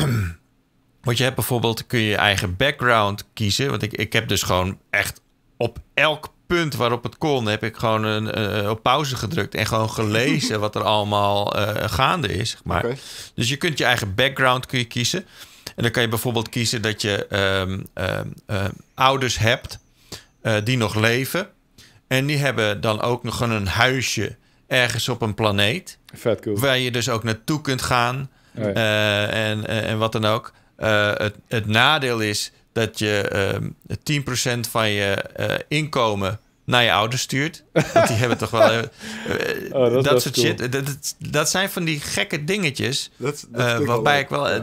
(clears throat) Want je hebt bijvoorbeeld, kun je je eigen background kiezen. Want ik, ik heb dus gewoon echt op elk punt waarop het kon, heb ik gewoon een, eh, eh, op pauze gedrukt en gewoon gelezen (laughs) wat er allemaal eh, gaande is. Zeg maar. Dus je kunt je eigen background kun je kiezen. En dan kan je bijvoorbeeld kiezen dat je ehm, ehm, ehm, ouders hebt die nog leven. En die hebben dan ook nog een huisje ergens op een planeet. Vet cool. Waar je dus ook naartoe kunt gaan. Oh eh, en, eh, en wat dan ook. Eh, het, het, nadeel is dat je uh, ehm, 10% van je inkomen naar je ouders stuurt. (laughs) Want die hebben toch wel... Oh, dat, soort shit. Dat, zijn van die gekke dingetjes. waarbij ik wel...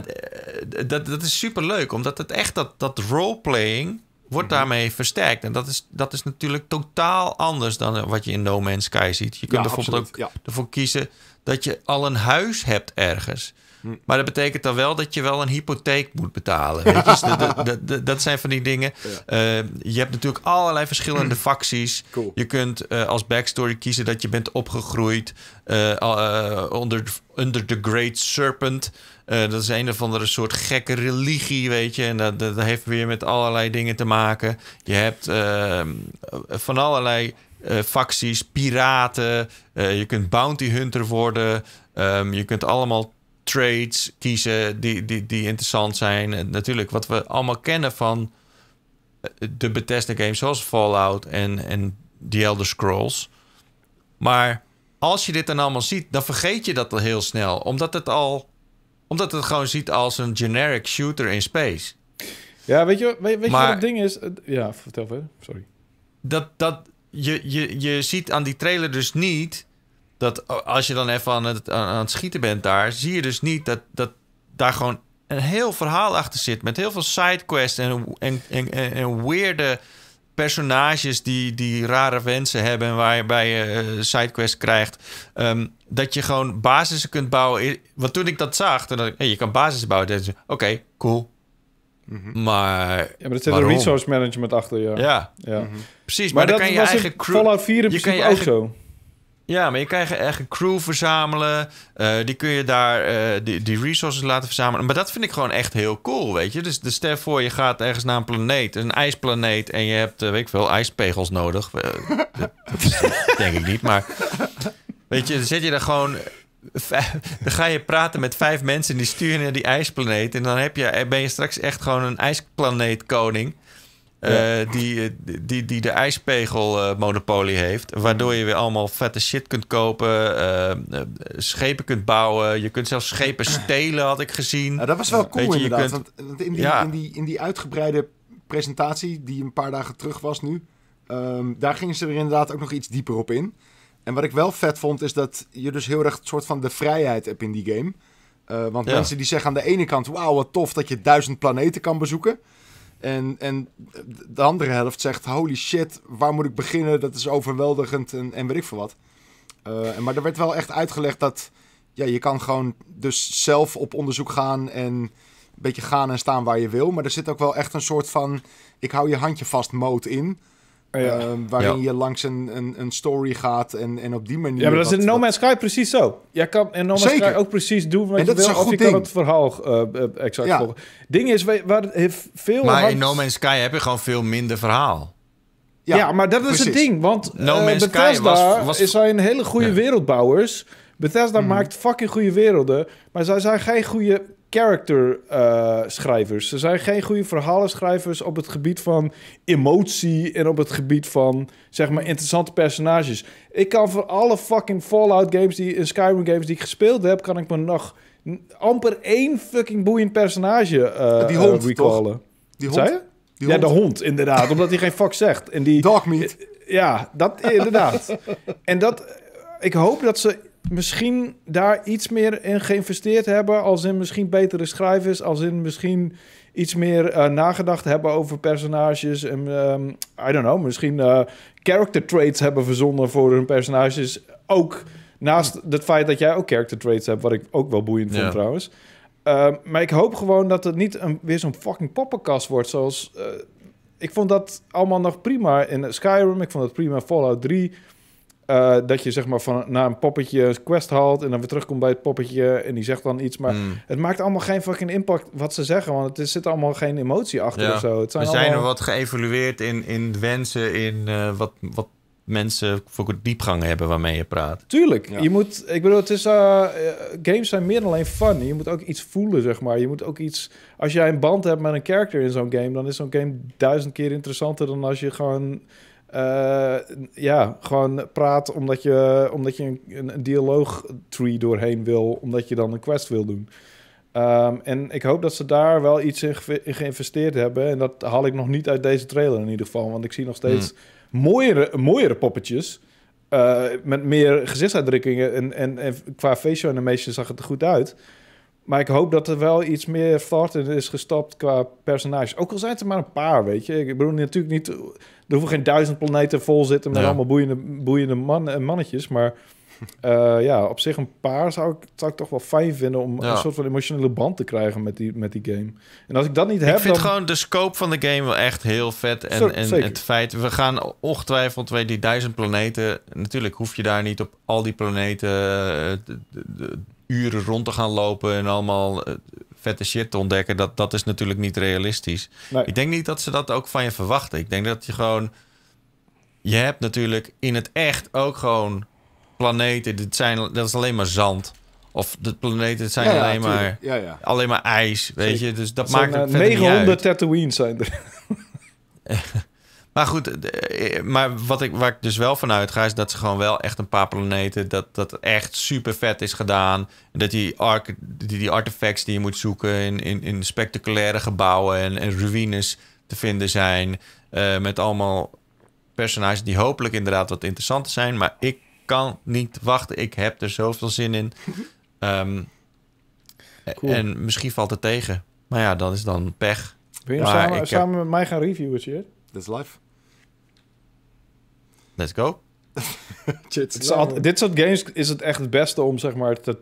dat, dat is super leuk. Omdat het echt dat, dat roleplaying wordt mhm. daarmee versterkt. En dat is, dat is natuurlijk totaal anders dan eh, wat je in No Man's Sky ziet. Je kunt ja, bijvoorbeeld ook ervoor kiezen dat je al een huis hebt ergens. Maar dat betekent dan wel dat je wel een hypotheek moet betalen. Weet je? dat, dus dat, (laughs) dat, zijn van die dingen. Eh, je hebt natuurlijk allerlei verschillende (clears throat) facties. Je kunt eh, als backstory kiezen dat je bent opgegroeid eh, onder, under the Great Serpent. dat is een of andere soort gekke religie, weet je. En dat, dat heeft weer met allerlei dingen te maken. Je hebt van allerlei facties, piraten. je kunt bounty hunter worden. Ehm, je kunt allemaal trades kiezen die, die, die interessant zijn. En natuurlijk wat we allemaal kennen van eh, de Bethesda games zoals Fallout en, en The Elder Scrolls. Maar als je dit dan allemaal ziet, dan vergeet je dat al heel snel. Omdat het al omdat het gewoon ziet als een generic shooter in space. Ja, weet je, weet, je wat het ding is? Ja, vertel verder. Sorry. Dat, dat, je, je, je ziet aan die trailer dus niet dat als je dan even aan het, aan het schieten bent daar, zie je dus niet dat, dat daar gewoon een heel verhaal achter zit. Met heel veel sidequests en, en, en, en, en weirde personages die, die rare wensen hebben en waarbij je eh, sidequests krijgt. Ehm, dat je gewoon basis kunt bouwen. Want toen ik dat zag, toen ik, je kan basis bouwen. Oké, cool. Mhm. Maar. Ja, maar dat zit een resource management achter, ja. Ja, ja. Mhm. precies. Maar, dan kan je eigen crew. Fallout 4 je je eigen, ook zo. Ja, maar je kan je eigen crew verzamelen. Eh, die kun je daar eh, die, die, resources laten verzamelen. Maar dat vind ik gewoon echt heel cool, weet je. Dus de dus stel voor, je gaat ergens naar een planeet, een ijsplaneet, en je hebt, eh, weet ik veel, ijspegels nodig. dat, (laughs) denk ik niet, maar weet je, dan zet je daar gewoon. (laughs) Dan ga je praten met vijf mensen die sturen naar die ijsplaneet. En dan heb je, ben je straks echt gewoon een ijsplaneetkoning. Eh, eh, die, die, die de ijspegelmonopolie eh, monopolie heeft. Waardoor je weer allemaal vette shit kunt kopen. Uh, schepen kunt bouwen. Je kunt zelfs schepen (clears throat) stelen, had ik gezien. Nou, dat was wel cool inderdaad. Je kunt... in die, in, die, in die uitgebreide presentatie die een paar dagen terug was nu... Um, daar gingen ze er inderdaad ook nog iets dieper op in. En wat ik wel vet vond, is dat je dus heel erg een soort van de vrijheid hebt in die game. want mensen die zeggen aan de ene kant... Wauw, wat tof dat je duizend planeten kan bezoeken... En, en de andere helft zegt: holy shit, waar moet ik beginnen? Dat is overweldigend en, en weet ik veel wat. Eh, maar er werd wel echt uitgelegd dat ja, je kan gewoon dus zelf op onderzoek gaan en een beetje gaan en staan waar je wil. Maar er zit ook wel echt een soort van: ik hou je handje vast mode in. Ehm, waarin je langs een, een, een, story gaat en, en op die manier... Ja, maar dat is in No Man's Sky precies zo. Jij kan in No Man's Zeker. Sky ook precies doen wat en je wil, of je ding. kan het verhaal eh, eh, exact ja. volgen. ding is, waar heeft veel... Maar in No Man's Sky heb je gewoon veel minder verhaal. Ja, maar dat is het ding, want no eh, Man's Sky was, was... zijn hele goede wereldbouwers... Bethesda mhm. maakt fucking goede werelden, maar zij zijn geen goede character eh, schrijvers. Ze zijn geen goede verhalen schrijvers op het gebied van emotie en op het gebied van zeg maar interessante personages. Ik kan voor alle fucking Fallout games die en Skyrim games die ik gespeeld heb, kan ik me nog amper één fucking boeiend personage eh, ah, die eh, hond, recallen. Die hond? Die hond? ja, de hond inderdaad, omdat hij geen fuck zegt en die Dogmeat. Ja, dat inderdaad. (laughs) en dat ik hoop dat ze misschien daar iets meer in geïnvesteerd hebben. Als in misschien betere schrijvers. Als in misschien iets meer eh, nagedacht hebben over personages. En, um, I don't know, misschien uh, character traits hebben verzonnen voor hun personages. Ook naast het feit dat jij ook character traits hebt, wat ik ook wel boeiend vond trouwens. Ehm, maar ik hoop gewoon dat het niet een, weer zo'n fucking poppenkast wordt zoals... Eh, ik vond dat allemaal nog prima in Skyrim. Ik vond het prima in Fallout 3. Eh, dat je zeg maar van naar een poppetje quest haalt en dan weer terugkomt bij het poppetje en die zegt dan iets. Maar hmm. het maakt allemaal geen fucking impact wat ze zeggen, want het is, zit allemaal geen emotie achter ja. of zo. Het zijn We zijn er wat geëvolueerd in, in wensen, in eh, wat, wat mensen voor diepgang hebben waarmee je praat. Tuurlijk. Je moet, ik bedoel, het is, eh, games zijn meer dan alleen fun. Je moet ook iets voelen, zeg maar. Je moet ook iets... Als jij een band hebt met een character in zo'n game... dan is zo'n game duizend keer interessanter dan als je gewoon eh, ja, gewoon praat omdat je, omdat je een, een dialoog-tree doorheen wil, omdat je dan een quest wil doen. Ehm, en ik hoop dat ze daar wel iets in, geïnvesteerd hebben. En dat haal ik nog niet uit deze trailer in ieder geval. Want ik zie nog steeds hmm. mooiere, mooiere poppetjes. Eh, met meer gezichtsuitdrukkingen. En, en, en qua facial animation zag het er goed uit. Maar ik hoop dat er wel iets meer fout in is gestapt qua personages. Ook al zijn het er maar een paar, weet je. Ik bedoel natuurlijk niet... Er hoeven geen duizend planeten vol zitten met allemaal boeiende, boeiende man, mannetjes. Maar (laughs) eh, ja, op zich een paar zou ik, zou ik toch wel fijn vinden... om een soort van emotionele band te krijgen met die, met die game. En als ik dat niet heb... Ik vind gewoon de scope van de game wel echt heel vet. En, het feit... We gaan ongetwijfeld weet die duizend planeten... Natuurlijk hoef je daar niet op al die planeten... Eh, de, uren rond te gaan lopen en allemaal eh, vette shit te ontdekken, dat, dat is natuurlijk niet realistisch. Ik denk niet dat ze dat ook van je verwachten. Ik denk dat je gewoon. Je hebt natuurlijk in het echt ook gewoon planeten. Dit zijn, dat is alleen maar zand. Of de planeten zijn alleen, maar, alleen maar ijs. Weet je, dus dat, maakt het. 900 eh, Tatooines zijn er. (laughs) Maar goed, eh, maar wat ik, waar ik dus wel van uitga is dat ze gewoon wel echt een paar planeten, dat dat echt super vet is gedaan. dat die, arc, die, die je moet zoeken in, in, in spectaculaire gebouwen en, en ruïnes te vinden zijn. Eh, met allemaal personages die hopelijk inderdaad wat interessanter zijn. Maar ik kan niet wachten. Ik heb er zoveel zin in. (laughs) Ehm, en misschien valt het tegen. Maar ja, dat is dan pech. Wil je samen, met mij gaan reviewen, Chert? This life. Let's go. (laughs) dit soort games is het echt het beste om zeg maar te,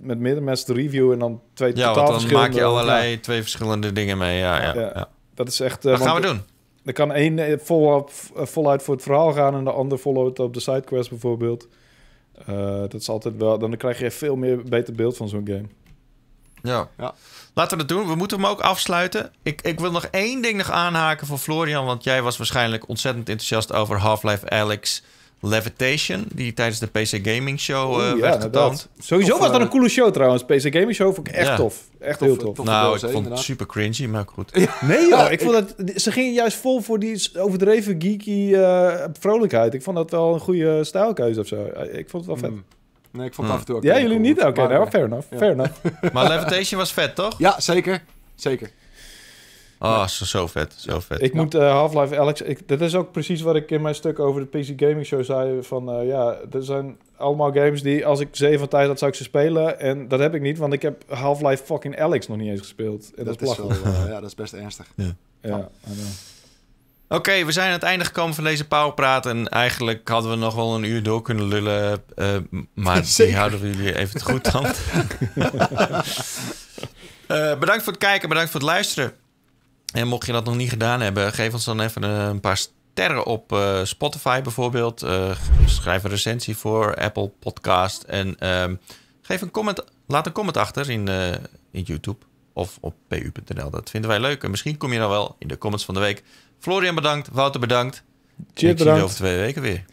met midden mensen te reviewen en dan twee totaal verschillende... Ja, dan maak je allerlei twee verschillende dingen mee. Ja, ja, ja, Dat is echt... Wat eh, gaan we doen? Er kan één eh, volop, eh, voluit voor het verhaal gaan en de ander voluit op de sidequest bijvoorbeeld. dat is altijd wel... Dan krijg je veel meer beter beeld van zo'n game. Ja. ja. Laten we dat doen. We moeten hem ook afsluiten. Ik, ik wil nog één ding nog aanhaken voor Florian. Want jij was waarschijnlijk ontzettend enthousiast over Half-Life Alex Levitation. Die tijdens de PC Gaming Show uh, ja, werd getoond. Sowieso was dat eh, een coole show trouwens. PC Gaming Show vond ik echt tof. Echt heel tof. Eh, nou, ik vond het super cringy, maar goed. Nee ik vond dat... Ze gingen juist vol voor die overdreven geeky uh, vrolijkheid. Ik vond dat wel een goede stijlkeuze of zo. Ik vond het wel vet. Mm. Nee, ik vond het hmm. af en toe ook Ja, jullie niet? Oké, nou, fair enough. Fair enough. maar Levitation was vet, toch? Ja, zeker. Zeker. Ah, zo, zo, vet, zo vet. Ik moet eh, Half-Life Alex... Ik, dat is ook precies wat ik in mijn stuk over de PC Gaming Show zei. Van eh, ja, er zijn allemaal games die als ik zeven van tijd had, zou ik ze spelen. En dat heb ik niet, want ik heb Half-Life fucking Alex nog niet eens gespeeld. En dat, is, wel, eh, ja, dat is best ernstig. Ja. ja Oké, we zijn aan het einde gekomen van deze Powerpraat. En eigenlijk hadden we nog wel een uur door kunnen lullen. Eh, maar (laughs) die houden we jullie even goed aan. (laughs) Eh, bedankt voor het kijken, bedankt voor het luisteren. En mocht je dat nog niet gedaan hebben, geef ons dan even een paar sterren op eh, Spotify bijvoorbeeld. schrijf een recensie voor Apple Podcast. En ehm, geef een comment, laat een comment achter in, in YouTube of op pu.nl. Dat vinden wij leuk. En misschien kom je dan wel in de comments van de week Florian bedankt, Wouter bedankt. Cheers, bedankt. over twee weken weer.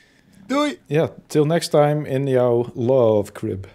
Doei. Ja, till next time in jouw love crib.